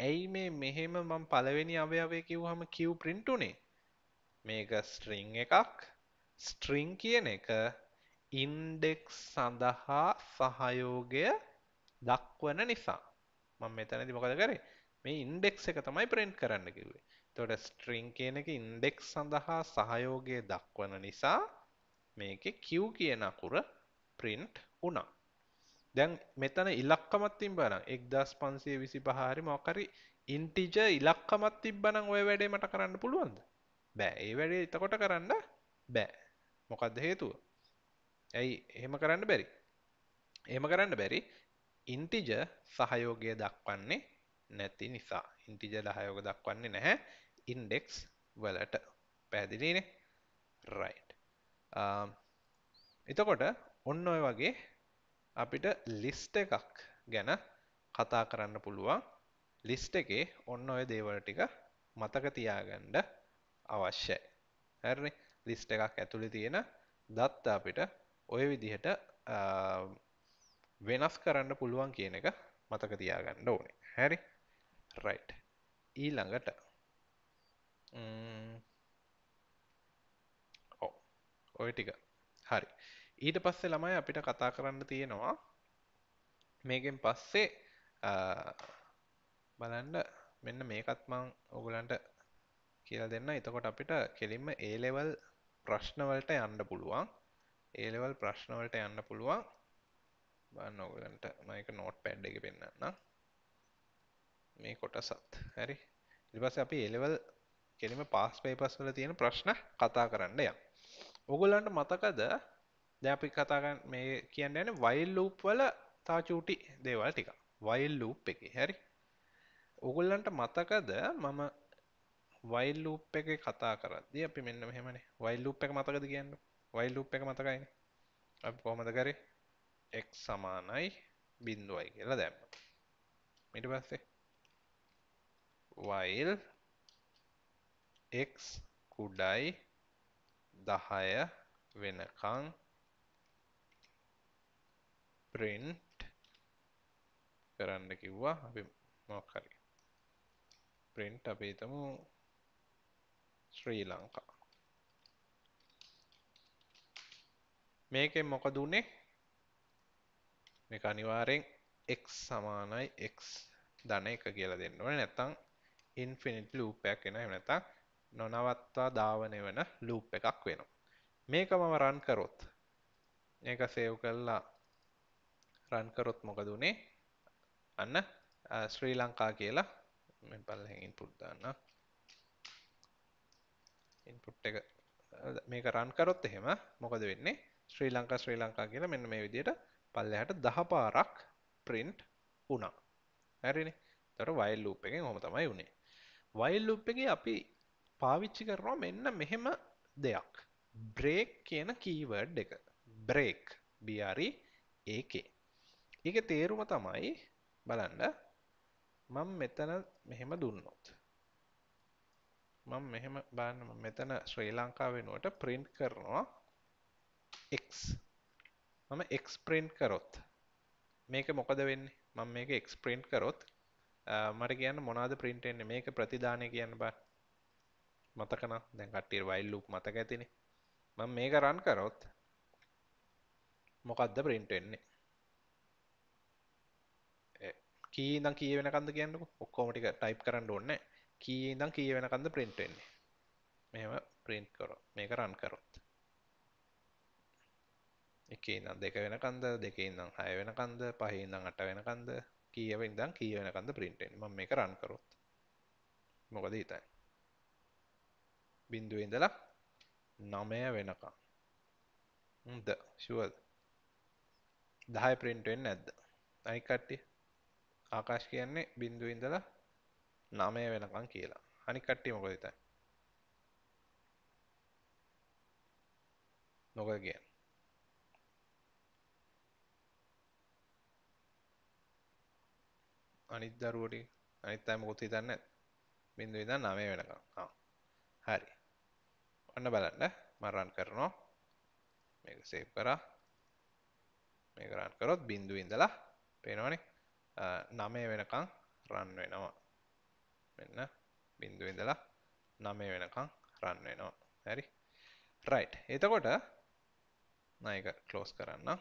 ඇයි මේ මෙහෙම මම පළවෙනි අවයවය කිව්වහම q print උනේ? මේක string එකක්. string කියන එක ඉන්ඩෙක්ස් සඳහා සහයෝගය දක්වන නිසා. මම මෙතනදී මොකද කරේ? මේ ඉන්ඩෙක්ස් එක තමයි ප්‍රෙන්ට් කරන්න කිව්වේ. එතකොට ස්ට්‍රිං කියන එක ඉන්ඩෙක්ස් සඳහා සහයෝගය දක්වන නිසා මේකේ q කියන අකුර print වුණා. දැන් මෙතන ඉලක්කමත් තිබ්බනම් 1525 හරි මොකක් හරි ඉන්ටිජර් ඉලක්කමත් තිබ්බනම් ওই වැඩේ මට කරන්න පුළුවන්ද? බෑ. ඒ වැඩේ එතකොට කරන්න බෑ. මොකද්ද හේතුව? ඇයි එහෙම කරන්න බැරි? එහෙම කරන්න බැරි ඉන්ටිජර් සහයෝගය දක්වන්නේ නැති නිසා ඉන්ටිජර් 10ක දක්වන්නේ නැහැ ඉන්ඩෙක්ස් වලට පැහැදිලිනේ right um, එතකොට ඔන්න ඔය වගේ අපිට ලිස්ට් එකක් ගැන කතා කරන්න පුළුවන් ලිස්ට් එකේ ඔන්න ඔය දේවල් ටික මතක තියාගන්න අවශ්‍යයි හරිනේ ලිස්ට් එකක් ඇතුලේ තියෙන දත්ත අපිට ඔය විදිහට uh, වෙනස් කරන්න පුළුවන් කියන එක මතක තියාගන්න ඕනේ හැරි රයිට් ඊළඟට ඕ ඔය ටික හරි ඊට පස්සේ ළමයි අපිට කතා කරන්න තියෙනවා මේකෙන් පස්සේ බලන්ඩ මෙන්න මේකත්මං ඔගුලන්ට කියල දෙන්න එතකොට අපිට කෙලින්ම ඒලෙවල් ප්‍රශ්නවලට යන්න පුළුවන් ඒලෙවල් ප්‍රශ්නවලට යන්න පුළුවන් බන්න ඔගලන්ට මයික නෝට් පැඩ් එක පෙන්න්න මේ කොටසත් හරි ඉපස අපි එලෙවල් කෙනීම පාස් පේපස් වල තියෙන ප්‍රශ්න කතා කරන්න ය ඔගොලන්ට මතකද දැපි කතාගන්න මේ කියන්න න වයිල් ලූප් වල තාචූටි දේවල් ටික වයිල් ලූප් එක හැරි ඔගොල්ලන්ට මතකද මම වයිල් ලූප් එක කතා කරදදි අපි මෙන්න මෙහමන වයිල් ලූප් එක මතකද කියන්න වයිල් ලූප් එක මතකයින අප කොහමද කරේ එක් සමානයි බින්දුවයි කියලා දැම්ම මිට පස්සේ while x කුඩයි දහය වෙනකං print කරන්න කිව්වා අපි මොකරි print අපි හිතමු ශ්‍රී ලංකා මේකෙන් මොකද උනේ මේක අනිවාර්යෙන් x සමානයි x ධන එක කියලා දෙන්න ඕනේ නැත්නම් ඉන්ෆිනිට ලූපයක් එන එනත නොනවත්වා ධාවනය වන ලූප් එකක් වෙනවා මේක මම රන් කරොත් ඒක සේව් කල්ලා රන්කරොත් මොකද වනේ අන්න ශ්‍රී ලංකා කියලා මෙ පල්ල ඉන් පුට්දන්න ඉන්පුට් එක මේක රන්කරොත් එහෙම මොකද වෙන්නේ ශ්‍රී ලංකා ශ්‍රී ලංකා කියලා මෙන්න මේ විදියට පල්ලහට දහ පාරක් ප්‍රින්ට් වුණා හැරිනි තොර වයිල් ලූප් එකෙන් හොම තමයි වුණේ වයිල් ලුප් එක අපි පාවිච්චි කරනවා මෙන්න මෙහෙම දෙයක් බ්‍රේක් කියන කීවඩ් එක බ්‍රේක් බරි ඒකේ ඒක තේරුම තමයි බලන්න මං මෙතන මෙහෙම දුන්නොත් මං මෙහෙම බලන්න මෙතන ශ්‍රී ලංකා වෙනුවට ප්‍රින්ට් කරනවා x මම x print කරොත් මේක මොකද වෙන්නේ මම මේක x print කරොත් මට කියන්න මොනාද ප්‍රින්ටෙන්න්න මේක ප්‍රතිධානය කියන්න බා මතකන දැන් කට්ටිය වයිල්ලුප් මතක ඇතින මම මේක රන් කරොත් මොකක්ද ප්‍රින්ට එන්නේ කීදම් කිය වෙන කඳ කියන්න ඔක්කෝමටික ටයිප් කරන්න ඕන්න කීදම් කිය වෙන කඳ ප්‍රින්ටෙන්නේ මෙම ප්‍රින්ට් කරො මේක රන් කරොත් එක නම් දෙක වෙන කන්ද දෙක ඉන්නම් හය වෙන කන්ද පහහින්නම් අට වෙන කන්ද කීව ඉදන් කී වෙනකන්ද printෙන් මම මේක run කරොත් මොකද හිතයි බිඳුව ඉඳලා නමය වෙනකම් හොඳ ෂුවර් 10 print වෙන්නේ නැද්ද අනිත් කට්ටිය ආකාශ කියන්නේ බිඳුව ඉඳලා නමය වෙනකම් කියලා අනිත් කට්ටිය මොකද හිතන්නේ මොකද කියන්නේ අනිත් දරුවට අනිත් අයි මොකොත් හිතන්න බිඳු ඉදන් නමේ වෙනකම් හරි ඔන්න බලන්න මරන් කරනවා මේක සේප් කරා මේ කරන් කරොත් බිඳු ඉඳලා පේනවනේ නමේ වෙනකං රන් වෙනවා මෙන්න බිඳු ඉඳලා නමේ වෙනකං රන් වෙනවා හැරි රයි් එතකොට නයක කලෝස් කරන්න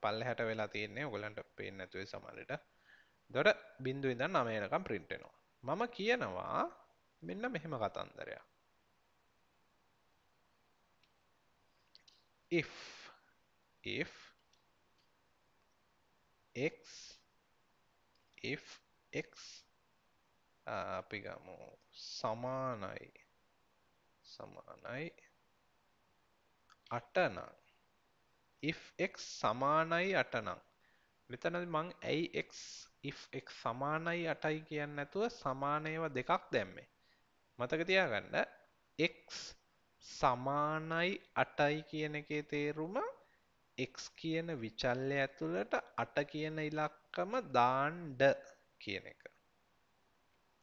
පල්ල හැට වෙලා තියන්නේ ඔගලන්ට පේනැතුවේ සමලට දොට බින්දු ඉඳන් නමයනකම් ප්‍රින්ටනවා මම කියනවා මෙන්න මෙහෙම කතන්දරයා if if x if x අපි ගමු සමානයි සමානයි අටනම් if සමානයි අටනම් මෙතන මං ඇයි if සමානයි අටයි කියන්න ඇතුව සමානයව දෙකක් දැම්මේ මතක තියාගන්න x සමානයි අටයි කියන එකේ තේරුම x කියන විචල්ලය ඇතුළට අට කියන ඉලක්කම දාන්ඩ කියන එක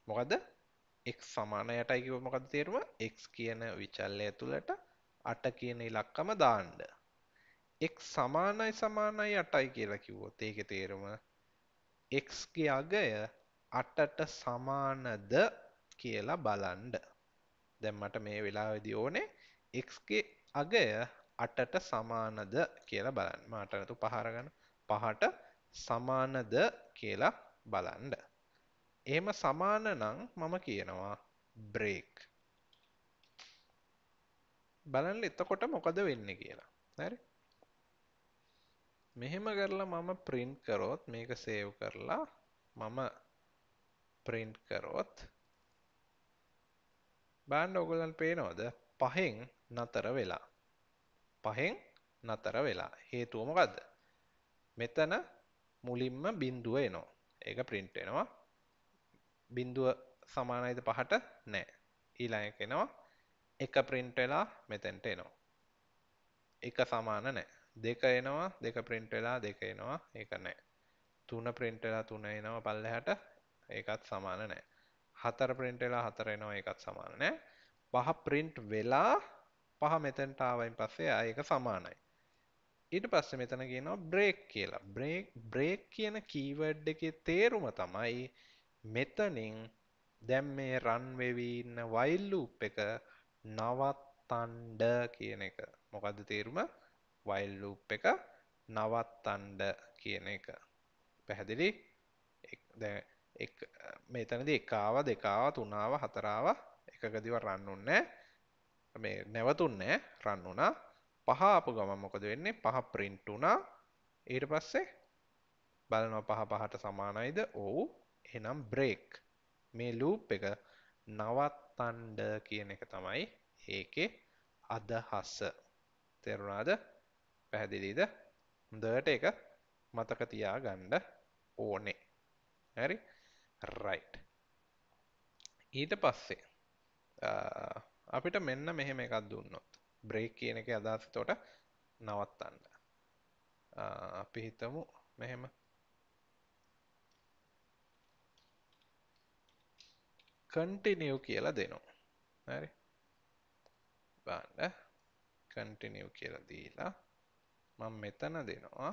මොකද එක් සමානයටයි කිව මොකද තේරුම එක් කියන විචල්ලය තුළට අට කියන ඉලක්කම දාන්ඩ එක් සමානයි සමානයි අටයි කියලා කිව්වොත් ඒක තේරුම එක්ගේ අගය අටට සමානද කියලා බලන්ඩ දැම් මට මේ වෙලාවෙදි ඕනේ එක්ගේ අගය අටට සමානද කියලා බලන්න මාටනතු පහරගන පහට සමානද කියලා බලන්ඩ එහෙම සමාන නං මම කියනවා බ්‍රේක් බලන්න එතකොට මොකද වෙන්න කියලා හැරි මෙහෙම කරලා මම print කරොත් මේක save කරලා මම print කරොත් බලන්න ඔයගොල්ලන්ට පේනවද පහෙන් නතර වෙලා පහෙන් නතර වෙලා හේතුව මොකද්ද මෙතන මුලින්ම බිඳුව එනවා ඒක print වෙනවා බිඳුව සමානයිද පහට නෑ ඊළඟ එක එනවා එක print වෙලා මෙතෙන්ට එනවා එක සමාන නෑ දෙක එනවා දෙක ප්‍රින්ට් වෙලා දෙක එනවා ඒක නෑ තුන ප්‍රින්ට් වෙලා තුන එනවා පල්ලෙහාට ඒකත් සමාන නෑ හතර ප්‍රින්ට් වෙලා හතර එනවා ඒකත් සමාන නෑ පහ ප්‍රින්ට් වෙලා පහ මෙතෙන්ට ආවයින් පස්සේ ඒක සමානයි ඊට පස්ස මෙතන කියනවා බ්‍රේක් කියලා බ්‍රේක් බ්‍රේක් කියන කීවඩ් එක තේරුම තමයි මෙතනින් දැම් මේ රන්වෙවීන්න වයිල්ලූප් එක නවත්තන්ඩ කියන එක මොකක්ද තේරුම වයිල්ලූප් එක නවත්තන්ඩ කියන එක පැහැදිලි මෙතනද එකාව දෙකාව තුනාව හතරාව එකකදිව රන්නුන්න මේ නැවතුන්නේ රන්නුනා පහ අපපු ගමන් මොකද වෙන්නේ පහ ප්‍රින්ට් වුනා ඊට පස්සේ බලනවා පහ පහට සමානයිද ඔවු එනම් බ්‍රේක් මේ ලූප් එක නවත්තන්ඩ කියන එක තමයි ඒකෙ අදහස්ස තෙරුණාද පැහැදිලීද දට එක මතක තියා ගණ්ඩ ඕනේ හැරි රයිට් ඊට පස්සේ අපිට මෙන්න මෙහෙම එකක් දුන්නොත් බ්‍රේක් කියන එක අදහසිතෝට නවත්තන්න අපි හිතමු මෙහෙම කටිනිව් කියලා දෙනවා හරි බාන්න කටිනිව් කියලා දීලා මම මෙතන දෙනවා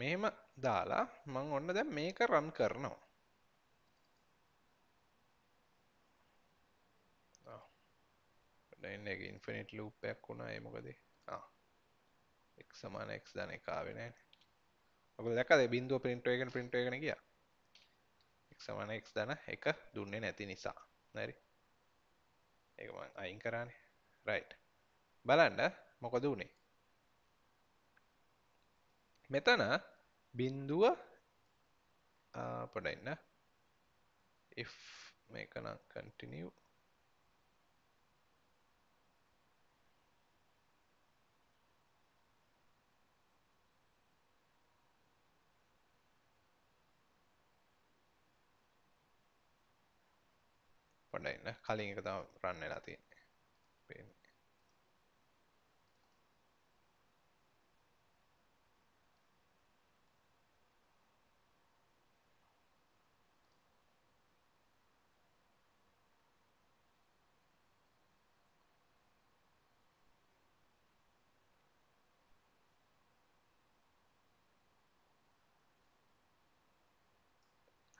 මෙහෙම දාලා මං ඔන්න දැන් මේක රන් කරනවා ඩයින් එක ඉන්ෆිනිට් ලූප් එකක් වුණා ඒ මොකද ආ x සමාන x ධන එක ආවේ නැහැ ඔයගොල්ලෝ දැක්කද බිංදුව print එකෙන් print එකගෙන ගියා x සමාන x ධන එක දුන්නේ නැති නිසා හරි ඒම අයින් කරන්න රයි් බලන්න මොකද වනේ මෙතන බින්දුව පොඩ එන්න මේ කනම් කටිනියූ පොඩයින්න කලින් එක තම රන්න වෙලා තියෙන්නේ පේන්නේ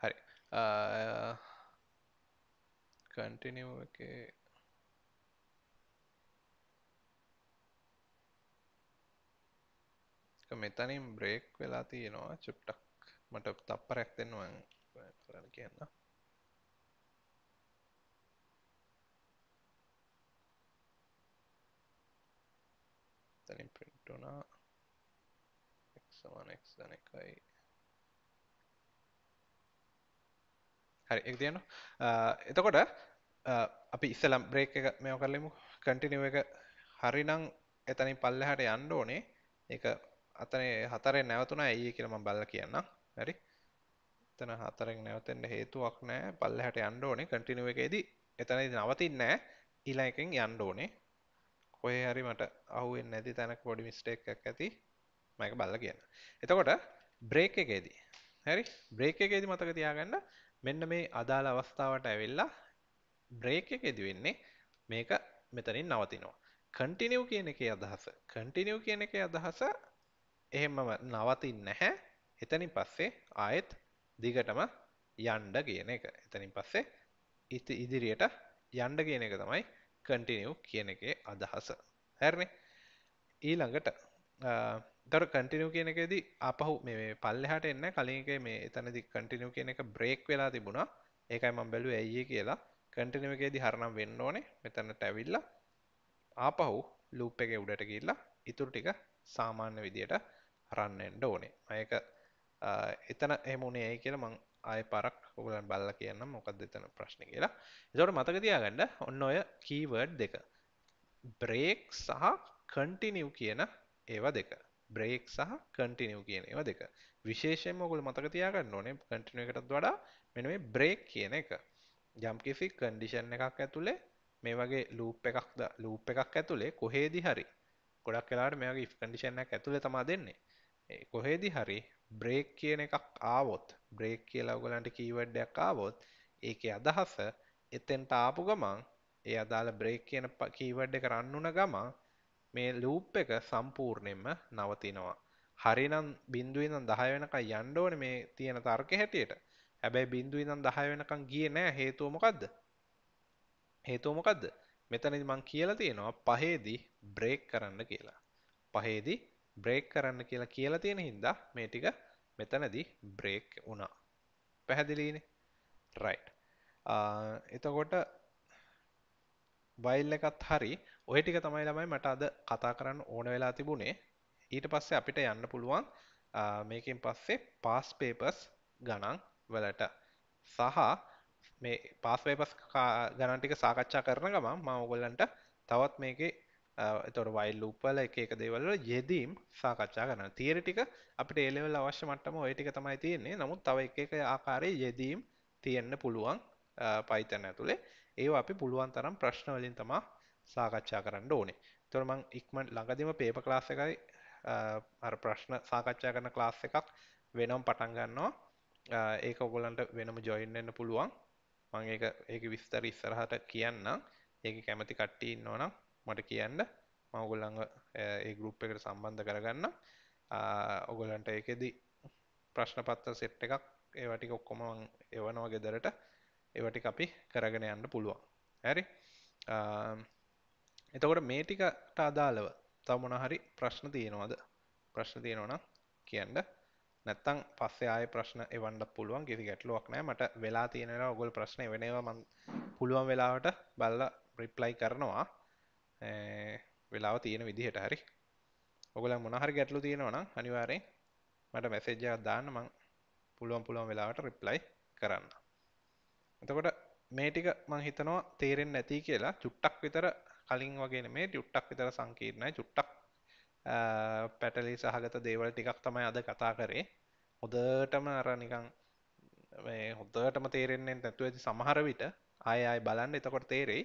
හරි කන්ටිනිව් එකේ මෙතනින් බ්‍රේක් වෙලා තියෙනවා චුට්ටක් මට තප්පරයක් දෙන්නවා කරන්න කියන්න තනින් පින්ට් වුණා එක්සමන එක් දන එකයි හරි එක් තියනවා එතකොට අපි ඉස්සලම් බ්‍රේක් එක මෙෝ කරලෙමු කටිනිව එක හරිනං එතනින් පල්ලහට යන්න ඕනේ එක අතනේ හතරේ නැවතුන ඇයි කියලම බල්ල කියන්න හරි එතන හතරෙන් නැවතෙන්ට හේතුවක් නෑ පල්ලහට යන්න ඕනේ කටිනිව එකේදී එතනයි නවතින් නෑ ඉලා එකෙන් යන්න ඕනේ කොහේ හරි මට අහුවෙන් නැති තැනක පොඩි මිස්ටේක් ඇති මයක බල්ල කියන්න එතකොට බ්‍රේක් එකේදී හැරි බ්‍රේක් එකේදී මතක තියාගන්න මෙන්න මේ අදාළ අවස්ථාවට ඇවිල්ලා බ්‍රේක් එකෙදි වෙන්නේ මේක මෙතනින් නවතිනවා. කන්ටිනිව් කියන එකේ අදහස කන්ටිනිව් කියන එකේ අදහස එහෙමම නවතින් නැහැ එතනින් පස්සේ ආයෙත් දිගටම යන්ඩ කියන එක එතනින් පස්සේ ඉති ඉදිරියට යන්ඩ කියන එක තමයි කටිනිව් කියන එකේ අදහස හැරණ ඊළඟට දර කටිනිව් කියන එකෙද අපහු මේ පල්ලෙහට එන්න කලින්ක මේ එතනදි කටිනිව් කියන එක බ්‍රේක් වෙලා තිබුණා ඒකයි මම් බැලු ඇයි කියලා කටිනම එකේදි හරනම් වෙන්න ඕනේ මෙතැන්නට ඇවිල්ල ආපහු ලූප් එක උඩට ගිල්ලා ඉතුරු ටික සාමාන්‍ය විදියට රන්නෙන්ඩ ඕනේ අයක එතන එමුණේ ඒ කියල මං ආය පරක් ඔගලන් බල්ල කියන්න මොකක් දෙතන ප්‍රශ්න කියලා එතොට මතක තියාගන්න ඔන්න ඔය කීවර්ඩ් දෙක බ්‍රේක් සහ කටිනිව් කියන ඒවා දෙක බ්‍රේක් සහ කටිනිව් කියන ඒවා දෙක විශේෂෙන් මොගුල් මතක තියාගන්න ඕනේ කටිනුවකටත් වඩා මෙනුවේ බ්‍රේක් කියන එක යම්කිසි කන්ඩිෂන් එකක් ඇතුළේ මේ වගේ ලූප් එකක් ලූප් එකක් ඇතුළේ කොහේදි හරි ගොඩක් කලාට මේගේ ඉස් කඩිෂනක් ඇතුළ තමා දෙන්නේ කොහේදි හරි බ්‍රේක් කියන එකක් ආවොත් බ්‍රේක් කියලා උගලන්ට කීවඩ්ඩයක් ආවොත් ඒක අදහස එතෙන්ට ආපු ගමන් ඒ අදාළ බ්‍රේක් කියන කීවඩ්ඩ කරන්නුන ගමන් මේ ලූප් එක සම්පූර්ණයෙන්ම නවතිනවා හරිනම් බින්දුවනම් දහය වෙනක යන්ඩෝන මේ තියෙන තර්ක හැටියට හැබැයි බින්දුව ඉඳන් 10 වෙනකන් ගියේ නෑ හේතුව මොකද්ද? හේතුව මොකද්ද? මෙතනදි මම කියලා තියෙනවා පහේදී බ්‍රේක් කරන්න කියලා. පහේදී බ්‍රේක් කරන්න කියලා කියලා තියෙන හින්දා මේ ටික මෙතනදී බ්‍රේක් වුණා. පැහැදිලිනේ? right. එතකොට වයිල් එකත් හරි ඔය ටික තමයි ළමයි මට අද කතා කරන්න ඕන වෙලා තිබුණේ. ඊට පස්සේ අපිට යන්න පුළුවන් මේකෙන් පස්සේ පාස් පේපර්ස් ගණන් වලට සහ මේ පාස්වේපස් ගණන්ටික සාකච්ඡා කරන ගමන් ම ඔගොල්ලන්ට තවත් මේක තොර වයිල් ලූපල එක එක දේවල්ල යෙදීම් සාකච්ඡා කරන තීරටික අපට එලෙවල් අවශ්‍ය මටම ඔයටික තමයි තියෙන්නේ නමුත් තව එක එක ආකාරය යෙදීම් තියෙන්න පුළුවන් පයිතන ඇතුළේ ඒ අපි පුළුවන් තරම් ප්‍රශ්නවලින් තමා සාකච්ඡා කරන්න ඕනේ තොරමං ඉක්මන් ළඟදිම පේප ලාස එකයි ප්‍රශ්න සාකච්ඡා කරන ලාස් එකක් වෙනම් පටන්ගන්නවා ඒක ඔගොලන්ට වෙනම ජොයින්න්න පුළුවන් මං ඒක ඒක විස්තර ඉස්සරහට කියන්න ඒක කැමති කට්ටි ඉන්න ඕනම් මට කියන්න මවගොල්ලඟ ඒ ගරුප් එකට සම්බන්ධ කරගන්න ඔගොලන්ට ඒකෙදි ප්‍රශ්න පත්ත සෙට් එකක් ඒවටි ඔක්කොම එවනවගේ දරට ඒවටි අපි කරගෙන යන්න පුළුවන් හැරි එතකොට මේ ටිකට අදාළව තමුණ හරි ප්‍රශ්න තියෙනවාද ප්‍රශ්න තියෙනවනම් කියන්න නැත්තං පස්සේ ආය ප්‍රශ්න එවන්ඩ පුළුවන් කිසි ගැටලුවක් නෑ මට වෙලා තියෙනෙන ඔගොල් ප්‍රශ්න වෙනවා පුළුවන් වෙලාවට බල්ල ප්‍රිප්ලයි කරනවා වෙලාව තියෙන විදිහට හරි ඔගල මොනහරි ගැටලු තියෙනවන අනිවාරෙන් මට මැසේජ්ජා දාන්න මං පුළුවන් පුළුවන් වෙලාවට රිප්ලයි කරන්න එතකොට මේ ටික මං හිතනවා තේරෙන් නැති කියලා චුට්ටක් විතර කලින් වගේ මේ චුට්ටක් විතර සංකීර්ණය චුට්ටක් පැටලි සහගත දේවල් ටිකක් තමයි අද කතා කරේ හොදටම අරනිකං හොදටම තේරෙන්නේ නැතුව ඇති සමහර විට අය අයි බලන්න එතකොට තේරෙයි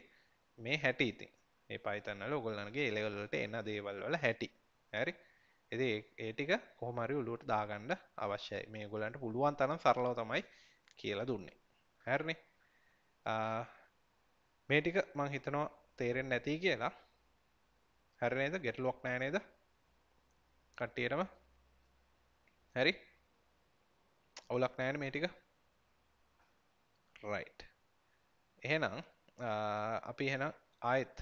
මේ හැටි ඉතින් ඒ පයිතන්නල ඔගොල්ලන්ගේ එලෙවල්ලට එන්න දේවල් වල හැටි ඇරි එති ඒටික කොහමරි උලුවට දාගණ්ඩ අවශ්‍යයි මේ ගොලන්ට පුළුවන් තනම් සරලව තමයි කියලා දුන්නේ හැරණි මේටික මං හිතනවා තේරෙන් නැති කියලා හැරනේද ගෙටලොක් නෑනේද කට්ටියටම හැරි ඔවුලක් නෑන මේ ටික රයි් එහෙනම් අපි එහෙන ආයත්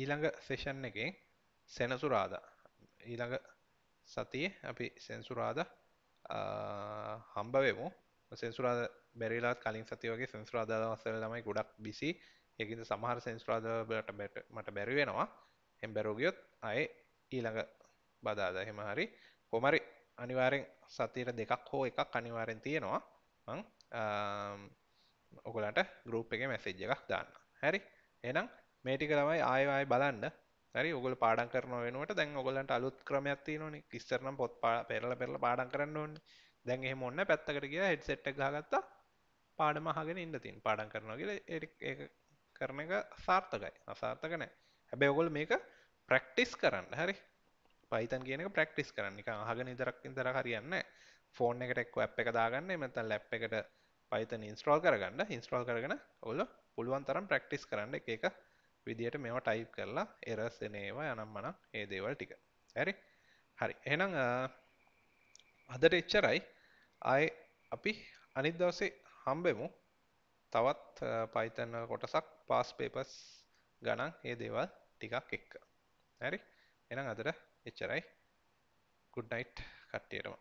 ඊළඟ සේෂන් එකෙන් සෙනසුරාද ඊළඟ සතිය අපි සෙන්සුරාද හම්බවෙමු සෙන්සුරාද බැරිලාත් කලින් සති වගේ සෙන්සුරාදා වසර ළමයි ගොඩක් බිසි එකද සමහර සෙන්ස්රාදවලට බැට මට බැරිවෙනවා එම් බැරෝගියොත් අය ඊළඟ බදාද එහෙම හරි කොමරි අනිවාරෙන් සතියට දෙකක් හෝ එකක් අනිවාරෙන් තියෙනවා මං ඔකුලට ගරුප් එක මැසෙජ් එකක් දාන්න හැරි එනම් මේටික තමයි ආයවාය බලන්න හරි ඔගල පාඩන් කරන වෙනුවට දැන් ඔගලන්ට අලුත් ක්‍රමයක් තියෙනන කිස්සරනම් පොත් පා පෙරල පෙරල පාඩන් කරන්න ඕන්න දැන් එහෙම ඔන්න පැත්තකට කිය හෙඩ් සෙට්ට ගාගත්තා පාඩම අහගෙන ඉන්න තින් පාඩන් කරනවා කියල ඒ කරන එක සාර්ථකයි අසාර්ථක නෑ හැබැ ඔගොල් මේක ප්‍රක්ටිස් කරන්න හරි පයිතන් කියනක ප්‍රක්ටිස් කරන්න එක අහගෙන ඉදරක්ින් දර හරියන්න ෆෝන් එකටෙක් ඇ් එක දාගන්න එමත ලැප් එකට පයිතන ඉන්ස්ට්‍රෝල් කරගන්න ඉන්ස්ට්‍රෝල් කරගෙන ඔල්ල පුළුවන් තරම් ප්‍රක්ටිස් කරන්න එක විදියට මෙම ටයි් කරලා එරස් එනේවා යනම් මන ඒ දේවල් ටික ඇරි හරි එනම් අදට එච්චරයි අය අපි අනිදවසේ හම්බෙමු තවත් පයිතන්න කොටසක් පාස් පේපස් ගණන් ඒ දේවල් ටිකක් එක්ක ඇරි එනම් අදට HRI. Good night. Katira.